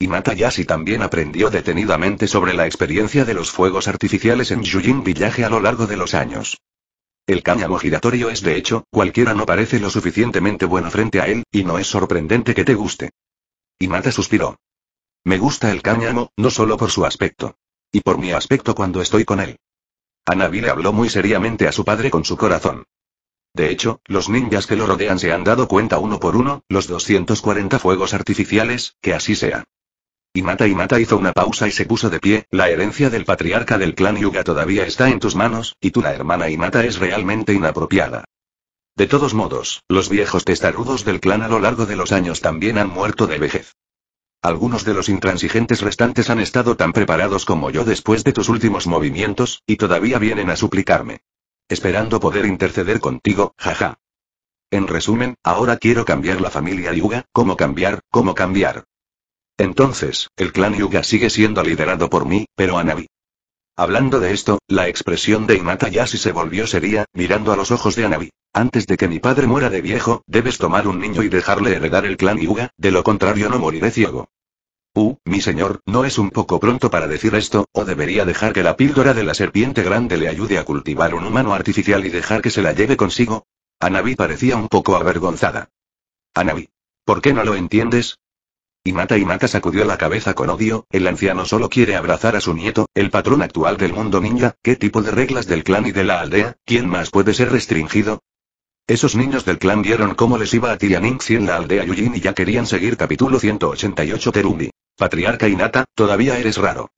Imata Yashi también aprendió detenidamente sobre la experiencia de los fuegos artificiales en Yujin Villaje a lo largo de los años. El cáñamo giratorio es de hecho, cualquiera no parece lo suficientemente bueno frente a él, y no es sorprendente que te guste. Imata suspiró. Me gusta el cáñamo, no solo por su aspecto. Y por mi aspecto cuando estoy con él. Anabi le habló muy seriamente a su padre con su corazón. De hecho, los ninjas que lo rodean se han dado cuenta uno por uno, los 240 fuegos artificiales, que así sea. Imata Imata y Mata hizo una pausa y se puso de pie, la herencia del patriarca del clan Yuga todavía está en tus manos, y tu la hermana Imata es realmente inapropiada. De todos modos, los viejos testarudos del clan a lo largo de los años también han muerto de vejez. Algunos de los intransigentes restantes han estado tan preparados como yo después de tus últimos movimientos, y todavía vienen a suplicarme esperando poder interceder contigo, jaja. En resumen, ahora quiero cambiar la familia Yuga, ¿cómo cambiar, cómo cambiar? Entonces, el clan Yuga sigue siendo liderado por mí, pero Anabi. Hablando de esto, la expresión de Inata si se volvió seria, mirando a los ojos de Anabi. Antes de que mi padre muera de viejo, debes tomar un niño y dejarle heredar el clan Yuga, de lo contrario no moriré ciego. Uh, mi señor, ¿no es un poco pronto para decir esto, o debería dejar que la píldora de la serpiente grande le ayude a cultivar un humano artificial y dejar que se la lleve consigo? Anabi parecía un poco avergonzada. Anabi. ¿Por qué no lo entiendes? Y y Mata sacudió la cabeza con odio, el anciano solo quiere abrazar a su nieto, el patrón actual del mundo ninja, ¿qué tipo de reglas del clan y de la aldea? ¿Quién más puede ser restringido? Esos niños del clan vieron cómo les iba a Tianing en la aldea Yujin y ya querían seguir capítulo 188 Terumi. Patriarca Inata, todavía eres raro.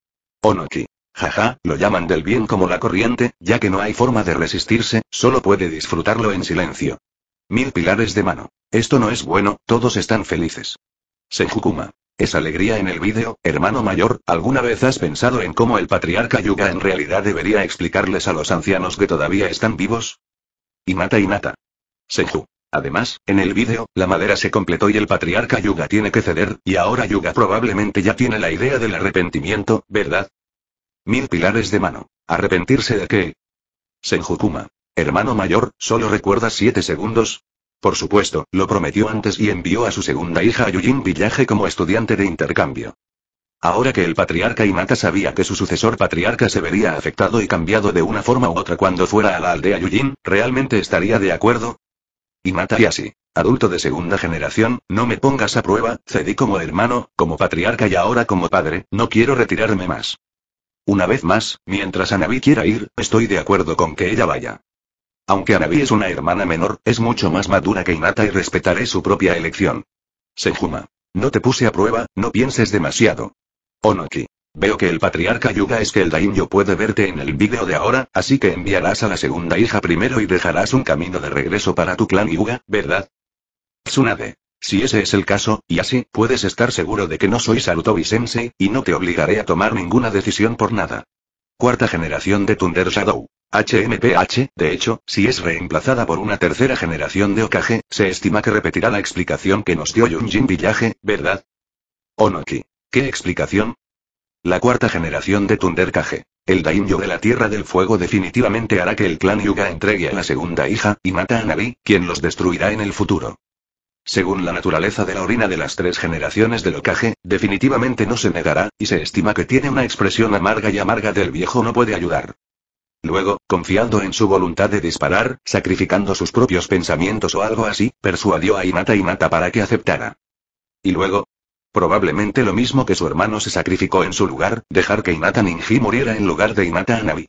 Onoki. Jaja, lo llaman del bien como la corriente, ya que no hay forma de resistirse, solo puede disfrutarlo en silencio. Mil pilares de mano. Esto no es bueno, todos están felices. Senjukuma. Es alegría en el vídeo, hermano mayor, ¿alguna vez has pensado en cómo el patriarca Yuga en realidad debería explicarles a los ancianos que todavía están vivos? Inata Inata. Senju. Además, en el vídeo, la madera se completó y el patriarca Yuga tiene que ceder, y ahora Yuga probablemente ya tiene la idea del arrepentimiento, ¿verdad? Mil pilares de mano. ¿Arrepentirse de qué? Senjukuma. Hermano mayor, solo recuerda siete segundos, por supuesto, lo prometió antes y envió a su segunda hija a Yujin Villaje como estudiante de intercambio. Ahora que el patriarca Inaka sabía que su sucesor patriarca se vería afectado y cambiado de una forma u otra cuando fuera a la aldea Yujin, realmente estaría de acuerdo, y así, Adulto de segunda generación, no me pongas a prueba, cedí como hermano, como patriarca y ahora como padre, no quiero retirarme más. Una vez más, mientras Anabi quiera ir, estoy de acuerdo con que ella vaya. Aunque Anabi es una hermana menor, es mucho más madura que Inata y respetaré su propia elección. Senjuma, No te puse a prueba, no pienses demasiado. Onoki. Veo que el patriarca Yuga es que el daimyo puede verte en el vídeo de ahora, así que enviarás a la segunda hija primero y dejarás un camino de regreso para tu clan Yuga, ¿verdad? Tsunade. Si ese es el caso, y así, puedes estar seguro de que no soy Sarutobi Sensei, y no te obligaré a tomar ninguna decisión por nada. Cuarta generación de Thunder Shadow. HMPH, de hecho, si es reemplazada por una tercera generación de Okage, se estima que repetirá la explicación que nos dio Yunjin Villaje, ¿verdad? Onoki. ¿Qué explicación? La cuarta generación de Tundercage, el Daimyo de la Tierra del Fuego definitivamente hará que el clan Yuga entregue a la segunda hija, y mata a Navi, quien los destruirá en el futuro. Según la naturaleza de la orina de las tres generaciones de Okage, definitivamente no se negará, y se estima que tiene una expresión amarga y amarga del viejo no puede ayudar. Luego, confiando en su voluntad de disparar, sacrificando sus propios pensamientos o algo así, persuadió a Inata Inata para que aceptara. Y luego, Probablemente lo mismo que su hermano se sacrificó en su lugar, dejar que Inata Ninji muriera en lugar de Inata Anabi.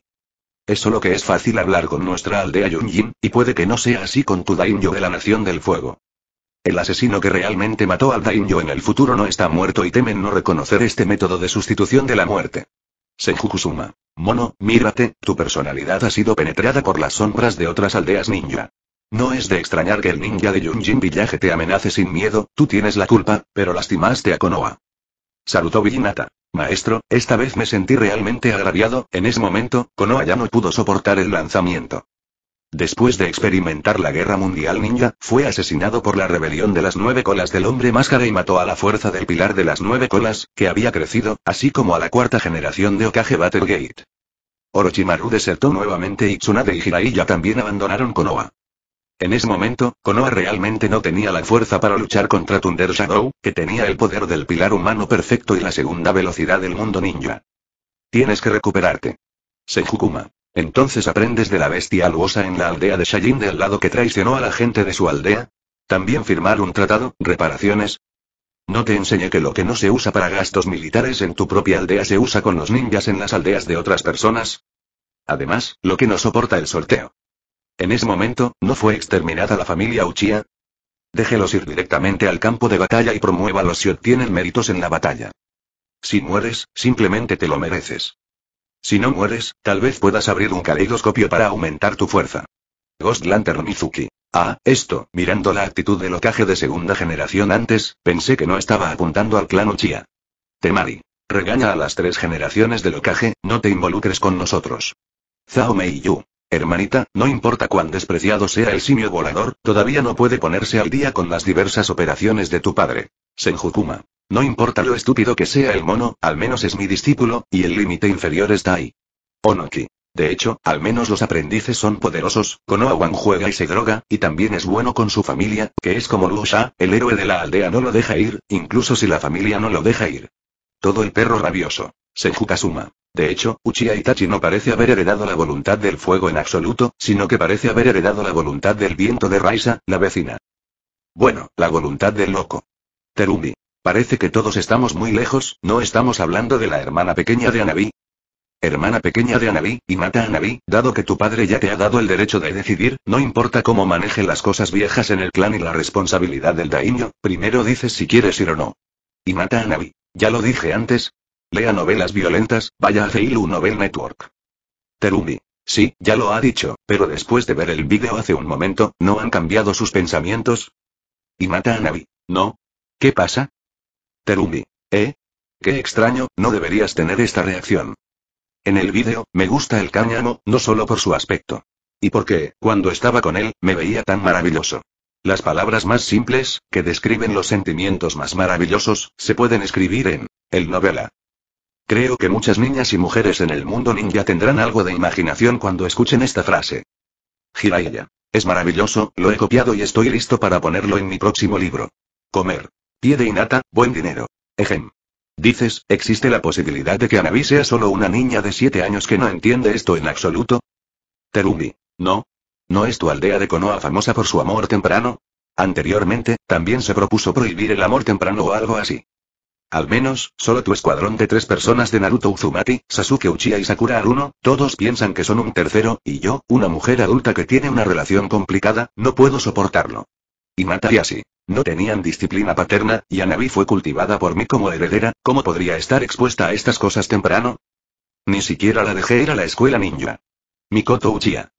Es solo que es fácil hablar con nuestra aldea Yunjin, y puede que no sea así con tu Daimyo de la Nación del Fuego. El asesino que realmente mató al Daimyo en el futuro no está muerto y temen no reconocer este método de sustitución de la muerte. Senjukusuma. Mono, mírate, tu personalidad ha sido penetrada por las sombras de otras aldeas ninja. No es de extrañar que el ninja de Yunjin Villaje te amenace sin miedo, tú tienes la culpa, pero lastimaste a Konoha. Saludó Villinata. Maestro, esta vez me sentí realmente agraviado, en ese momento, Konoha ya no pudo soportar el lanzamiento. Después de experimentar la guerra mundial ninja, fue asesinado por la rebelión de las nueve colas del hombre máscara y mató a la fuerza del pilar de las nueve colas, que había crecido, así como a la cuarta generación de Okage Battlegate. Orochimaru desertó nuevamente y Tsunade y Hiraiya también abandonaron Konoha. En ese momento, Konoha realmente no tenía la fuerza para luchar contra Thunder Shadow, que tenía el poder del pilar humano perfecto y la segunda velocidad del mundo ninja. Tienes que recuperarte. Sejukuma. Entonces aprendes de la bestia aluosa en la aldea de Shayin del lado que traicionó a la gente de su aldea. También firmar un tratado, reparaciones. No te enseñé que lo que no se usa para gastos militares en tu propia aldea se usa con los ninjas en las aldeas de otras personas. Además, lo que no soporta el sorteo. En ese momento, ¿no fue exterminada la familia Uchiha? Déjelos ir directamente al campo de batalla y promuévalos si obtienen méritos en la batalla. Si mueres, simplemente te lo mereces. Si no mueres, tal vez puedas abrir un caleidoscopio para aumentar tu fuerza. Ghost Lantern Mizuki. Ah, esto, mirando la actitud del locaje de segunda generación antes, pensé que no estaba apuntando al clan Uchiha. Temari. Regaña a las tres generaciones del locaje, no te involucres con nosotros. y Yu. Hermanita, no importa cuán despreciado sea el simio volador, todavía no puede ponerse al día con las diversas operaciones de tu padre. Senjukuma. No importa lo estúpido que sea el mono, al menos es mi discípulo, y el límite inferior está ahí. Onoki. De hecho, al menos los aprendices son poderosos, Konoha juega y se droga, y también es bueno con su familia, que es como Lusha, el héroe de la aldea no lo deja ir, incluso si la familia no lo deja ir. Todo el perro rabioso. Sejukasuma. De hecho, Uchiha Itachi no parece haber heredado la voluntad del fuego en absoluto, sino que parece haber heredado la voluntad del viento de Raisa, la vecina. Bueno, la voluntad del loco. Terumi. Parece que todos estamos muy lejos, ¿no estamos hablando de la hermana pequeña de Anabi? Hermana pequeña de Anabi, y mata a Anabi, dado que tu padre ya te ha dado el derecho de decidir, no importa cómo maneje las cosas viejas en el clan y la responsabilidad del daimyo, primero dices si quieres ir o no. Y mata a Anabi. Ya lo dije antes, Lea novelas violentas, vaya a un Novel Network. Terumi. Sí, ya lo ha dicho, pero después de ver el vídeo hace un momento, ¿no han cambiado sus pensamientos? Y mata a Navi. ¿No? ¿Qué pasa? Terumi. ¿Eh? Qué extraño, no deberías tener esta reacción. En el vídeo, me gusta el cáñamo, no solo por su aspecto. Y porque, cuando estaba con él, me veía tan maravilloso. Las palabras más simples, que describen los sentimientos más maravillosos, se pueden escribir en el novela. Creo que muchas niñas y mujeres en el mundo ninja tendrán algo de imaginación cuando escuchen esta frase. Jiraiya. Es maravilloso, lo he copiado y estoy listo para ponerlo en mi próximo libro. Comer. Piede y nata, buen dinero. Ejem. Dices, ¿existe la posibilidad de que Anabi sea solo una niña de 7 años que no entiende esto en absoluto? Terumi. No. ¿No es tu aldea de Konoha famosa por su amor temprano? Anteriormente, también se propuso prohibir el amor temprano o algo así. Al menos, solo tu escuadrón de tres personas de Naruto Uzumaki, Sasuke Uchiha y Sakura Aruno, todos piensan que son un tercero, y yo, una mujer adulta que tiene una relación complicada, no puedo soportarlo. Y y así. No tenían disciplina paterna, y Anabi fue cultivada por mí como heredera, ¿cómo podría estar expuesta a estas cosas temprano? Ni siquiera la dejé ir a la escuela ninja. Mikoto Uchiha.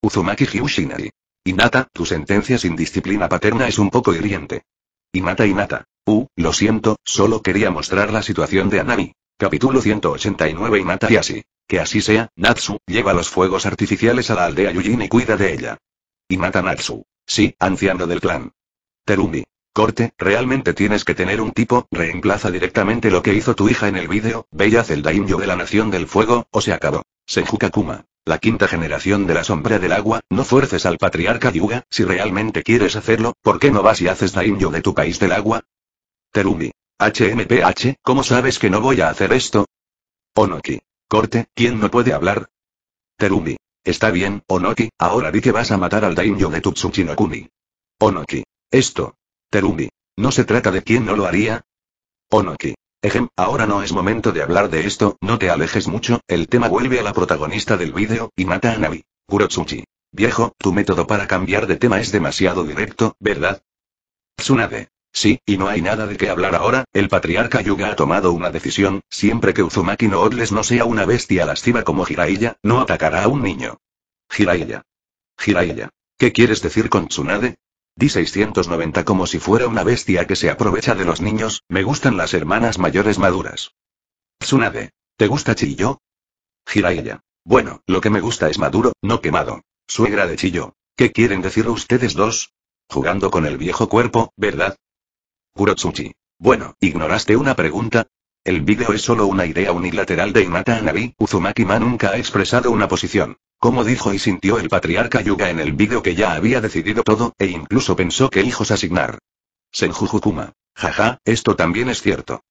Uzumaki Hyushinari. Hinata, tu sentencia sin disciplina paterna es un poco hiriente. Y mata y mata. Uh, lo siento, solo quería mostrar la situación de Anami. Capítulo 189 y mata y así. Que así sea, Natsu, lleva los fuegos artificiales a la aldea Yujin y cuida de ella. Y mata Natsu. Sí, anciano del clan. Terumi. Corte, realmente tienes que tener un tipo, reemplaza directamente lo que hizo tu hija en el vídeo, bella Zelda Inyo de la Nación del Fuego, o se acabó. Senju Kakuma. La quinta generación de la sombra del agua, no fuerces al patriarca Yuga, si realmente quieres hacerlo, ¿por qué no vas y haces daimyo de tu país del agua? Terumi. HMPH, ¿cómo sabes que no voy a hacer esto? Onoki. Corte, ¿quién no puede hablar? Terumi. Está bien, Onoki, ahora di que vas a matar al daimyo de Kumi. Onoki. Esto. Terumi. No se trata de quién no lo haría. Onoki. Ejem, ahora no es momento de hablar de esto, no te alejes mucho, el tema vuelve a la protagonista del vídeo, y mata a Navi. Kurotsuchi. Viejo, tu método para cambiar de tema es demasiado directo, ¿verdad? Tsunade. Sí, y no hay nada de qué hablar ahora, el patriarca Yuga ha tomado una decisión, siempre que Uzumaki no Odles no sea una bestia lasciva como Jiraiya, no atacará a un niño. Jiraiya. Jiraiya. ¿Qué quieres decir con Tsunade? Di 690 como si fuera una bestia que se aprovecha de los niños, me gustan las hermanas mayores maduras. Tsunade. ¿Te gusta Chillo? Hiraiya, Bueno, lo que me gusta es maduro, no quemado. Suegra de Chillo. ¿Qué quieren decir ustedes dos? Jugando con el viejo cuerpo, ¿verdad? Kurotsuchi. Bueno, ¿ignoraste una pregunta? El video es solo una idea unilateral de Inata Anabi, Uzumaki-ma nunca ha expresado una posición. Como dijo y sintió el patriarca Yuga en el vídeo que ya había decidido todo, e incluso pensó que hijos asignar. Senjujukuma. Jaja, esto también es cierto.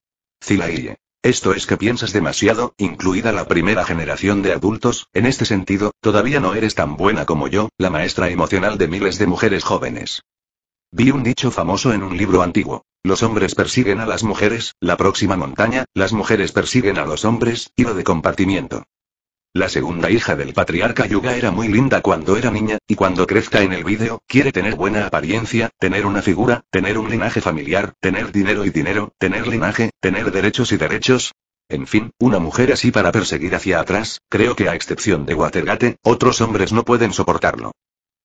Zilaille. Esto es que piensas demasiado, incluida la primera generación de adultos, en este sentido, todavía no eres tan buena como yo, la maestra emocional de miles de mujeres jóvenes. Vi un dicho famoso en un libro antiguo. Los hombres persiguen a las mujeres, la próxima montaña, las mujeres persiguen a los hombres, y lo de compartimiento. La segunda hija del patriarca Yuga era muy linda cuando era niña, y cuando crezca en el vídeo, quiere tener buena apariencia, tener una figura, tener un linaje familiar, tener dinero y dinero, tener linaje, tener derechos y derechos. En fin, una mujer así para perseguir hacia atrás, creo que a excepción de Watergate, otros hombres no pueden soportarlo.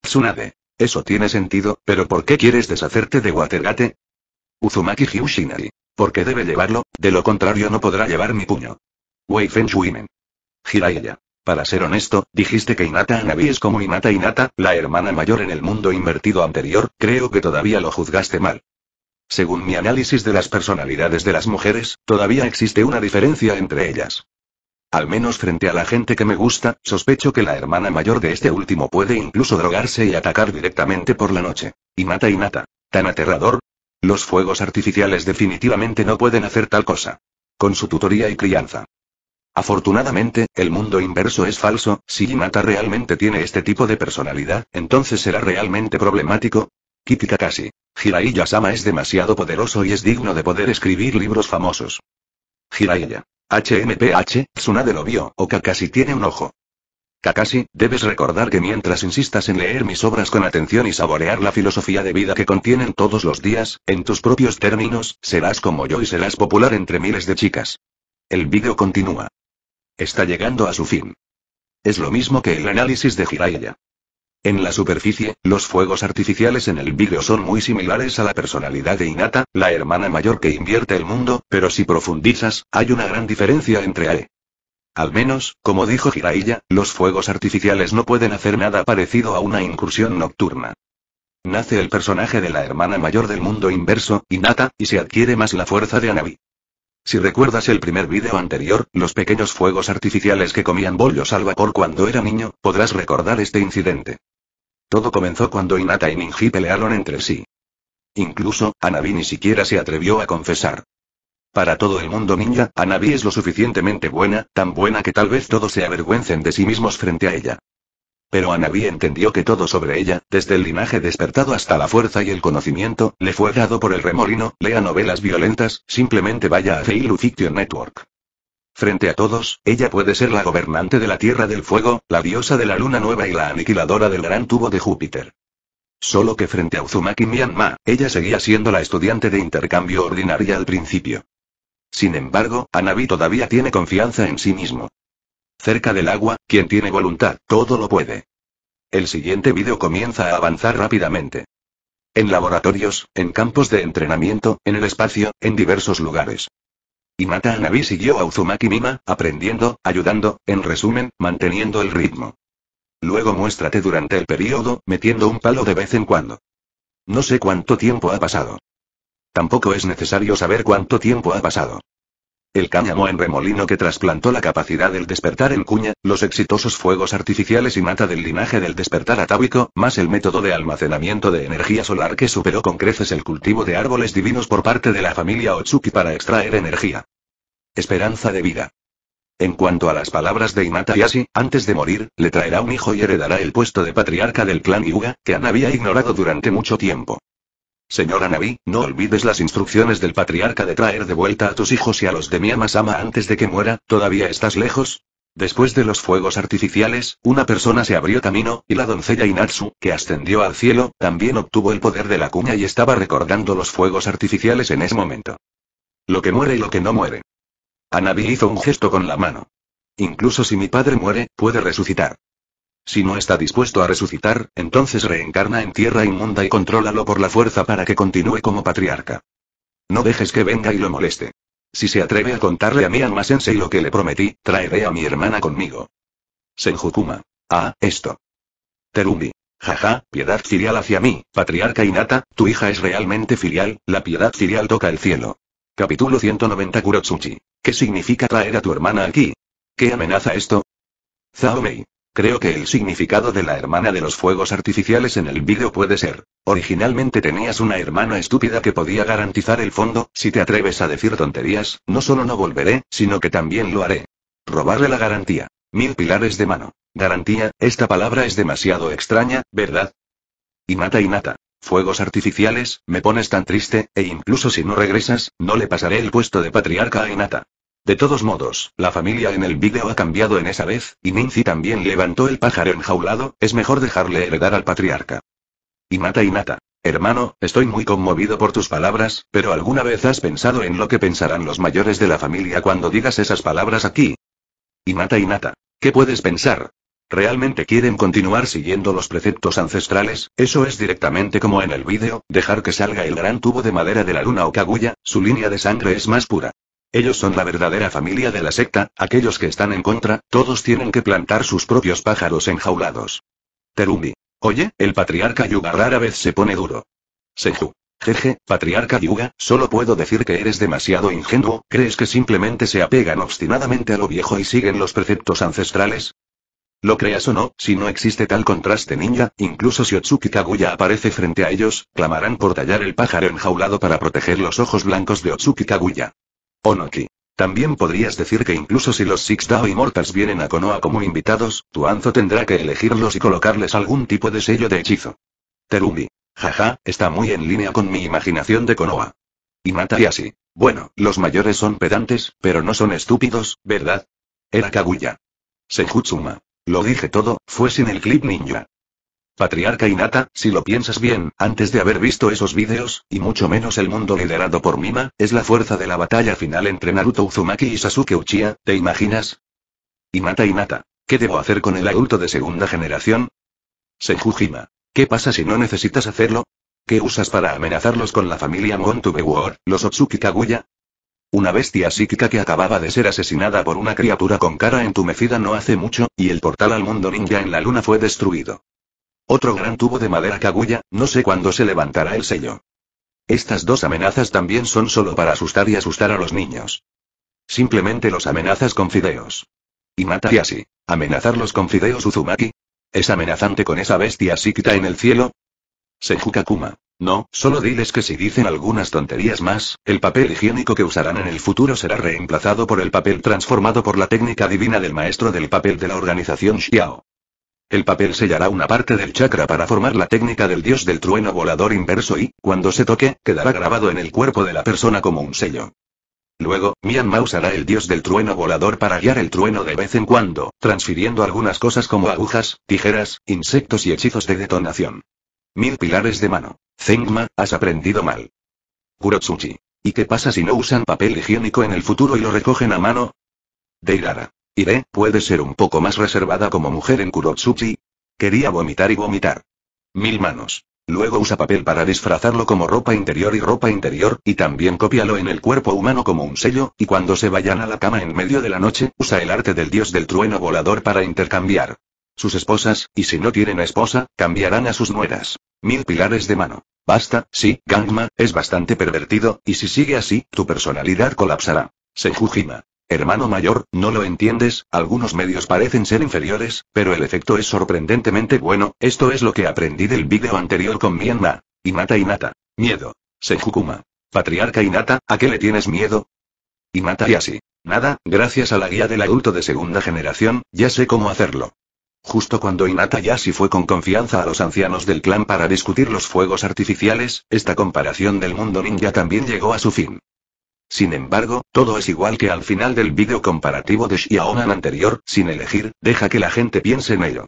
Tsunade. Eso tiene sentido, pero ¿por qué quieres deshacerte de Watergate? Uzumaki Hyushinari. Porque debe llevarlo, de lo contrario no podrá llevar mi puño. Wei Feng ella. Para ser honesto, dijiste que Inata Anabi es como Inata Inata, la hermana mayor en el mundo invertido anterior, creo que todavía lo juzgaste mal. Según mi análisis de las personalidades de las mujeres, todavía existe una diferencia entre ellas. Al menos frente a la gente que me gusta, sospecho que la hermana mayor de este último puede incluso drogarse y atacar directamente por la noche. Inata Inata. ¿Tan aterrador? Los fuegos artificiales definitivamente no pueden hacer tal cosa. Con su tutoría y crianza. Afortunadamente, el mundo inverso es falso, si Hinata realmente tiene este tipo de personalidad, entonces será realmente problemático. Kiki Kakashi. Jiraiya-sama es demasiado poderoso y es digno de poder escribir libros famosos. Jiraiya. HMPH, Tsunade lo vio, o Kakashi tiene un ojo. Kakashi, debes recordar que mientras insistas en leer mis obras con atención y saborear la filosofía de vida que contienen todos los días, en tus propios términos, serás como yo y serás popular entre miles de chicas. El vídeo continúa. Está llegando a su fin. Es lo mismo que el análisis de Jiraiya. En la superficie, los fuegos artificiales en el vídeo son muy similares a la personalidad de Inata, la hermana mayor que invierte el mundo, pero si profundizas, hay una gran diferencia entre AE. Al menos, como dijo Jiraiya, los fuegos artificiales no pueden hacer nada parecido a una incursión nocturna. Nace el personaje de la hermana mayor del mundo inverso, Inata, y se adquiere más la fuerza de Anabi. Si recuerdas el primer vídeo anterior, los pequeños fuegos artificiales que comían bollos al vapor cuando era niño, podrás recordar este incidente. Todo comenzó cuando Inata y Ninji pelearon entre sí. Incluso, Anabi ni siquiera se atrevió a confesar. Para todo el mundo ninja, Anabi es lo suficientemente buena, tan buena que tal vez todos se avergüencen de sí mismos frente a ella. Pero Anabí entendió que todo sobre ella, desde el linaje despertado hasta la fuerza y el conocimiento, le fue dado por el remolino, lea novelas violentas, simplemente vaya a Feilu Fiction Network. Frente a todos, ella puede ser la gobernante de la Tierra del Fuego, la diosa de la Luna Nueva y la aniquiladora del gran tubo de Júpiter. Solo que frente a Uzumaki Myanma, ella seguía siendo la estudiante de intercambio ordinaria al principio. Sin embargo, Anabi todavía tiene confianza en sí mismo. Cerca del agua, quien tiene voluntad, todo lo puede. El siguiente vídeo comienza a avanzar rápidamente. En laboratorios, en campos de entrenamiento, en el espacio, en diversos lugares. Y Mata Anabi siguió a Uzumaki Mima, aprendiendo, ayudando, en resumen, manteniendo el ritmo. Luego muéstrate durante el periodo, metiendo un palo de vez en cuando. No sé cuánto tiempo ha pasado. Tampoco es necesario saber cuánto tiempo ha pasado el cáñamo en remolino que trasplantó la capacidad del despertar en cuña, los exitosos fuegos artificiales y mata del linaje del despertar atávico, más el método de almacenamiento de energía solar que superó con creces el cultivo de árboles divinos por parte de la familia Otsuki para extraer energía. Esperanza de vida. En cuanto a las palabras de Inata Yasi, antes de morir, le traerá un hijo y heredará el puesto de patriarca del clan Yuga, que han había ignorado durante mucho tiempo. Señora Anabi, no olvides las instrucciones del patriarca de traer de vuelta a tus hijos y a los de mi Miyamasama antes de que muera, ¿todavía estás lejos? Después de los fuegos artificiales, una persona se abrió camino, y la doncella Inatsu, que ascendió al cielo, también obtuvo el poder de la cuña y estaba recordando los fuegos artificiales en ese momento. Lo que muere y lo que no muere. Anabi hizo un gesto con la mano. Incluso si mi padre muere, puede resucitar. Si no está dispuesto a resucitar, entonces reencarna en tierra inmunda y contrólalo por la fuerza para que continúe como patriarca. No dejes que venga y lo moleste. Si se atreve a contarle a mi Sensei lo que le prometí, traeré a mi hermana conmigo. Senjukuma. Ah, esto. Terumi. Jaja, piedad filial hacia mí, patriarca Inata, tu hija es realmente filial, la piedad filial toca el cielo. Capítulo 190 Kurotsuchi. ¿Qué significa traer a tu hermana aquí? ¿Qué amenaza esto? Zaomei. Creo que el significado de la hermana de los fuegos artificiales en el vídeo puede ser. Originalmente tenías una hermana estúpida que podía garantizar el fondo, si te atreves a decir tonterías, no solo no volveré, sino que también lo haré. Robarle la garantía. Mil pilares de mano. Garantía, esta palabra es demasiado extraña, ¿verdad? Inata Inata. Fuegos artificiales, me pones tan triste, e incluso si no regresas, no le pasaré el puesto de patriarca a Inata. De todos modos, la familia en el vídeo ha cambiado en esa vez, y Ninzi también levantó el pájaro enjaulado, es mejor dejarle heredar al patriarca. Inata Inata. Hermano, estoy muy conmovido por tus palabras, pero ¿alguna vez has pensado en lo que pensarán los mayores de la familia cuando digas esas palabras aquí? Inata Inata. ¿Qué puedes pensar? ¿Realmente quieren continuar siguiendo los preceptos ancestrales? Eso es directamente como en el vídeo, dejar que salga el gran tubo de madera de la luna o Kaguya, su línea de sangre es más pura. Ellos son la verdadera familia de la secta, aquellos que están en contra, todos tienen que plantar sus propios pájaros enjaulados. Terumi. Oye, el patriarca Yuga rara vez se pone duro. Senju. Jeje, patriarca Yuga, solo puedo decir que eres demasiado ingenuo, ¿crees que simplemente se apegan obstinadamente a lo viejo y siguen los preceptos ancestrales? Lo creas o no, si no existe tal contraste ninja, incluso si Otsuki Kaguya aparece frente a ellos, clamarán por tallar el pájaro enjaulado para proteger los ojos blancos de Otsuki Kaguya. Onoki. También podrías decir que incluso si los Six Dao Immortals vienen a Konoha como invitados, tu anzo tendrá que elegirlos y colocarles algún tipo de sello de hechizo. Terumi. Jaja, está muy en línea con mi imaginación de Konoha. Y Mata así. Bueno, los mayores son pedantes, pero no son estúpidos, ¿verdad? Era Kaguya. Senjutsuma. Lo dije todo, fue sin el clip ninja. Patriarca Inata, si lo piensas bien, antes de haber visto esos vídeos, y mucho menos el mundo liderado por Mima, es la fuerza de la batalla final entre Naruto Uzumaki y Sasuke Uchiha, ¿te imaginas? Inata Inata. ¿Qué debo hacer con el adulto de segunda generación? Senjujima. ¿Qué pasa si no necesitas hacerlo? ¿Qué usas para amenazarlos con la familia Montube War, los Otsuki Kaguya? Una bestia psíquica que acababa de ser asesinada por una criatura con cara entumecida no hace mucho, y el portal al mundo ninja en la luna fue destruido. Otro gran tubo de madera cagulla, no sé cuándo se levantará el sello. Estas dos amenazas también son solo para asustar y asustar a los niños. Simplemente los amenazas con fideos. Y mata y así. ¿Amenazarlos con fideos Uzumaki? ¿Es amenazante con esa bestia psíquica en el cielo? Senju No, solo diles que si dicen algunas tonterías más, el papel higiénico que usarán en el futuro será reemplazado por el papel transformado por la técnica divina del maestro del papel de la organización Xiao. El papel sellará una parte del chakra para formar la técnica del dios del trueno volador inverso y, cuando se toque, quedará grabado en el cuerpo de la persona como un sello. Luego, Myanmar usará el dios del trueno volador para guiar el trueno de vez en cuando, transfiriendo algunas cosas como agujas, tijeras, insectos y hechizos de detonación. Mil pilares de mano. Zengma, has aprendido mal. Kurotsuchi. ¿Y qué pasa si no usan papel higiénico en el futuro y lo recogen a mano? Deirara. Iré, puede ser un poco más reservada como mujer en Kurotsuchi. Quería vomitar y vomitar. Mil manos. Luego usa papel para disfrazarlo como ropa interior y ropa interior, y también cópialo en el cuerpo humano como un sello, y cuando se vayan a la cama en medio de la noche, usa el arte del dios del trueno volador para intercambiar sus esposas, y si no tienen esposa, cambiarán a sus nueras. Mil pilares de mano. Basta, sí, Gangma, es bastante pervertido, y si sigue así, tu personalidad colapsará. Senjujima. Hermano mayor, no lo entiendes, algunos medios parecen ser inferiores, pero el efecto es sorprendentemente bueno, esto es lo que aprendí del vídeo anterior con Mienma. Inata Inata. Miedo. Senjukuma. Patriarca Inata, ¿a qué le tienes miedo? Inata y así. Nada, gracias a la guía del adulto de segunda generación, ya sé cómo hacerlo. Justo cuando Inata Yashi fue con confianza a los ancianos del clan para discutir los fuegos artificiales, esta comparación del mundo ninja también llegó a su fin. Sin embargo, todo es igual que al final del vídeo comparativo de Xiaoman anterior, sin elegir, deja que la gente piense en ello.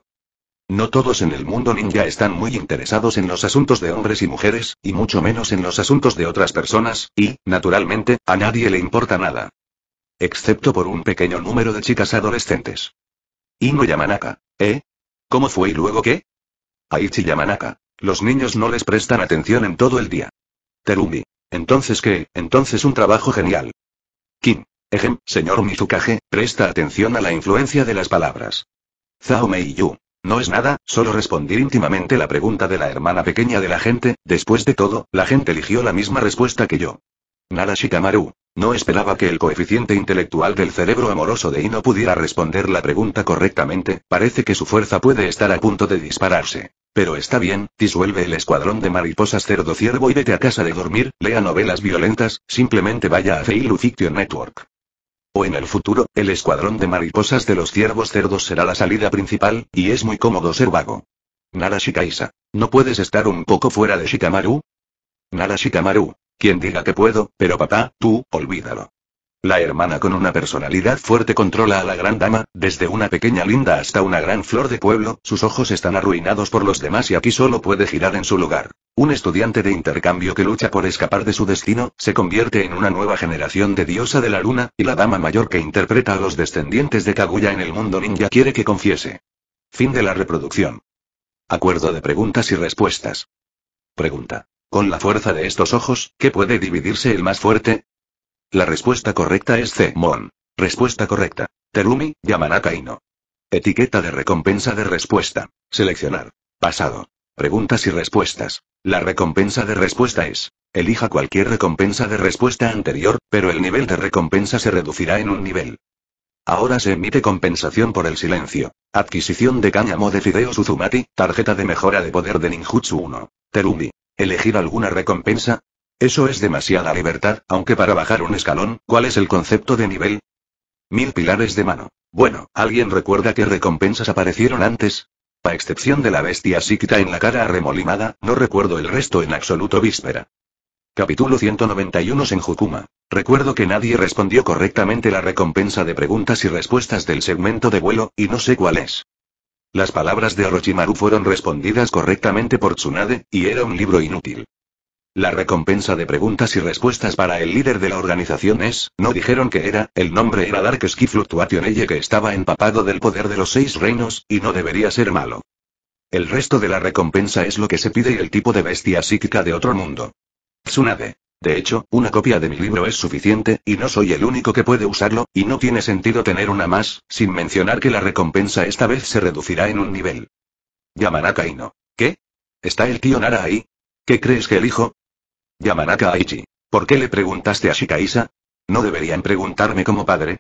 No todos en el mundo ninja están muy interesados en los asuntos de hombres y mujeres, y mucho menos en los asuntos de otras personas, y, naturalmente, a nadie le importa nada. Excepto por un pequeño número de chicas adolescentes. Ino Yamanaka. ¿Eh? ¿Cómo fue y luego qué? Aichi Yamanaka. Los niños no les prestan atención en todo el día. Terumi. Entonces qué, entonces un trabajo genial. Kim. Ejem, señor Mizukage, presta atención a la influencia de las palabras. Zhao y Yu. No es nada, solo responder íntimamente la pregunta de la hermana pequeña de la gente, después de todo, la gente eligió la misma respuesta que yo. Narashikamaru, No esperaba que el coeficiente intelectual del cerebro amoroso de Ino pudiera responder la pregunta correctamente, parece que su fuerza puede estar a punto de dispararse. Pero está bien, disuelve el escuadrón de mariposas cerdo ciervo y vete a casa de dormir, lea novelas violentas, simplemente vaya a Feilu Fiction Network. O en el futuro, el escuadrón de mariposas de los ciervos cerdos será la salida principal, y es muy cómodo ser vago. Nara Shikaisa. ¿No puedes estar un poco fuera de Shikamaru? Narashikamaru. Quien diga que puedo, pero papá, tú, olvídalo. La hermana con una personalidad fuerte controla a la gran dama, desde una pequeña linda hasta una gran flor de pueblo, sus ojos están arruinados por los demás y aquí solo puede girar en su lugar. Un estudiante de intercambio que lucha por escapar de su destino, se convierte en una nueva generación de diosa de la luna, y la dama mayor que interpreta a los descendientes de Kaguya en el mundo ninja quiere que confiese. Fin de la reproducción. Acuerdo de preguntas y respuestas. Pregunta. Con la fuerza de estos ojos, ¿qué puede dividirse el más fuerte? La respuesta correcta es C. Mon. Respuesta correcta. Terumi, Yamanaka no. Etiqueta de recompensa de respuesta. Seleccionar. Pasado. Preguntas y respuestas. La recompensa de respuesta es. Elija cualquier recompensa de respuesta anterior, pero el nivel de recompensa se reducirá en un nivel. Ahora se emite compensación por el silencio. Adquisición de cáñamo de Fideo Suzumati, tarjeta de mejora de poder de Ninjutsu 1. Terumi, ¿Elegir alguna recompensa? Eso es demasiada libertad, aunque para bajar un escalón, ¿cuál es el concepto de nivel? Mil pilares de mano. Bueno, ¿alguien recuerda qué recompensas aparecieron antes? A excepción de la bestia psíquica en la cara arremolimada, no recuerdo el resto en absoluto víspera. Capítulo 191 Jukuma. Recuerdo que nadie respondió correctamente la recompensa de preguntas y respuestas del segmento de vuelo, y no sé cuál es. Las palabras de Orochimaru fueron respondidas correctamente por Tsunade, y era un libro inútil. La recompensa de preguntas y respuestas para el líder de la organización es, no dijeron que era, el nombre era Dark Ski Fluctuation que estaba empapado del poder de los seis reinos, y no debería ser malo. El resto de la recompensa es lo que se pide y el tipo de bestia psíquica de otro mundo. Tsunade. De hecho, una copia de mi libro es suficiente, y no soy el único que puede usarlo, y no tiene sentido tener una más, sin mencionar que la recompensa esta vez se reducirá en un nivel. Yamanaka Ino. ¿Qué? ¿Está el tío Nara ahí? ¿Qué crees que elijo? Yamanaka Aichi. ¿Por qué le preguntaste a Shikaisa? ¿No deberían preguntarme como padre?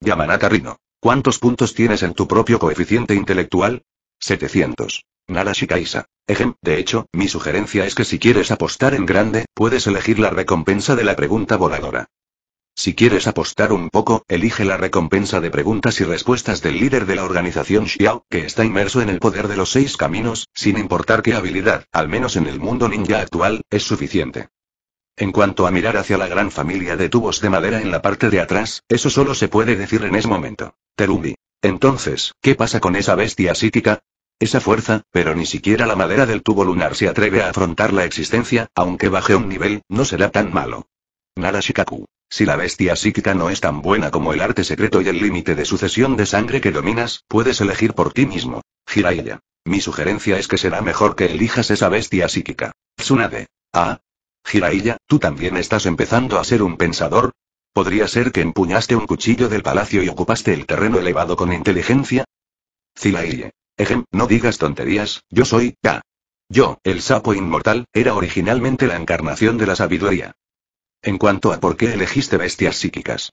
Yamanaka Rino. ¿Cuántos puntos tienes en tu propio coeficiente intelectual? 700. Nara Shikaisa. Ejem, de hecho, mi sugerencia es que si quieres apostar en grande, puedes elegir la recompensa de la pregunta voladora. Si quieres apostar un poco, elige la recompensa de preguntas y respuestas del líder de la organización Xiao, que está inmerso en el poder de los seis caminos, sin importar qué habilidad, al menos en el mundo ninja actual, es suficiente. En cuanto a mirar hacia la gran familia de tubos de madera en la parte de atrás, eso solo se puede decir en ese momento. Terumi. Entonces, ¿qué pasa con esa bestia psíquica? Esa fuerza, pero ni siquiera la madera del tubo lunar se atreve a afrontar la existencia, aunque baje un nivel, no será tan malo. Narashikaku Shikaku. Si la bestia psíquica no es tan buena como el arte secreto y el límite de sucesión de sangre que dominas, puedes elegir por ti mismo. Jiraiya. Mi sugerencia es que será mejor que elijas esa bestia psíquica. Tsunade. Ah. Jiraiya, ¿tú también estás empezando a ser un pensador? ¿Podría ser que empuñaste un cuchillo del palacio y ocupaste el terreno elevado con inteligencia? Zilaiye. Ejem, no digas tonterías, yo soy, K. Yo, el sapo inmortal, era originalmente la encarnación de la sabiduría. En cuanto a por qué elegiste bestias psíquicas.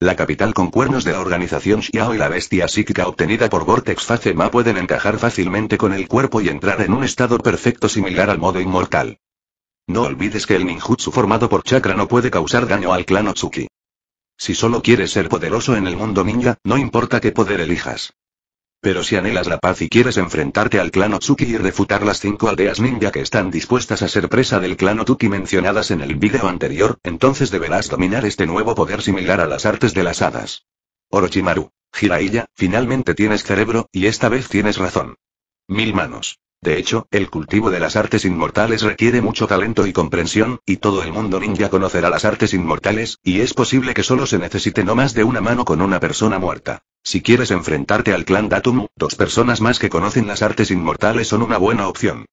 La capital con cuernos de la organización Xiao y la bestia psíquica obtenida por Vortex Facema pueden encajar fácilmente con el cuerpo y entrar en un estado perfecto similar al modo inmortal. No olvides que el ninjutsu formado por chakra no puede causar daño al clan Otsuki. Si solo quieres ser poderoso en el mundo ninja, no importa qué poder elijas. Pero si anhelas la paz y quieres enfrentarte al clan Otsuki y refutar las cinco aldeas ninja que están dispuestas a ser presa del clan Otsuki mencionadas en el vídeo anterior, entonces deberás dominar este nuevo poder similar a las artes de las hadas. Orochimaru, Jiraiya, finalmente tienes cerebro, y esta vez tienes razón. Mil manos. De hecho, el cultivo de las artes inmortales requiere mucho talento y comprensión, y todo el mundo ninja conocerá las artes inmortales, y es posible que solo se necesite no más de una mano con una persona muerta. Si quieres enfrentarte al clan Datum, dos personas más que conocen las artes inmortales son una buena opción.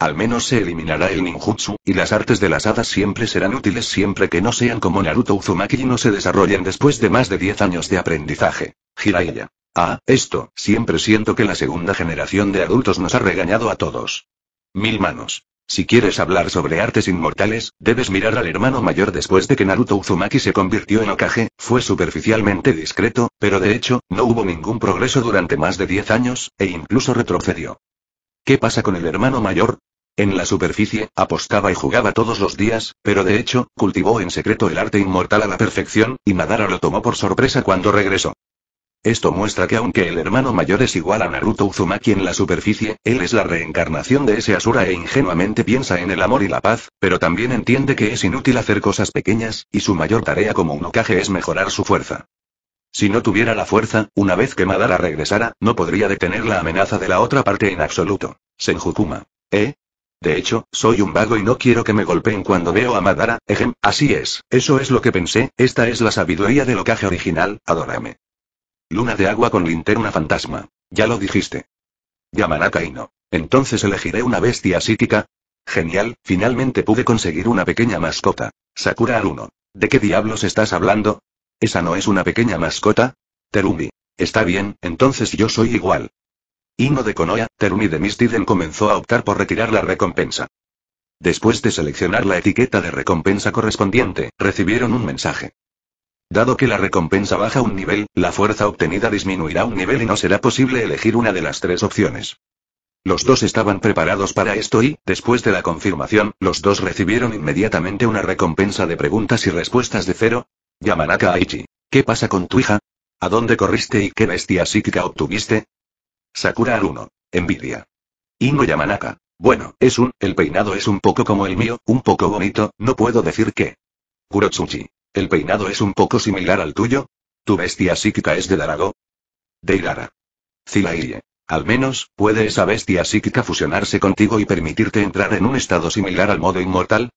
Al menos se eliminará el ninjutsu, y las artes de las hadas siempre serán útiles siempre que no sean como Naruto Uzumaki y no se desarrollen después de más de 10 años de aprendizaje. Jiraiya. Ah, esto, siempre siento que la segunda generación de adultos nos ha regañado a todos. Mil manos. Si quieres hablar sobre artes inmortales, debes mirar al hermano mayor después de que Naruto Uzumaki se convirtió en Okage, fue superficialmente discreto, pero de hecho, no hubo ningún progreso durante más de 10 años, e incluso retrocedió. ¿Qué pasa con el hermano mayor? En la superficie, apostaba y jugaba todos los días, pero de hecho, cultivó en secreto el arte inmortal a la perfección, y Madara lo tomó por sorpresa cuando regresó. Esto muestra que aunque el hermano mayor es igual a Naruto Uzumaki en la superficie, él es la reencarnación de ese Asura e ingenuamente piensa en el amor y la paz, pero también entiende que es inútil hacer cosas pequeñas, y su mayor tarea como un Okage es mejorar su fuerza. Si no tuviera la fuerza, una vez que Madara regresara, no podría detener la amenaza de la otra parte en absoluto. Senjukuma. ¿Eh? De hecho, soy un vago y no quiero que me golpeen cuando veo a Madara, ejem, así es, eso es lo que pensé, esta es la sabiduría del Okage original, adórame. Luna de agua con linterna fantasma. Ya lo dijiste. Yamanaka Ino. Entonces elegiré una bestia psíquica. Genial, finalmente pude conseguir una pequeña mascota. Sakura Aruno. ¿De qué diablos estás hablando? ¿Esa no es una pequeña mascota? Terumi. Está bien, entonces yo soy igual. Ino de Konoha, Terumi de Mistiden comenzó a optar por retirar la recompensa. Después de seleccionar la etiqueta de recompensa correspondiente, recibieron un mensaje. Dado que la recompensa baja un nivel, la fuerza obtenida disminuirá un nivel y no será posible elegir una de las tres opciones. Los dos estaban preparados para esto y, después de la confirmación, los dos recibieron inmediatamente una recompensa de preguntas y respuestas de cero. Yamanaka Aichi. ¿Qué pasa con tu hija? ¿A dónde corriste y qué bestia psíquica obtuviste? Sakura Aruno. Envidia. Ino Yamanaka. Bueno, es un, el peinado es un poco como el mío, un poco bonito, no puedo decir qué. Kurotsuchi. El peinado es un poco similar al tuyo. Tu bestia psíquica es de Darago. De Irara. Al menos, ¿puede esa bestia psíquica fusionarse contigo y permitirte entrar en un estado similar al modo inmortal?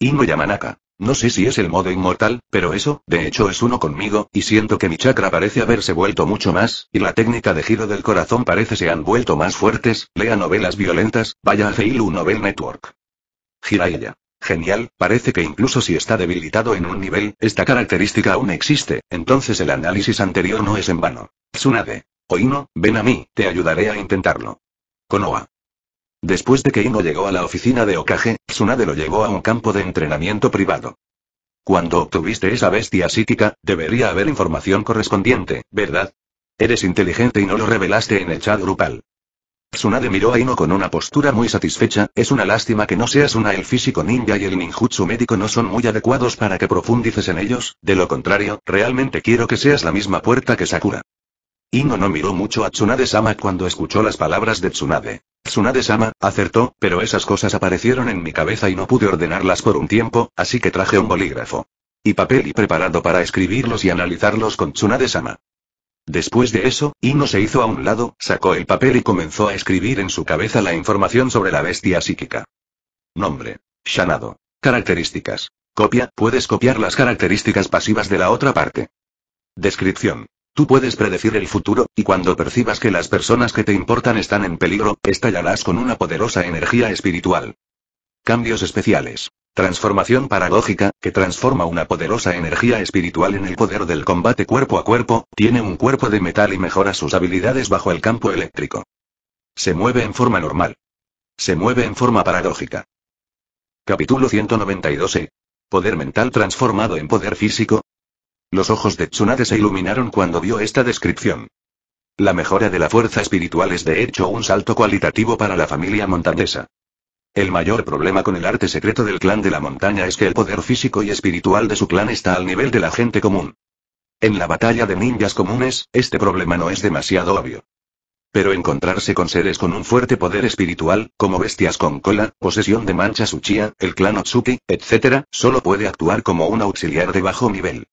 Inuyamanaka. Yamanaka. No sé si es el modo inmortal, pero eso, de hecho, es uno conmigo, y siento que mi chakra parece haberse vuelto mucho más, y la técnica de giro del corazón parece se han vuelto más fuertes. Lea novelas violentas, vaya a Feilu Novel Network. Jiraiya. Genial, parece que incluso si está debilitado en un nivel, esta característica aún existe, entonces el análisis anterior no es en vano. Tsunade. no ven a mí, te ayudaré a intentarlo. Konoha. Después de que Ino llegó a la oficina de Okage, Tsunade lo llevó a un campo de entrenamiento privado. Cuando obtuviste esa bestia psíquica, debería haber información correspondiente, ¿verdad? Eres inteligente y no lo revelaste en el chat grupal. Tsunade miró a Ino con una postura muy satisfecha, es una lástima que no seas una el físico ninja y el ninjutsu médico no son muy adecuados para que profundices en ellos, de lo contrario, realmente quiero que seas la misma puerta que Sakura. Ino no miró mucho a Tsunade-sama cuando escuchó las palabras de Tsunade. Tsunade-sama, acertó, pero esas cosas aparecieron en mi cabeza y no pude ordenarlas por un tiempo, así que traje un bolígrafo. Y papel y preparado para escribirlos y analizarlos con Tsunade-sama. Después de eso, no se hizo a un lado, sacó el papel y comenzó a escribir en su cabeza la información sobre la bestia psíquica. Nombre. Shanado. Características. Copia. Puedes copiar las características pasivas de la otra parte. Descripción. Tú puedes predecir el futuro, y cuando percibas que las personas que te importan están en peligro, estallarás con una poderosa energía espiritual. Cambios especiales. Transformación paradójica, que transforma una poderosa energía espiritual en el poder del combate cuerpo a cuerpo, tiene un cuerpo de metal y mejora sus habilidades bajo el campo eléctrico. Se mueve en forma normal. Se mueve en forma paradójica. Capítulo 192 e. Poder mental transformado en poder físico. Los ojos de Tsunade se iluminaron cuando vio esta descripción. La mejora de la fuerza espiritual es de hecho un salto cualitativo para la familia montandesa. El mayor problema con el arte secreto del clan de la montaña es que el poder físico y espiritual de su clan está al nivel de la gente común. En la batalla de ninjas comunes, este problema no es demasiado obvio. Pero encontrarse con seres con un fuerte poder espiritual, como bestias con cola, posesión de manchas Uchiha, el clan Otsuki, etc., solo puede actuar como un auxiliar de bajo nivel.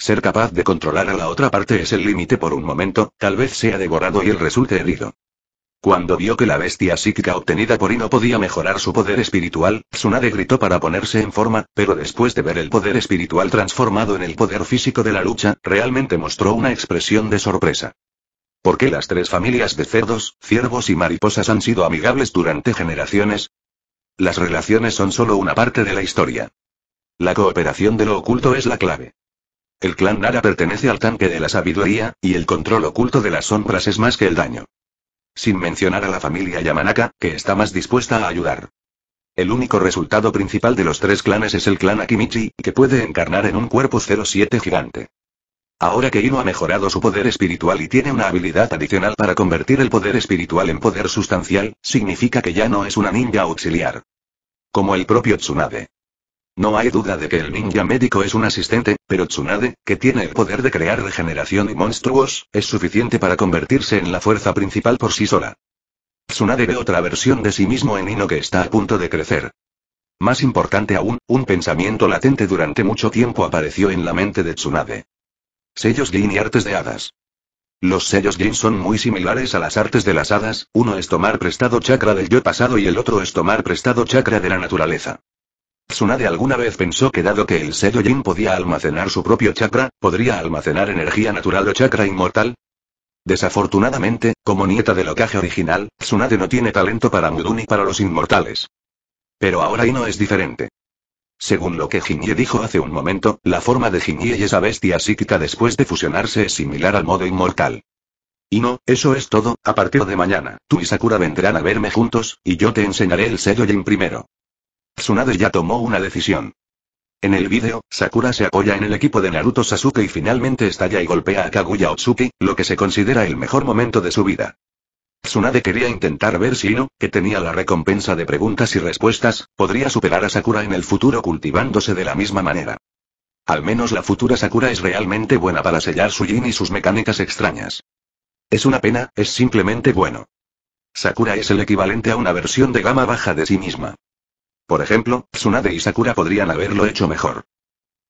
Ser capaz de controlar a la otra parte es el límite por un momento, tal vez sea devorado y resulte herido. Cuando vio que la bestia psíquica obtenida por Ino no podía mejorar su poder espiritual, Tsunade gritó para ponerse en forma, pero después de ver el poder espiritual transformado en el poder físico de la lucha, realmente mostró una expresión de sorpresa. ¿Por qué las tres familias de cerdos, ciervos y mariposas han sido amigables durante generaciones? Las relaciones son solo una parte de la historia. La cooperación de lo oculto es la clave. El clan Nara pertenece al tanque de la sabiduría, y el control oculto de las sombras es más que el daño. Sin mencionar a la familia Yamanaka, que está más dispuesta a ayudar. El único resultado principal de los tres clanes es el clan Akimichi, que puede encarnar en un cuerpo 07 gigante. Ahora que Ino ha mejorado su poder espiritual y tiene una habilidad adicional para convertir el poder espiritual en poder sustancial, significa que ya no es una ninja auxiliar. Como el propio Tsunade. No hay duda de que el ninja médico es un asistente, pero Tsunade, que tiene el poder de crear regeneración y monstruos, es suficiente para convertirse en la fuerza principal por sí sola. Tsunade ve otra versión de sí mismo en Ino que está a punto de crecer. Más importante aún, un pensamiento latente durante mucho tiempo apareció en la mente de Tsunade. Sellos Gin y artes de hadas. Los sellos Gin son muy similares a las artes de las hadas, uno es tomar prestado chakra del yo pasado y el otro es tomar prestado chakra de la naturaleza. Tsunade alguna vez pensó que dado que el sello Jin podía almacenar su propio chakra, ¿podría almacenar energía natural o chakra inmortal? Desafortunadamente, como nieta del ocaje original, Tsunade no tiene talento para Mudun ni para los inmortales. Pero ahora no es diferente. Según lo que Jinye dijo hace un momento, la forma de Jinye y esa bestia psíquica después de fusionarse es similar al modo inmortal. no, eso es todo, a partir de mañana, tú y Sakura vendrán a verme juntos, y yo te enseñaré el sello Yin primero. Tsunade ya tomó una decisión. En el vídeo, Sakura se apoya en el equipo de Naruto Sasuke y finalmente estalla y golpea a Kaguya Otsuki, lo que se considera el mejor momento de su vida. Tsunade quería intentar ver si Ino, que tenía la recompensa de preguntas y respuestas, podría superar a Sakura en el futuro cultivándose de la misma manera. Al menos la futura Sakura es realmente buena para sellar su jin y sus mecánicas extrañas. Es una pena, es simplemente bueno. Sakura es el equivalente a una versión de gama baja de sí misma. Por ejemplo, Tsunade y Sakura podrían haberlo hecho mejor.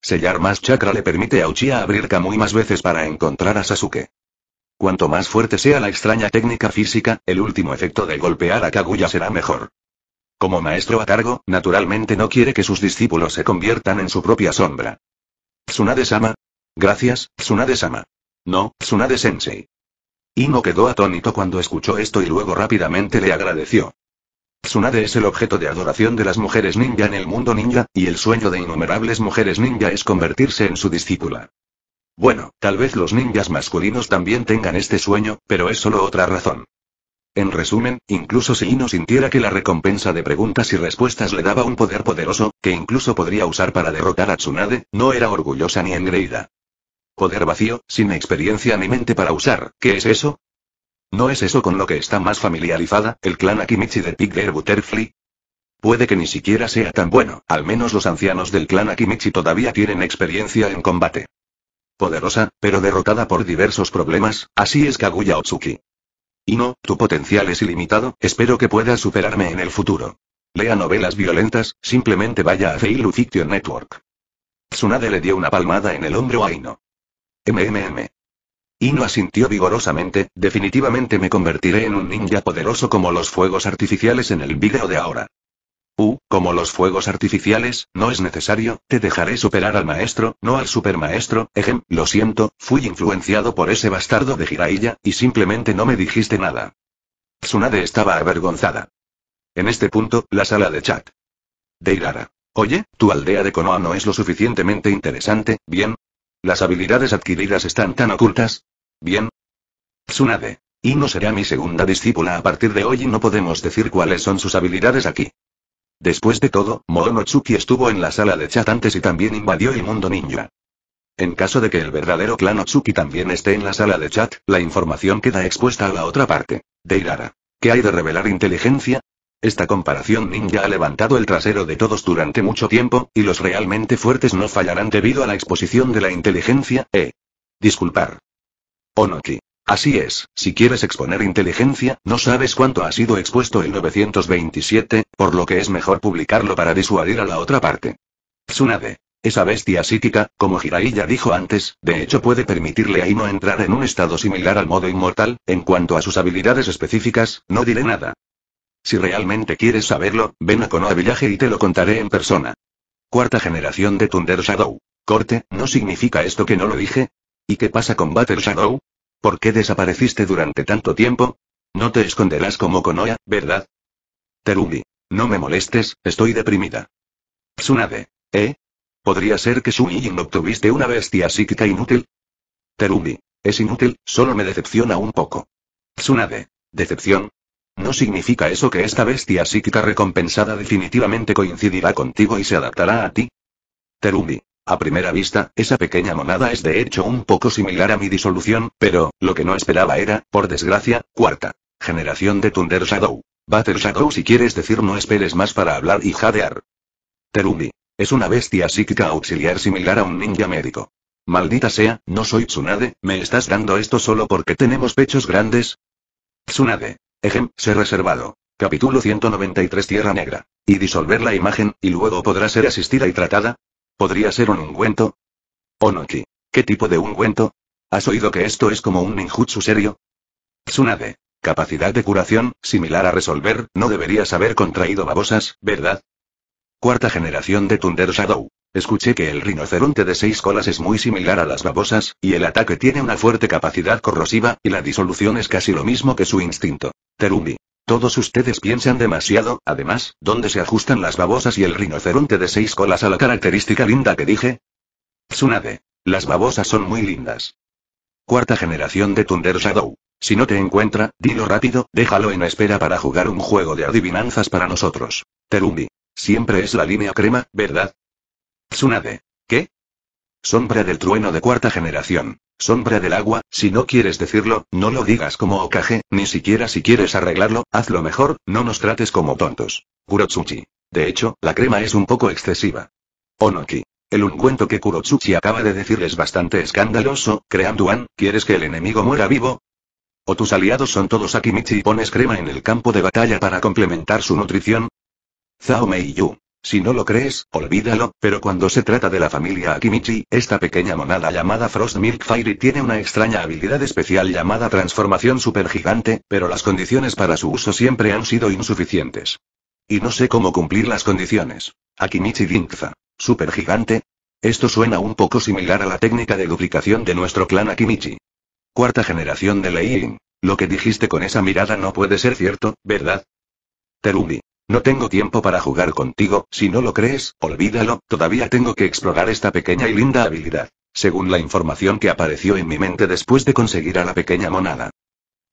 Sellar más chakra le permite a Uchiha abrir Kamui más veces para encontrar a Sasuke. Cuanto más fuerte sea la extraña técnica física, el último efecto de golpear a Kaguya será mejor. Como maestro a cargo, naturalmente no quiere que sus discípulos se conviertan en su propia sombra. Tsunade-sama. Gracias, Tsunade-sama. No, Tsunade-sensei. Ino quedó atónito cuando escuchó esto y luego rápidamente le agradeció. Tsunade es el objeto de adoración de las mujeres ninja en el mundo ninja, y el sueño de innumerables mujeres ninja es convertirse en su discípula. Bueno, tal vez los ninjas masculinos también tengan este sueño, pero es solo otra razón. En resumen, incluso si Ino sintiera que la recompensa de preguntas y respuestas le daba un poder poderoso, que incluso podría usar para derrotar a Tsunade, no era orgullosa ni engreída. Poder vacío, sin experiencia ni mente para usar, ¿qué es eso? ¿No es eso con lo que está más familiarizada, el clan Akimichi de Big Butterfly? Puede que ni siquiera sea tan bueno, al menos los ancianos del clan Akimichi todavía tienen experiencia en combate. Poderosa, pero derrotada por diversos problemas, así es Kaguya Otsuki. no, tu potencial es ilimitado, espero que puedas superarme en el futuro. Lea novelas violentas, simplemente vaya a Feilu Fiction Network. Tsunade le dio una palmada en el hombro a Ino. MMM no asintió vigorosamente, definitivamente me convertiré en un ninja poderoso como los fuegos artificiales en el vídeo de ahora. U, uh, como los fuegos artificiales, no es necesario, te dejaré superar al maestro, no al supermaestro, ejem, lo siento, fui influenciado por ese bastardo de Jiraiya, y simplemente no me dijiste nada. Tsunade estaba avergonzada. En este punto, la sala de chat. Deirara. Oye, tu aldea de Konoha no es lo suficientemente interesante, bien, las habilidades adquiridas están tan ocultas. Bien. Tsunade. no será mi segunda discípula a partir de hoy y no podemos decir cuáles son sus habilidades aquí. Después de todo, Tsuki estuvo en la sala de chat antes y también invadió el mundo ninja. En caso de que el verdadero clan Otsuki también esté en la sala de chat, la información queda expuesta a la otra parte. Deirara. ¿Qué hay de revelar inteligencia? Esta comparación ninja ha levantado el trasero de todos durante mucho tiempo, y los realmente fuertes no fallarán debido a la exposición de la inteligencia, eh. Disculpar. Onoki. Así es, si quieres exponer inteligencia, no sabes cuánto ha sido expuesto el 927, por lo que es mejor publicarlo para disuadir a la otra parte. Tsunade. Esa bestia psíquica, como Hirai ya dijo antes, de hecho puede permitirle a Ino entrar en un estado similar al modo inmortal, en cuanto a sus habilidades específicas, no diré nada. Si realmente quieres saberlo, ven a Konoha Village y te lo contaré en persona. Cuarta generación de Thunder Shadow. Corte, ¿no significa esto que no lo dije? ¿Y qué pasa con Battle Shadow? ¿Por qué desapareciste durante tanto tiempo? No te esconderás como Konoha, ¿verdad? Terumi. No me molestes, estoy deprimida. Tsunade. ¿Eh? ¿Podría ser que no obtuviste una bestia psíquica inútil? Terumi. Es inútil, solo me decepciona un poco. Tsunade. ¿Decepción? No significa eso que esta bestia psíquica recompensada definitivamente coincidirá contigo y se adaptará a ti. Terumi. A primera vista, esa pequeña monada es de hecho un poco similar a mi disolución, pero, lo que no esperaba era, por desgracia, cuarta. Generación de Thunder Shadow. Butter Shadow si quieres decir no esperes más para hablar y jadear. Terumi. Es una bestia psíquica auxiliar similar a un ninja médico. Maldita sea, no soy Tsunade, ¿me estás dando esto solo porque tenemos pechos grandes? Tsunade. Ejem, ser reservado. Capítulo 193 Tierra Negra. Y disolver la imagen, y luego podrá ser asistida y tratada. ¿Podría ser un ungüento? Onochi. ¿Qué tipo de ungüento? ¿Has oído que esto es como un ninjutsu serio? Tsunade. Capacidad de curación, similar a resolver, no deberías haber contraído babosas, ¿verdad? Cuarta generación de Thunder Shadow. Escuché que el rinoceronte de seis colas es muy similar a las babosas, y el ataque tiene una fuerte capacidad corrosiva, y la disolución es casi lo mismo que su instinto. Terumi. Todos ustedes piensan demasiado, además, ¿dónde se ajustan las babosas y el rinoceronte de seis colas a la característica linda que dije? Tsunade. Las babosas son muy lindas. Cuarta generación de Thunder Shadow. Si no te encuentra, dilo rápido, déjalo en espera para jugar un juego de adivinanzas para nosotros. Terumi. Siempre es la línea crema, ¿verdad? Tsunade. ¿Qué? Sombra del trueno de cuarta generación. Sombra del agua, si no quieres decirlo, no lo digas como Okage, ni siquiera si quieres arreglarlo, hazlo mejor, no nos trates como tontos. Kurotsuchi. De hecho, la crema es un poco excesiva. Onoki. El ungüento que Kurotsuchi acaba de decir es bastante escandaloso, Duan, ¿quieres que el enemigo muera vivo? ¿O tus aliados son todos Akimichi y pones crema en el campo de batalla para complementar su nutrición? Zhao Meiyu. Si no lo crees, olvídalo, pero cuando se trata de la familia Akimichi, esta pequeña monada llamada Frost Milk Fairy tiene una extraña habilidad especial llamada transformación supergigante, pero las condiciones para su uso siempre han sido insuficientes. Y no sé cómo cumplir las condiciones. Akimichi Dinkza. Supergigante. Esto suena un poco similar a la técnica de duplicación de nuestro clan Akimichi. Cuarta generación de Lei Lo que dijiste con esa mirada no puede ser cierto, ¿verdad? Terumi. No tengo tiempo para jugar contigo, si no lo crees, olvídalo, todavía tengo que explorar esta pequeña y linda habilidad, según la información que apareció en mi mente después de conseguir a la pequeña monada.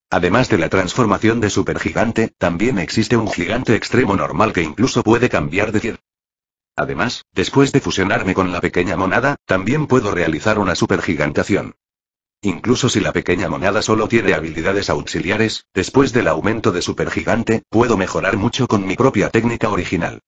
Además de la transformación de supergigante, también existe un gigante extremo normal que incluso puede cambiar de tier. Además, después de fusionarme con la pequeña monada, también puedo realizar una supergigantación. Incluso si la pequeña monada solo tiene habilidades auxiliares, después del aumento de supergigante, puedo mejorar mucho con mi propia técnica original.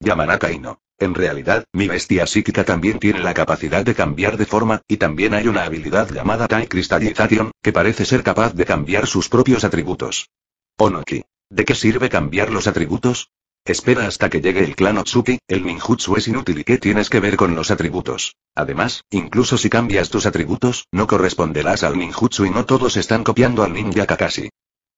Yamanaka Ino. En realidad, mi bestia psíquica también tiene la capacidad de cambiar de forma, y también hay una habilidad llamada Tai Crystallization, que parece ser capaz de cambiar sus propios atributos. Onoki. ¿De qué sirve cambiar los atributos? Espera hasta que llegue el clan Otsuki, el ninjutsu es inútil y qué tienes que ver con los atributos. Además, incluso si cambias tus atributos, no corresponderás al ninjutsu y no todos están copiando al ninja Kakashi.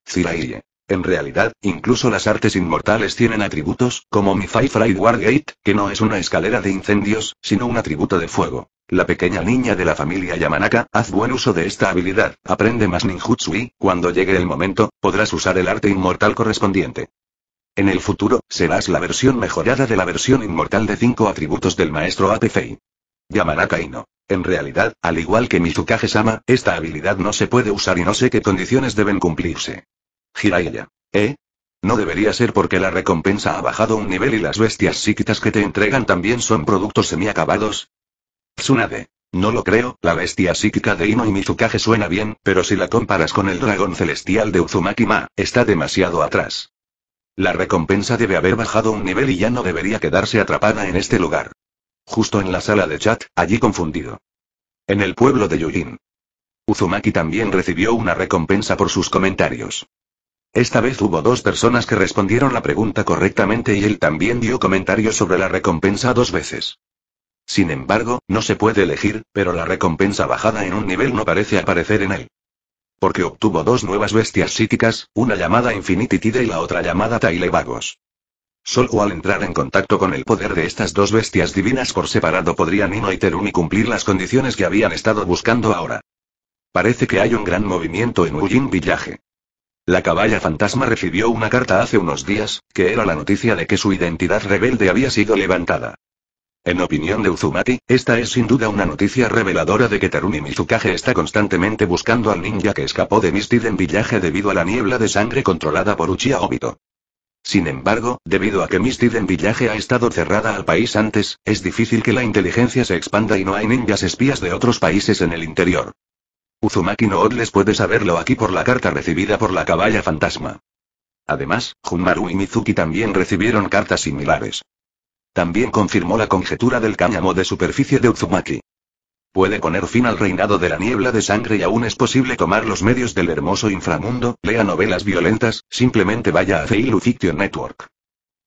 Ziraiye. En realidad, incluso las artes inmortales tienen atributos, como mi Five Fright Wargate, que no es una escalera de incendios, sino un atributo de fuego. La pequeña niña de la familia Yamanaka, haz buen uso de esta habilidad, aprende más ninjutsu y, cuando llegue el momento, podrás usar el arte inmortal correspondiente. En el futuro, serás la versión mejorada de la versión inmortal de cinco atributos del maestro Apefei. Yamanaka Ino. En realidad, al igual que Mizukage-sama, esta habilidad no se puede usar y no sé qué condiciones deben cumplirse. Jiraiya. ¿Eh? No debería ser porque la recompensa ha bajado un nivel y las bestias psíquicas que te entregan también son productos semiacabados. Tsunade. No lo creo, la bestia psíquica de Ino y Mizukage suena bien, pero si la comparas con el dragón celestial de Uzumaki-ma, está demasiado atrás. La recompensa debe haber bajado un nivel y ya no debería quedarse atrapada en este lugar. Justo en la sala de chat, allí confundido. En el pueblo de Yujin. Uzumaki también recibió una recompensa por sus comentarios. Esta vez hubo dos personas que respondieron la pregunta correctamente y él también dio comentarios sobre la recompensa dos veces. Sin embargo, no se puede elegir, pero la recompensa bajada en un nivel no parece aparecer en él porque obtuvo dos nuevas bestias psíquicas, una llamada Infinity Tide y la otra llamada Vagos. Solo al entrar en contacto con el poder de estas dos bestias divinas por separado podrían Ino y cumplir las condiciones que habían estado buscando ahora. Parece que hay un gran movimiento en Ujin Village. La caballa fantasma recibió una carta hace unos días, que era la noticia de que su identidad rebelde había sido levantada. En opinión de Uzumaki, esta es sin duda una noticia reveladora de que Terumi Mizukage está constantemente buscando al ninja que escapó de Mistiden Villaje debido a la niebla de sangre controlada por Uchiha Obito. Sin embargo, debido a que Mistiden Village ha estado cerrada al país antes, es difícil que la inteligencia se expanda y no hay ninjas espías de otros países en el interior. Uzumaki no Odles puede saberlo aquí por la carta recibida por la caballa fantasma. Además, Junmaru y Mizuki también recibieron cartas similares. También confirmó la conjetura del cáñamo de superficie de Uzumaki. Puede poner fin al reinado de la niebla de sangre y aún es posible tomar los medios del hermoso inframundo, lea novelas violentas, simplemente vaya a Feilu Fiction Network.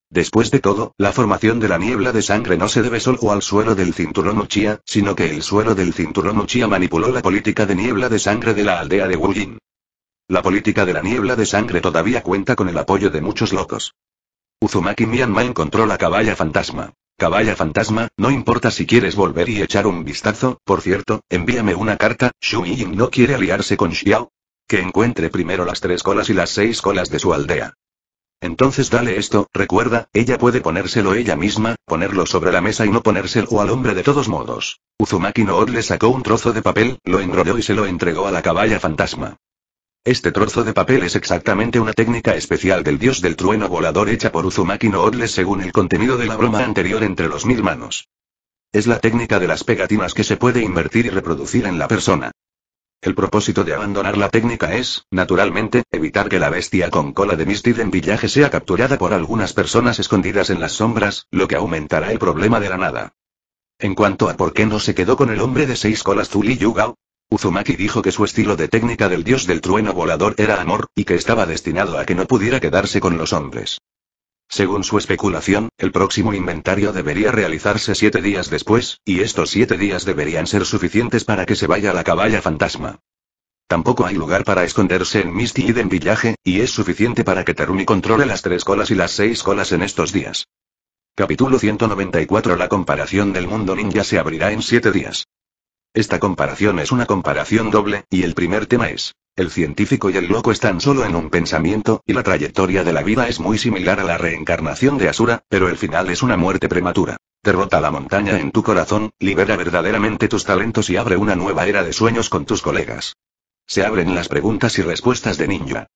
Después de todo, la formación de la niebla de sangre no se debe solo al suelo del cinturón Uchia, sino que el suelo del cinturón uchia manipuló la política de niebla de sangre de la aldea de Wujin. La política de la niebla de sangre todavía cuenta con el apoyo de muchos locos. Uzumaki Myanma encontró la caballa fantasma. Caballa fantasma, no importa si quieres volver y echar un vistazo, por cierto, envíame una carta, Shu no quiere aliarse con Xiao. Que encuentre primero las tres colas y las seis colas de su aldea. Entonces dale esto, recuerda, ella puede ponérselo ella misma, ponerlo sobre la mesa y no ponérselo al hombre de todos modos. Uzumaki Noor le sacó un trozo de papel, lo enrolló y se lo entregó a la caballa fantasma. Este trozo de papel es exactamente una técnica especial del dios del trueno volador hecha por Uzumaki no Orle según el contenido de la broma anterior entre los mil manos. Es la técnica de las pegatinas que se puede invertir y reproducir en la persona. El propósito de abandonar la técnica es, naturalmente, evitar que la bestia con cola de Misty en Villaje sea capturada por algunas personas escondidas en las sombras, lo que aumentará el problema de la nada. En cuanto a por qué no se quedó con el hombre de seis colas Zuli Yugao, Uzumaki dijo que su estilo de técnica del dios del trueno volador era amor, y que estaba destinado a que no pudiera quedarse con los hombres. Según su especulación, el próximo inventario debería realizarse siete días después, y estos siete días deberían ser suficientes para que se vaya la caballa fantasma. Tampoco hay lugar para esconderse en Misty en Villaje, y es suficiente para que Terumi controle las tres colas y las seis colas en estos días. Capítulo 194 La comparación del mundo ninja se abrirá en siete días. Esta comparación es una comparación doble, y el primer tema es, el científico y el loco están solo en un pensamiento, y la trayectoria de la vida es muy similar a la reencarnación de Asura, pero el final es una muerte prematura. Derrota la montaña en tu corazón, libera verdaderamente tus talentos y abre una nueva era de sueños con tus colegas. Se abren las preguntas y respuestas de Ninja.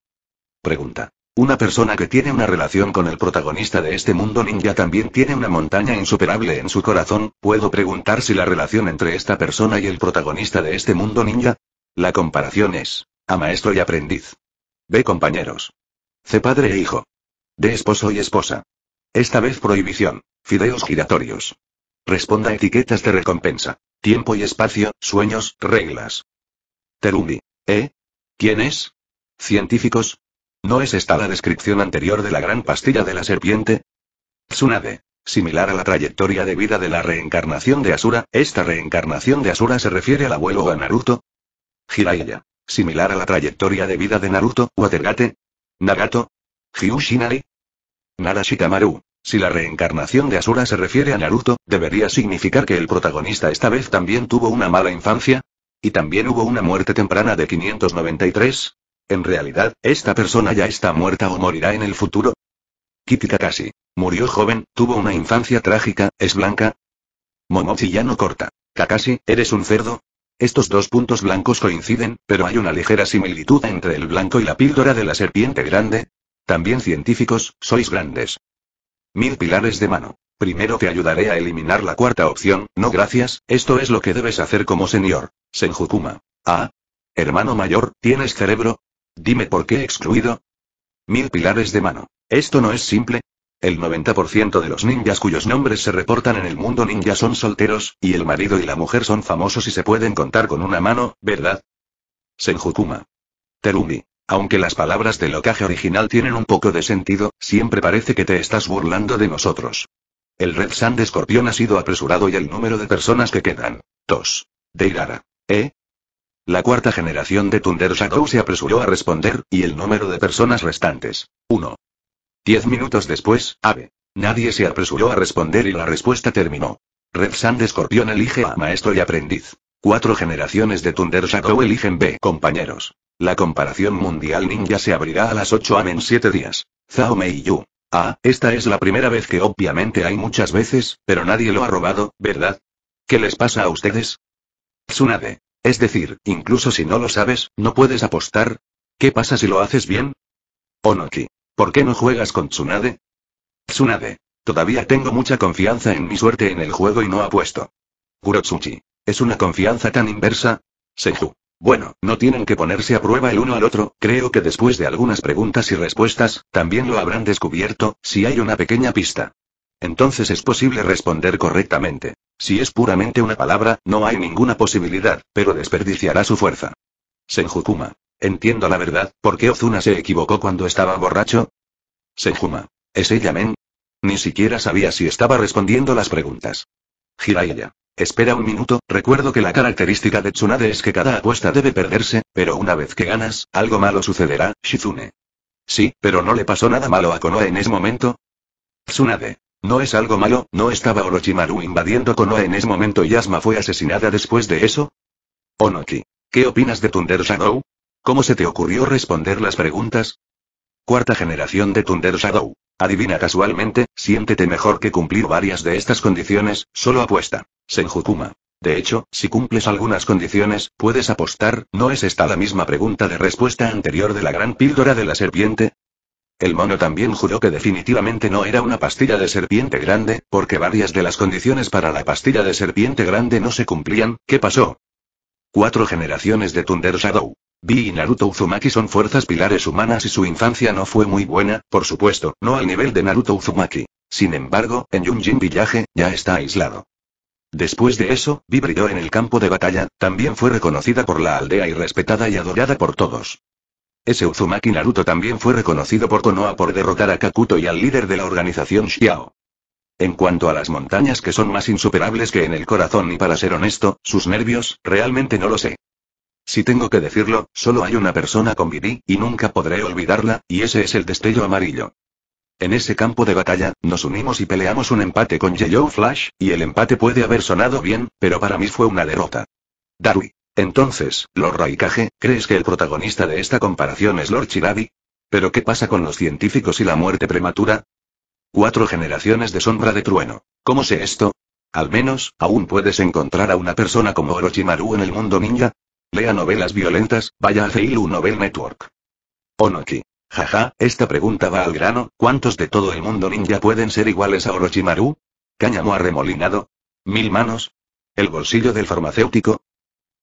Pregunta. Una persona que tiene una relación con el protagonista de este mundo ninja también tiene una montaña insuperable en su corazón, puedo preguntar si la relación entre esta persona y el protagonista de este mundo ninja? La comparación es, a maestro y aprendiz. B compañeros. C padre e hijo. D esposo y esposa. Esta vez prohibición. Fideos giratorios. Responda etiquetas de recompensa. Tiempo y espacio, sueños, reglas. Terumi. ¿Eh? ¿Quién es? Científicos, ¿No es esta la descripción anterior de la gran pastilla de la serpiente? Tsunade. Similar a la trayectoria de vida de la reencarnación de Asura, ¿esta reencarnación de Asura se refiere al abuelo o a Naruto? Jiraiya. Similar a la trayectoria de vida de Naruto, Watergate. Nagato. Hyushinari. Narashikamaru. Si la reencarnación de Asura se refiere a Naruto, ¿debería significar que el protagonista esta vez también tuvo una mala infancia? ¿Y también hubo una muerte temprana de 593? En realidad, esta persona ya está muerta o morirá en el futuro. Kitty Kakashi. Murió joven, tuvo una infancia trágica, es blanca. Momochi ya no corta. Kakashi, ¿eres un cerdo? Estos dos puntos blancos coinciden, pero hay una ligera similitud entre el blanco y la píldora de la serpiente grande. También científicos, sois grandes. Mil pilares de mano. Primero te ayudaré a eliminar la cuarta opción, no gracias, esto es lo que debes hacer como señor. Senjukuma. Ah. Hermano mayor, ¿tienes cerebro? Dime por qué excluido. Mil pilares de mano. ¿Esto no es simple? El 90% de los ninjas cuyos nombres se reportan en el mundo ninja son solteros, y el marido y la mujer son famosos y se pueden contar con una mano, ¿verdad? Senjukuma. Terumi. Aunque las palabras del locaje original tienen un poco de sentido, siempre parece que te estás burlando de nosotros. El Red Sand Escorpión ha sido apresurado y el número de personas que quedan. Dos. Deirara. ¿Eh? La cuarta generación de Thunder Shadow se apresuró a responder, y el número de personas restantes. 1. Diez minutos después, Ave. Nadie se apresuró a responder y la respuesta terminó. Red Sand Escorpión elige a maestro y aprendiz. Cuatro generaciones de Thunder Shadow eligen B compañeros. La comparación mundial ninja se abrirá a las 8 am en 7 días. Zhao Mei Yu. Ah, esta es la primera vez que obviamente hay muchas veces, pero nadie lo ha robado, ¿verdad? ¿Qué les pasa a ustedes? Tsunade. Es decir, incluso si no lo sabes, ¿no puedes apostar? ¿Qué pasa si lo haces bien? Onoki, ¿por qué no juegas con Tsunade? Tsunade, todavía tengo mucha confianza en mi suerte en el juego y no apuesto. Kurotsuchi, ¿es una confianza tan inversa? Seju, bueno, no tienen que ponerse a prueba el uno al otro, creo que después de algunas preguntas y respuestas, también lo habrán descubierto, si hay una pequeña pista. Entonces es posible responder correctamente. Si es puramente una palabra, no hay ninguna posibilidad, pero desperdiciará su fuerza. Senjukuma. Entiendo la verdad, ¿por qué Ozuna se equivocó cuando estaba borracho? Senjuma. ¿Es ella men? Ni siquiera sabía si estaba respondiendo las preguntas. Jiraiya. Espera un minuto, recuerdo que la característica de Tsunade es que cada apuesta debe perderse, pero una vez que ganas, algo malo sucederá, Shizune. Sí, pero no le pasó nada malo a Konoe en ese momento. Tsunade. No es algo malo, ¿no estaba Orochimaru invadiendo Konoha en ese momento y Asma fue asesinada después de eso? Onoki. ¿Qué opinas de Thunder Shadow? ¿Cómo se te ocurrió responder las preguntas? Cuarta generación de Thunder Shadow. Adivina casualmente, siéntete mejor que cumplir varias de estas condiciones, solo apuesta. Senjukuma. De hecho, si cumples algunas condiciones, puedes apostar, ¿no es esta la misma pregunta de respuesta anterior de la gran píldora de la serpiente? El mono también juró que definitivamente no era una pastilla de serpiente grande, porque varias de las condiciones para la pastilla de serpiente grande no se cumplían. ¿Qué pasó? Cuatro generaciones de Thunder Shadow. Vi y Naruto Uzumaki son fuerzas pilares humanas y su infancia no fue muy buena, por supuesto, no al nivel de Naruto Uzumaki. Sin embargo, en Yunjin Village, ya está aislado. Después de eso, Vi brilló en el campo de batalla, también fue reconocida por la aldea y respetada y adorada por todos. Ese Uzumaki Naruto también fue reconocido por Konoha por derrotar a Kakuto y al líder de la organización Xiao. En cuanto a las montañas que son más insuperables que en el corazón y para ser honesto, sus nervios, realmente no lo sé. Si tengo que decirlo, solo hay una persona con Bibi, y nunca podré olvidarla, y ese es el destello amarillo. En ese campo de batalla, nos unimos y peleamos un empate con Yellow Flash, y el empate puede haber sonado bien, pero para mí fue una derrota. Darui. Entonces, Lord Raikage, ¿crees que el protagonista de esta comparación es Lord Chirabi? ¿Pero qué pasa con los científicos y la muerte prematura? Cuatro generaciones de sombra de trueno. ¿Cómo sé esto? Al menos, aún puedes encontrar a una persona como Orochimaru en el mundo ninja. Lea novelas violentas, vaya a Feilu Novel Network. Onoki. Jaja, esta pregunta va al grano, ¿cuántos de todo el mundo ninja pueden ser iguales a Orochimaru? Cáñamo arremolinado. Mil manos. El bolsillo del farmacéutico,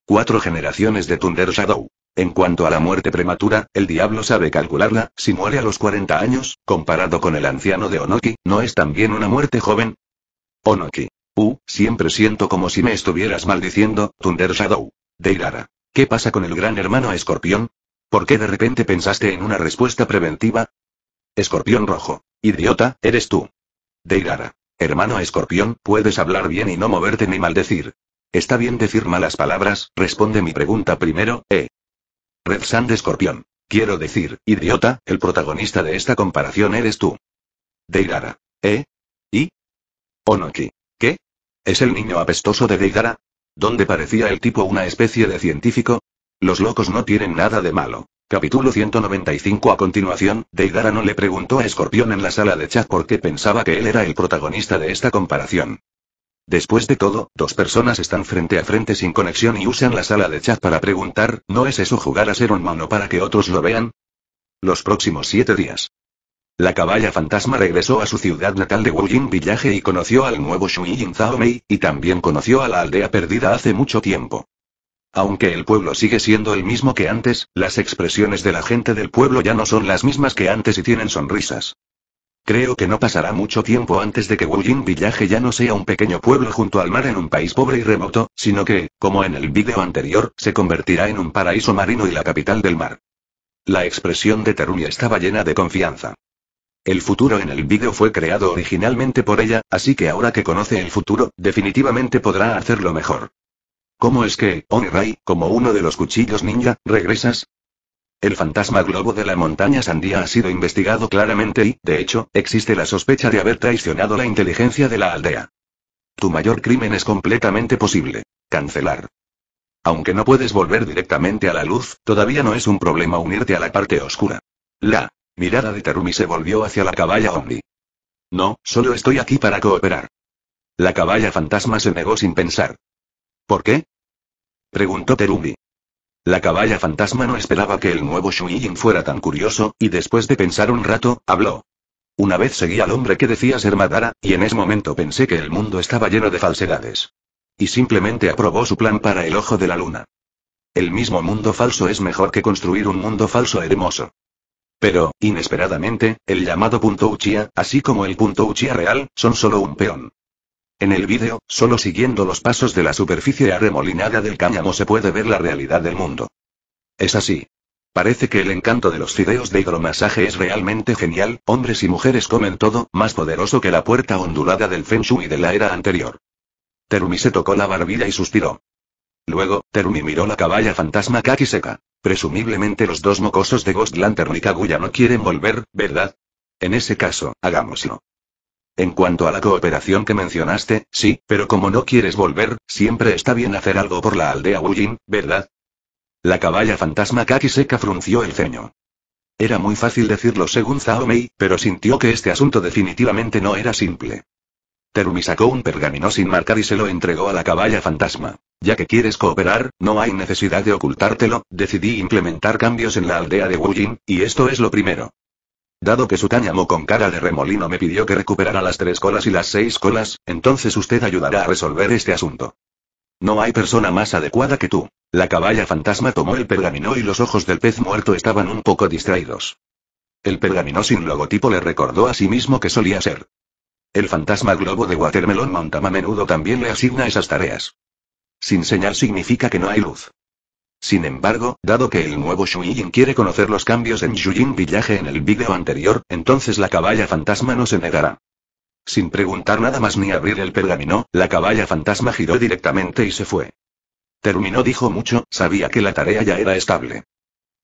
Cuatro generaciones de Thunder Shadow. En cuanto a la muerte prematura, el diablo sabe calcularla, si muere a los 40 años, comparado con el anciano de Onoki, ¿no es también una muerte joven? Onoki. Uh, siempre siento como si me estuvieras maldiciendo, Thunder Shadow. Deirara. ¿Qué pasa con el gran hermano escorpión? ¿Por qué de repente pensaste en una respuesta preventiva? Escorpión rojo. Idiota, eres tú. Deirara. Hermano escorpión, puedes hablar bien y no moverte ni maldecir. Está bien decir malas palabras, responde mi pregunta primero, ¿eh? Red Sand Escorpión. Quiero decir, idiota, el protagonista de esta comparación eres tú. Deidara. ¿Eh? ¿Y? Onoki. ¿Qué? ¿Es el niño apestoso de Deidara? ¿Dónde parecía el tipo una especie de científico? Los locos no tienen nada de malo. Capítulo 195 A continuación, Deidara no le preguntó a Escorpión en la sala de chat porque pensaba que él era el protagonista de esta comparación. Después de todo, dos personas están frente a frente sin conexión y usan la sala de chat para preguntar, ¿no es eso jugar a ser un mono para que otros lo vean? Los próximos siete días. La caballa fantasma regresó a su ciudad natal de Wujin Village y conoció al nuevo Yin Zaomei, y también conoció a la aldea perdida hace mucho tiempo. Aunque el pueblo sigue siendo el mismo que antes, las expresiones de la gente del pueblo ya no son las mismas que antes y tienen sonrisas. Creo que no pasará mucho tiempo antes de que Wujin Village ya no sea un pequeño pueblo junto al mar en un país pobre y remoto, sino que, como en el vídeo anterior, se convertirá en un paraíso marino y la capital del mar. La expresión de Terumi estaba llena de confianza. El futuro en el vídeo fue creado originalmente por ella, así que ahora que conoce el futuro, definitivamente podrá hacerlo mejor. ¿Cómo es que, Onirai, como uno de los cuchillos ninja, regresas? El fantasma globo de la montaña Sandía ha sido investigado claramente y, de hecho, existe la sospecha de haber traicionado la inteligencia de la aldea. Tu mayor crimen es completamente posible. Cancelar. Aunque no puedes volver directamente a la luz, todavía no es un problema unirte a la parte oscura. La mirada de Terumi se volvió hacia la caballa Omni. No, solo estoy aquí para cooperar. La caballa fantasma se negó sin pensar. ¿Por qué? Preguntó Terumi. La caballa fantasma no esperaba que el nuevo Shuiyin fuera tan curioso, y después de pensar un rato, habló. Una vez seguí al hombre que decía ser Madara, y en ese momento pensé que el mundo estaba lleno de falsedades. Y simplemente aprobó su plan para el ojo de la luna. El mismo mundo falso es mejor que construir un mundo falso hermoso. Pero, inesperadamente, el llamado punto Uchiha, así como el punto Uchiha real, son solo un peón. En el vídeo, solo siguiendo los pasos de la superficie arremolinada del cáñamo se puede ver la realidad del mundo. Es así. Parece que el encanto de los fideos de hidromasaje es realmente genial, hombres y mujeres comen todo, más poderoso que la puerta ondulada del Feng Shui de la era anterior. Terumi se tocó la barbilla y suspiró. Luego, Terumi miró la caballa fantasma Kakiseka. Presumiblemente los dos mocosos de Ghost Lantern y Kaguya no quieren volver, ¿verdad? En ese caso, hagámoslo. En cuanto a la cooperación que mencionaste, sí, pero como no quieres volver, siempre está bien hacer algo por la aldea Wujin, ¿verdad? La caballa fantasma Kaki frunció el ceño. Era muy fácil decirlo según Zhao Mei, pero sintió que este asunto definitivamente no era simple. Terumi sacó un pergamino sin marcar y se lo entregó a la caballa fantasma. Ya que quieres cooperar, no hay necesidad de ocultártelo, decidí implementar cambios en la aldea de Wujin, y esto es lo primero. Dado que su cáñamo con cara de remolino me pidió que recuperara las tres colas y las seis colas, entonces usted ayudará a resolver este asunto. No hay persona más adecuada que tú. La caballa fantasma tomó el pergamino y los ojos del pez muerto estaban un poco distraídos. El pergamino sin logotipo le recordó a sí mismo que solía ser. El fantasma globo de Watermelon Montama a menudo también le asigna esas tareas. Sin señal significa que no hay luz. Sin embargo, dado que el nuevo Shuyin quiere conocer los cambios en Shuyin Villaje en el vídeo anterior, entonces la caballa fantasma no se negará. Sin preguntar nada más ni abrir el pergamino, la caballa fantasma giró directamente y se fue. Terminó dijo mucho, sabía que la tarea ya era estable.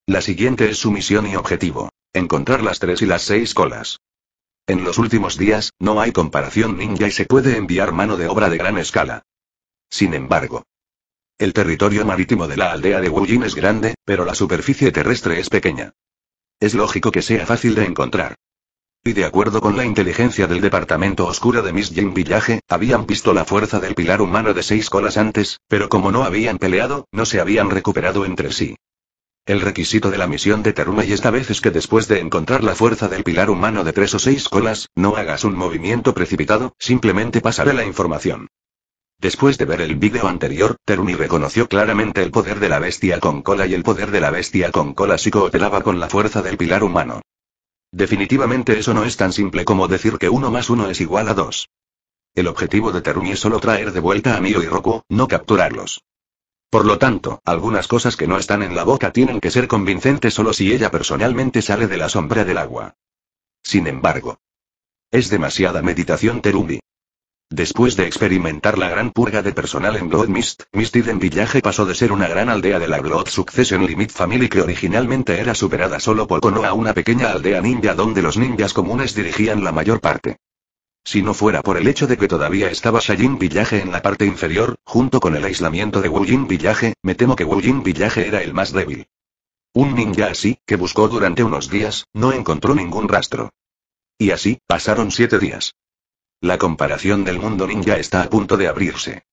La siguiente es su misión y objetivo. Encontrar las tres y las seis colas. En los últimos días, no hay comparación ninja y se puede enviar mano de obra de gran escala. Sin embargo, el territorio marítimo de la aldea de Wuyin es grande, pero la superficie terrestre es pequeña. Es lógico que sea fácil de encontrar. Y de acuerdo con la inteligencia del departamento oscuro de Miss Jane Village, habían visto la fuerza del pilar humano de seis colas antes, pero como no habían peleado, no se habían recuperado entre sí. El requisito de la misión de Teruma y esta vez es que después de encontrar la fuerza del pilar humano de tres o seis colas, no hagas un movimiento precipitado, simplemente pasaré la información. Después de ver el vídeo anterior, Terumi reconoció claramente el poder de la bestia con cola y el poder de la bestia con cola si con la fuerza del pilar humano. Definitivamente eso no es tan simple como decir que uno más uno es igual a dos. El objetivo de Terumi es solo traer de vuelta a Mio y Roku, no capturarlos. Por lo tanto, algunas cosas que no están en la boca tienen que ser convincentes solo si ella personalmente sale de la sombra del agua. Sin embargo, es demasiada meditación Terumi. Después de experimentar la gran purga de personal en Blood Mist, Mistiden Village pasó de ser una gran aldea de la Blood Succession Limit Family que originalmente era superada solo por Konoha a una pequeña aldea ninja donde los ninjas comunes dirigían la mayor parte. Si no fuera por el hecho de que todavía estaba Shayin Village en la parte inferior, junto con el aislamiento de Wujin Village, me temo que Wujin Village era el más débil. Un ninja así, que buscó durante unos días, no encontró ningún rastro. Y así, pasaron siete días. La comparación del mundo ninja está a punto de abrirse.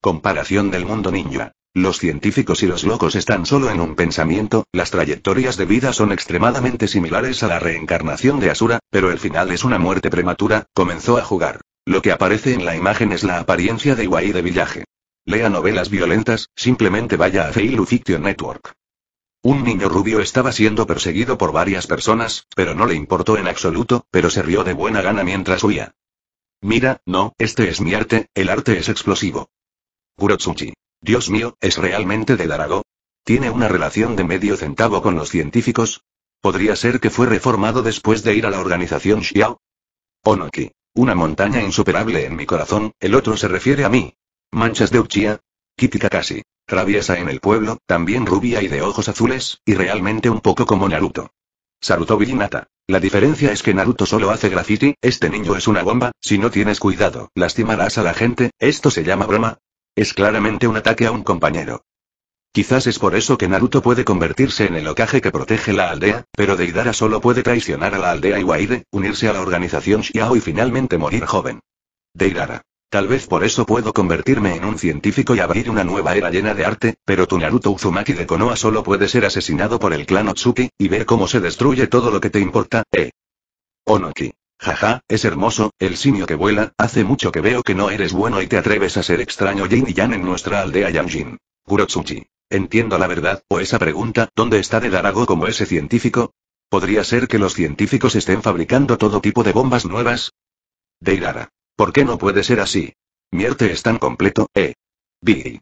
Comparación del mundo ninja. Los científicos y los locos están solo en un pensamiento, las trayectorias de vida son extremadamente similares a la reencarnación de Asura, pero el final es una muerte prematura, comenzó a jugar. Lo que aparece en la imagen es la apariencia de Iwai de Villaje. Lea novelas violentas, simplemente vaya a Feilu Fiction Network. Un niño rubio estaba siendo perseguido por varias personas, pero no le importó en absoluto, pero se rió de buena gana mientras huía. Mira, no, este es mi arte, el arte es explosivo. Kurotsuchi. Dios mío, ¿es realmente de Darago? ¿Tiene una relación de medio centavo con los científicos? ¿Podría ser que fue reformado después de ir a la organización Xiao? Onoki. Una montaña insuperable en mi corazón, el otro se refiere a mí. Manchas de Uchiha. Kitty Rabiesa en el pueblo, también rubia y de ojos azules, y realmente un poco como Naruto. Sarutobi Hinata. La diferencia es que Naruto solo hace graffiti, este niño es una bomba, si no tienes cuidado, lastimarás a la gente, esto se llama broma. Es claramente un ataque a un compañero. Quizás es por eso que Naruto puede convertirse en el locaje que protege la aldea, pero Deidara solo puede traicionar a la aldea Iwaide, unirse a la organización Xiao y finalmente morir joven. Deidara. Tal vez por eso puedo convertirme en un científico y abrir una nueva era llena de arte, pero tu Naruto Uzumaki de Konoha solo puede ser asesinado por el clan Otsuki, y ver cómo se destruye todo lo que te importa, eh. Onoki. Jaja, es hermoso, el simio que vuela, hace mucho que veo que no eres bueno y te atreves a ser extraño Jin y Yan en nuestra aldea Yanjin. Kurotsuchi. Entiendo la verdad, o esa pregunta, ¿dónde está de Darago como ese científico? ¿Podría ser que los científicos estén fabricando todo tipo de bombas nuevas? Deirara. ¿Por qué no puede ser así? Mierte es tan completo, eh. B.